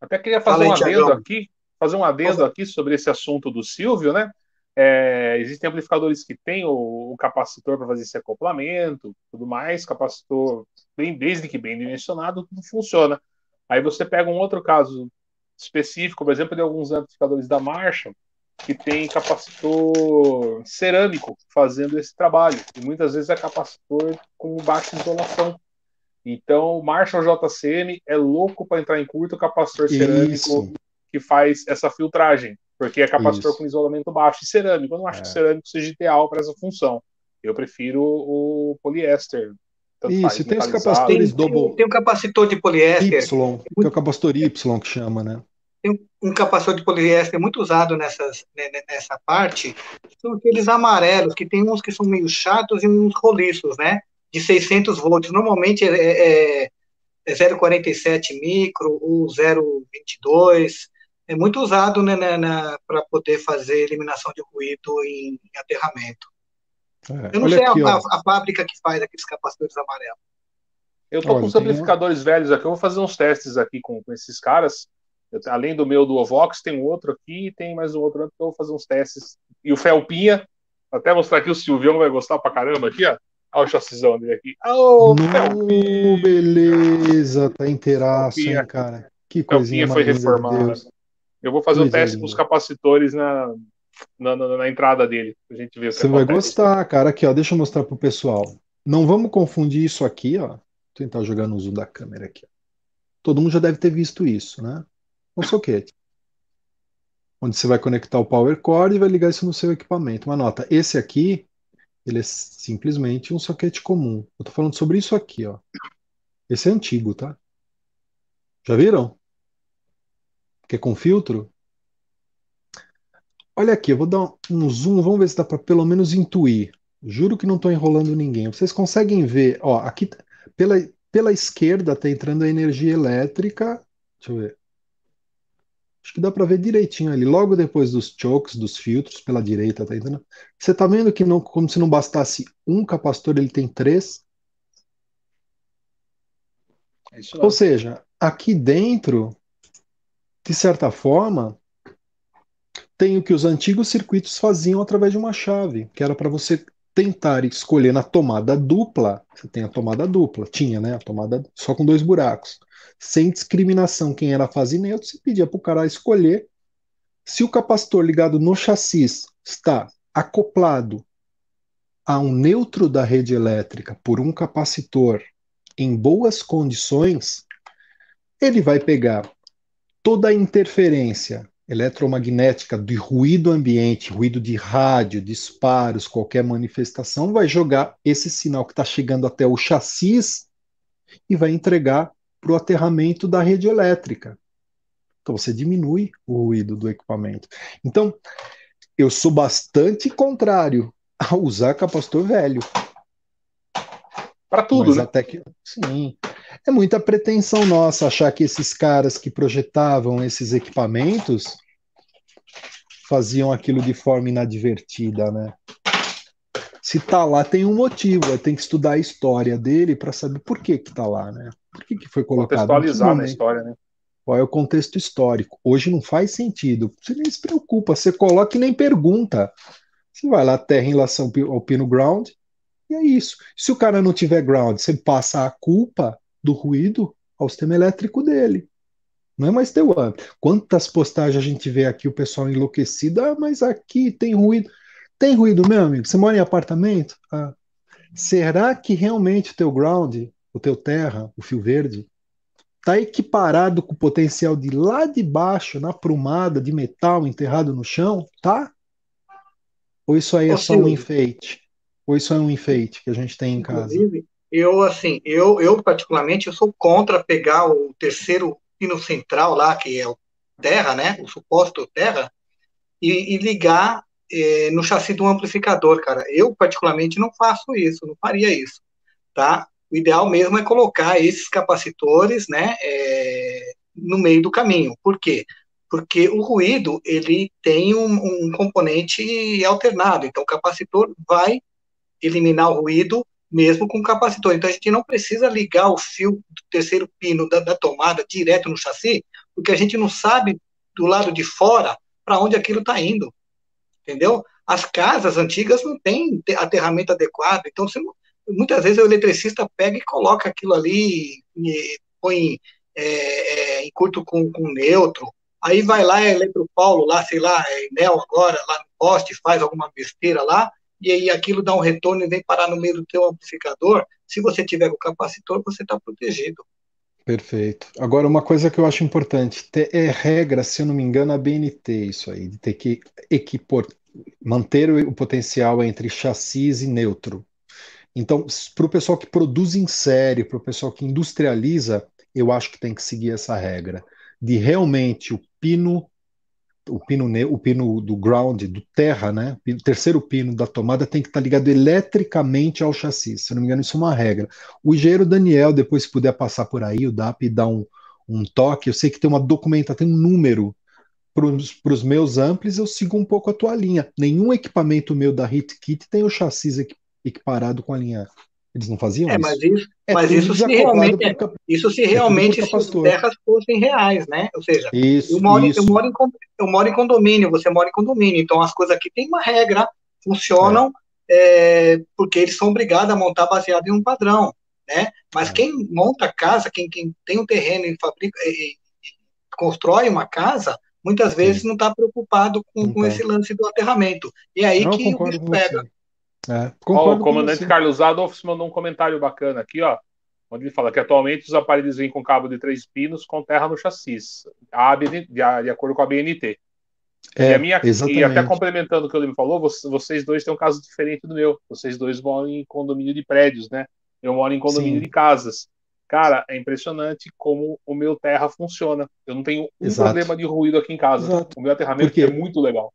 Até queria fazer um adendo aqui, fazer um adendo aqui sobre esse assunto do Silvio, né? É, existem amplificadores que têm o, o capacitor para fazer esse acoplamento, tudo mais, capacitor bem, desde que bem dimensionado, tudo funciona. Aí você pega um outro caso específico, por exemplo, de alguns amplificadores da Marshall, que tem capacitor cerâmico fazendo esse trabalho, e muitas vezes é capacitor com baixa isolação. Então, o Marshall JCM é louco para entrar em curto capacitor cerâmico Isso. que faz essa filtragem porque é capacitor Isso. com isolamento baixo e cerâmico. Eu não acho é. que cerâmico seja ideal para essa função. Eu prefiro o poliéster. Isso, tem os capacitores tem, double. Tem um capacitor de poliéster. Y, tem o capacitor Y que chama, né? Tem um capacitor de poliéster muito usado nessas, né, né, nessa parte. São aqueles amarelos, que tem uns que são meio chatos e uns roliços, né? De 600 volts. Normalmente é, é, é 0,47 micro ou 0,22 é muito usado né, né, né para poder fazer eliminação de ruído em, em aterramento. É, eu não sei aqui, a, a, fábrica que faz aqueles capacitores amarelos. Eu tô com os amplificadores velhos aqui, eu vou fazer uns testes aqui com, com esses caras. Eu, além do meu do Ovox, tem um outro aqui e tem mais um outro, então eu vou fazer uns testes. E o Felpinha, até mostrar aqui o Silvião vai gostar pra caramba aqui, ó. Olha o chassizão dele aqui. Oh, Felpinha. Beleza, tá inteiraço, hein, cara. Que coisinha Felpinha foi reformado. Eu vou fazer o um é, teste com os capacitores na, na, na, na, entrada dele, pra gente ver Você vai gostar, cara. Aqui, ó, deixa eu mostrar pro pessoal. Não vamos confundir isso aqui, ó. Vou tentar jogar no zoom da câmera aqui. Todo mundo já deve ter visto isso, né? Um soquete. Onde você vai conectar o power cord e vai ligar isso no seu equipamento. Uma nota, esse aqui, ele é simplesmente um soquete comum. Eu tô falando sobre isso aqui, ó. Esse é antigo, tá? Já viram? é com filtro? Olha aqui, eu vou dar um zoom, vamos ver se dá para pelo menos intuir. Juro que não estou enrolando ninguém. Vocês conseguem ver, ó, aqui tá, pela, pela esquerda está entrando a energia elétrica. Deixa eu ver. Acho que dá para ver direitinho ali. Logo depois dos chokes, dos filtros, pela direita está entrando. Você está vendo que não, como se não bastasse um capacitor, ele tem três. É Ou seja, aqui dentro de certa forma, tem o que os antigos circuitos faziam através de uma chave, que era para você tentar escolher na tomada dupla. Você tem a tomada dupla, tinha, né? A tomada só com dois buracos. Sem discriminação, quem era a fase neutra, você pedia para o cara escolher se o capacitor ligado no chassi está acoplado a um neutro da rede elétrica por um capacitor em boas condições, ele vai pegar toda a interferência eletromagnética de ruído ambiente, ruído de rádio, disparos, qualquer manifestação, vai jogar esse sinal que está chegando até o chassis e vai entregar para o aterramento da rede elétrica. Então você diminui o ruído do equipamento. Então, eu sou bastante contrário a usar capacitor velho. Para tudo, Mas né? Até que, sim é muita pretensão nossa achar que esses caras que projetavam esses equipamentos faziam aquilo de forma inadvertida, né? Se tá lá tem um motivo, tem que estudar a história dele para saber por que que tá lá, né? Por que que foi colocado? Contextualizar na né, né? história, né? Qual é o contexto histórico? Hoje não faz sentido. Você nem se preocupa, você coloca e nem pergunta. Você vai lá terra em relação ao pino ground e é isso. Se o cara não tiver ground, você passa a culpa do ruído ao sistema elétrico dele. Não é mais Taiwan. Quantas postagens a gente vê aqui, o pessoal enlouquecido, ah, mas aqui tem ruído. Tem ruído, meu amigo? Você mora em apartamento? Ah. Será que realmente o teu ground, o teu terra, o fio verde, está equiparado com o potencial de lá de baixo, na prumada de metal enterrado no chão, tá? Ou isso aí é só um enfeite? Ou isso é um enfeite que a gente tem em casa? Inclusive, eu, assim, eu, eu particularmente, eu sou contra pegar o terceiro pino central lá, que é o terra, né, o suposto terra, e, e ligar eh, no chassi do amplificador, cara. Eu, particularmente, não faço isso, não faria isso, tá? O ideal mesmo é colocar esses capacitores, né, eh, no meio do caminho. Por quê? Porque o ruído, ele tem um, um componente alternado, então o capacitor vai eliminar o ruído mesmo com capacitor. Então, a gente não precisa ligar o fio do terceiro pino da, da tomada direto no chassi, porque a gente não sabe do lado de fora para onde aquilo está indo. Entendeu? As casas antigas não têm aterramento adequado, então você, muitas vezes o eletricista pega e coloca aquilo ali, e põe é, é, em curto com, com neutro, aí vai lá, é Eletro Paulo, lá, sei lá, é Enel agora, lá no poste, faz alguma besteira lá, e aí aquilo dá um retorno e vem parar no meio do teu amplificador, se você tiver o capacitor, você está protegido. Perfeito. Agora, uma coisa que eu acho importante, é regra, se eu não me engano, a BNT, é isso aí, de ter que equipor, manter o potencial entre chassis e neutro. Então, para o pessoal que produz em série, para o pessoal que industrializa, eu acho que tem que seguir essa regra de realmente o pino o pino, o pino do ground, do terra, né? O terceiro pino da tomada tem que estar tá ligado eletricamente ao chassi. Se não me engano, isso é uma regra. O engenheiro Daniel, depois, se puder passar por aí, o DAP dá um, um toque. Eu sei que tem uma documentação, tem um número para os meus amplis, eu sigo um pouco a tua linha. Nenhum equipamento meu da HitKit tem o chassi equiparado com a linha eles não faziam é, isso. Mas isso, é mas isso se realmente, é, isso se é realmente se as terras fossem reais, né? Ou seja, isso, eu, moro, isso. Eu, moro em, eu moro em condomínio, você mora em condomínio, então as coisas aqui têm uma regra, funcionam é. Eh, porque eles são obrigados a montar baseado em um padrão, né? Mas é. quem monta casa, quem, quem tem um terreno e fabrica e, e constrói uma casa, muitas vezes Sim. não está preocupado com, com, tá. esse lance do aterramento. E é aí não, que isso pega. Você. É, ó, o comandante com Carlos Adolfo mandou um comentário bacana aqui, ó, onde ele fala que atualmente os aparelhos vêm com cabo de três pinos com terra no chassis, a ABN, de, acordo com a BNT. É, e, a minha, exatamente. e até complementando o que o Leme falou, vocês dois têm um caso diferente do meu. Vocês dois moram em condomínio de prédios, né? Eu moro em condomínio Sim. de casas. Cara, é impressionante como o meu terra funciona. Eu não tenho um Exato. problema de ruído aqui em casa. Exato. O meu aterramento é muito legal.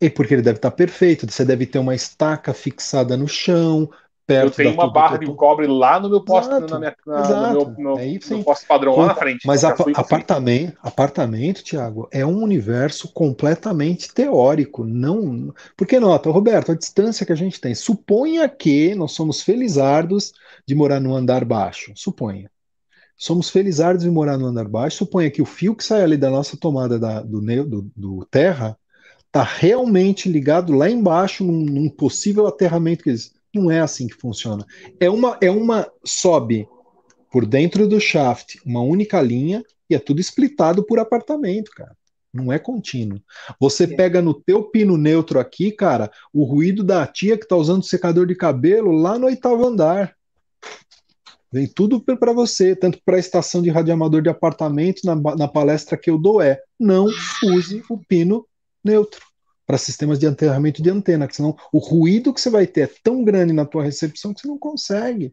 E porque ele deve estar tá perfeito, você deve ter uma estaca fixada no chão, perto Eu tenho uma barra de cobre lá no meu posto, exato, na minha, na, exato. no meu, no, é isso, posto padrão lá na frente. Mas a, assim. apartamento, apartamento, Tiago, é um universo completamente teórico, não... Porque nota, Roberto, a distância que a gente tem, suponha que nós somos felizardos de morar no andar baixo, suponha. Somos felizardos de morar no andar baixo, suponha que o fio que sai ali da nossa tomada da, do, do, do terra está realmente ligado lá embaixo num, num possível aterramento que eles. Não é assim que funciona. É uma, é uma sobe por dentro do shaft, uma única linha e é tudo splitado por apartamento, cara. Não é contínuo. Você é. pega no teu pino neutro aqui, cara, o ruído da tia que tá usando secador de cabelo lá no oitavo andar. Vem tudo para você, tanto para a estação de radioamador de apartamento, na, na palestra que eu dou é não use o pino neutro para sistemas de aterramento de antena, que senão o ruído que você vai ter é tão grande na tua recepção que você não consegue.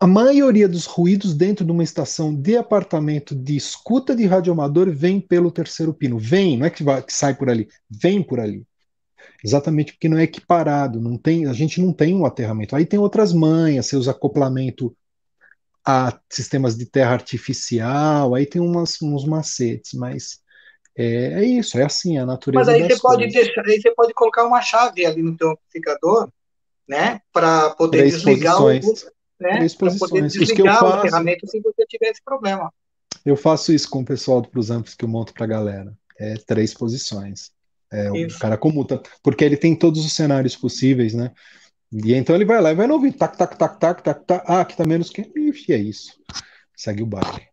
A maioria dos ruídos dentro de uma estação de apartamento de escuta de radioamador vem pelo terceiro pino. Vem, não é que, vai, que sai por ali, vem por ali. Exatamente porque não é equiparado, não tem, a gente não tem um aterramento. Aí tem outras manhas, você usa acoplamento a sistemas de terra artificial, aí tem umas, uns macetes, mas é, é isso, é assim, a natureza. Mas aí você pode deixar, aí você pode colocar uma chave ali no teu amplificador, né? Para poder desligar o. Né, para poder desligar faço, o ferramenta se você tiver esse problema. Eu faço isso com o pessoal dos amplos que eu monto para a galera. É três posições. É, o cara comuta, porque ele tem todos os cenários possíveis, né? E então ele vai lá e vai no ouvido, tac, tac, tac, tac, tac, tac, ah, aqui tá menos que, e é isso, segue o baile.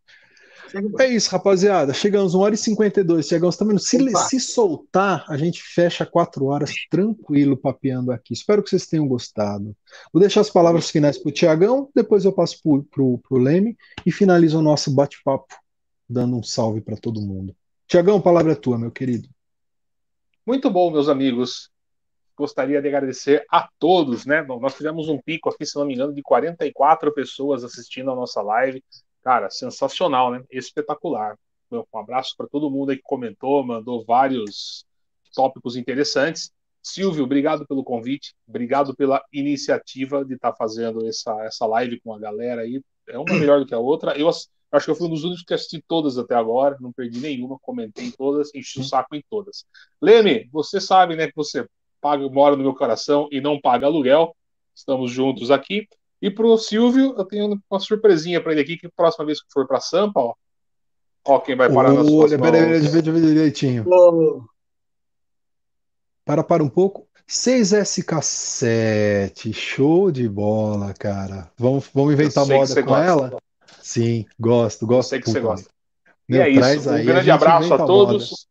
É isso, rapaziada. Chegamos 1 hora e 52. Chegamos também. Se, Opa. se soltar, a gente fecha 4 horas tranquilo papeando aqui. Espero que vocês tenham gostado. Vou deixar as palavras finais para o Tiagão, depois eu passo para o Leme e finalizo o nosso bate-papo, dando um salve para todo mundo. Tiagão, palavra é tua, meu querido. Muito bom, meus amigos. Gostaria de agradecer a todos, né? Nós tivemos um pico aqui, se não me engano, de 44 pessoas assistindo a nossa live. Cara, sensacional, né? Espetacular. Um abraço para todo mundo aí que comentou, mandou vários tópicos interessantes. Silvio, obrigado pelo convite, obrigado pela iniciativa de estar tá fazendo essa, essa live com a galera aí. É uma melhor do que a outra. Eu acho que eu fui um dos únicos que assisti todas até agora, não perdi nenhuma, comentei em todas, enchi o uhum. saco em todas. Leme, você sabe né, que você paga, mora no meu coração e não paga aluguel. Estamos juntos aqui. E pro Silvio, eu tenho uma surpresinha para ele aqui, que próxima vez que for para Sampa, ó, ó quem vai parar oh, nas suas peraí, peraí, peraí, peraí, direitinho. Oh. Para, para um pouco. 6SK7, show de bola, cara. Vamos, vamos inventar moda com gosta. ela? Sim, gosto, gosto. Eu sei que você gosta. Meu, e é isso. Um grande a abraço a todos. Moda.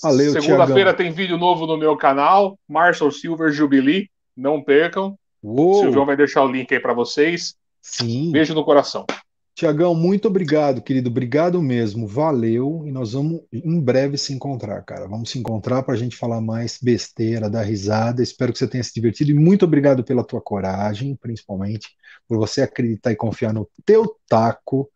Valeu, Segunda-feira tem vídeo novo no meu canal, Marshall Silver Jubilee. Não percam. Uou. O Silvio vai deixar o link aí para vocês. Sim. Beijo no coração. Tiagão, muito obrigado, querido. Obrigado mesmo. Valeu. E nós vamos em breve se encontrar, cara. Vamos se encontrar para a gente falar mais besteira, dar risada. Espero que você tenha se divertido. E muito obrigado pela tua coragem, principalmente, por você acreditar e confiar no teu taco,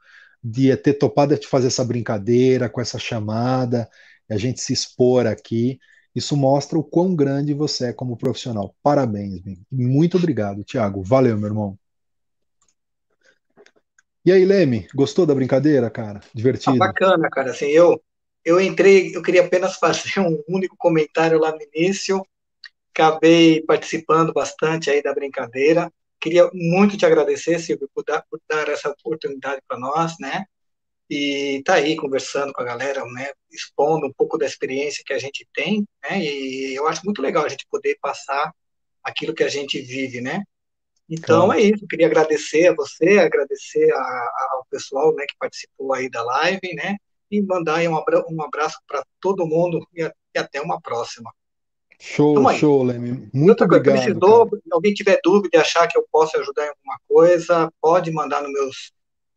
de ter topado a te fazer essa brincadeira, com essa chamada, a gente se expor aqui. Isso mostra o quão grande você é como profissional. Parabéns, muito obrigado, Tiago. Valeu, meu irmão. E aí, Leme, gostou da brincadeira, cara? Divertido? Ah, bacana, cara. Assim, eu, eu entrei, eu queria apenas fazer um único comentário lá no início. Acabei participando bastante aí da brincadeira. Queria muito te agradecer, Silvio, por dar, por dar essa oportunidade para nós, né? e tá aí conversando com a galera, né, expondo um pouco da experiência que a gente tem, né, e eu acho muito legal a gente poder passar aquilo que a gente vive, né. Então é isso, eu queria agradecer a você, agradecer a, a, ao pessoal, né, que participou aí da live, né, e mandar aí um, abra um abraço para todo mundo e, a, e, até uma próxima. Show, então, show, Leme. Muito obrigado. se alguém tiver dúvida e achar que eu posso ajudar em alguma coisa, pode mandar nos meus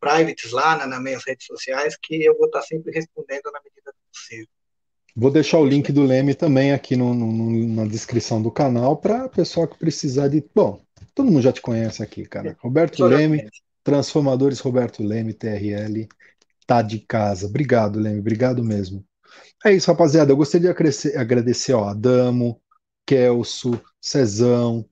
privates lá na, né, nas minhas redes sociais, que eu vou estar tá sempre respondendo na medida do possível. Vou deixar o link do Leme também aqui no, no, na descrição do canal para o pessoal que precisar de. Bom, todo mundo já te conhece aqui, cara. Roberto Leme, Transformadores Roberto Leme, TRL, tá de casa. Obrigado, Leme, obrigado mesmo. É isso, rapaziada. Eu gostaria de agradecer ó, Adamo, Kelso, Cezão,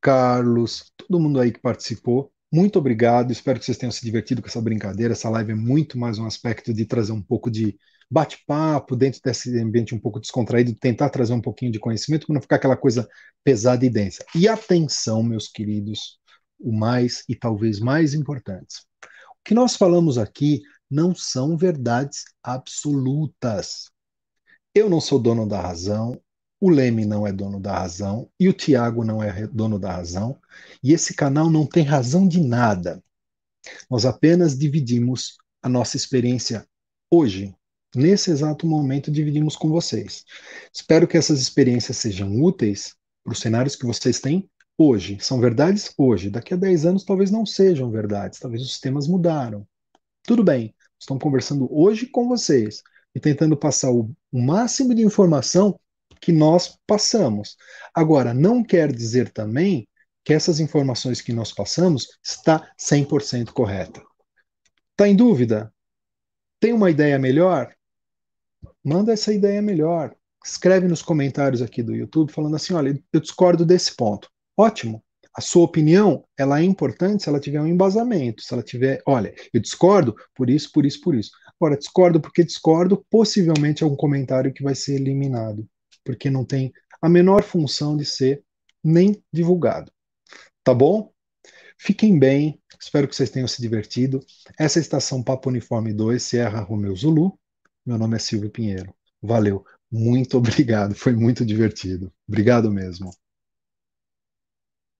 Carlos, todo mundo aí que participou. Muito obrigado, espero que vocês tenham se divertido com essa brincadeira. Essa live é muito mais um aspecto de trazer um pouco de bate-papo dentro desse ambiente um pouco descontraído, tentar trazer um pouquinho de conhecimento para não ficar aquela coisa pesada e densa. E atenção, meus queridos, o mais e talvez mais importante. O que nós falamos aqui não são verdades absolutas. Eu não sou dono da razão, o Leme não é dono da razão e o Tiago não é dono da razão, e esse canal não tem razão de nada. Nós apenas dividimos a nossa experiência hoje, nesse exato momento, dividimos com vocês. Espero que essas experiências sejam úteis para os cenários que vocês têm hoje. São verdades hoje. Daqui a 10 anos talvez não sejam verdades, talvez os sistemas mudaram. Tudo bem, estão conversando hoje com vocês e tentando passar o máximo de informação que nós passamos. Agora, não quer dizer também que essas informações que nós passamos está 100% correta. Está em dúvida? Tem uma ideia melhor? Manda essa ideia melhor. Escreve nos comentários aqui do YouTube falando assim, olha, eu discordo desse ponto. Ótimo. A sua opinião, ela é importante se ela tiver um embasamento, se ela tiver, olha, eu discordo por isso, por isso, por isso. Agora, discordo porque discordo, possivelmente é um comentário que vai ser eliminado porque não tem a menor função de ser nem divulgado. Tá bom? Fiquem bem, espero que vocês tenham se divertido. Essa é a estação Papo Uniforme 2, Sierra Romeu Zulu. Meu nome é Silvio Pinheiro. Valeu, muito obrigado, foi muito divertido. Obrigado mesmo.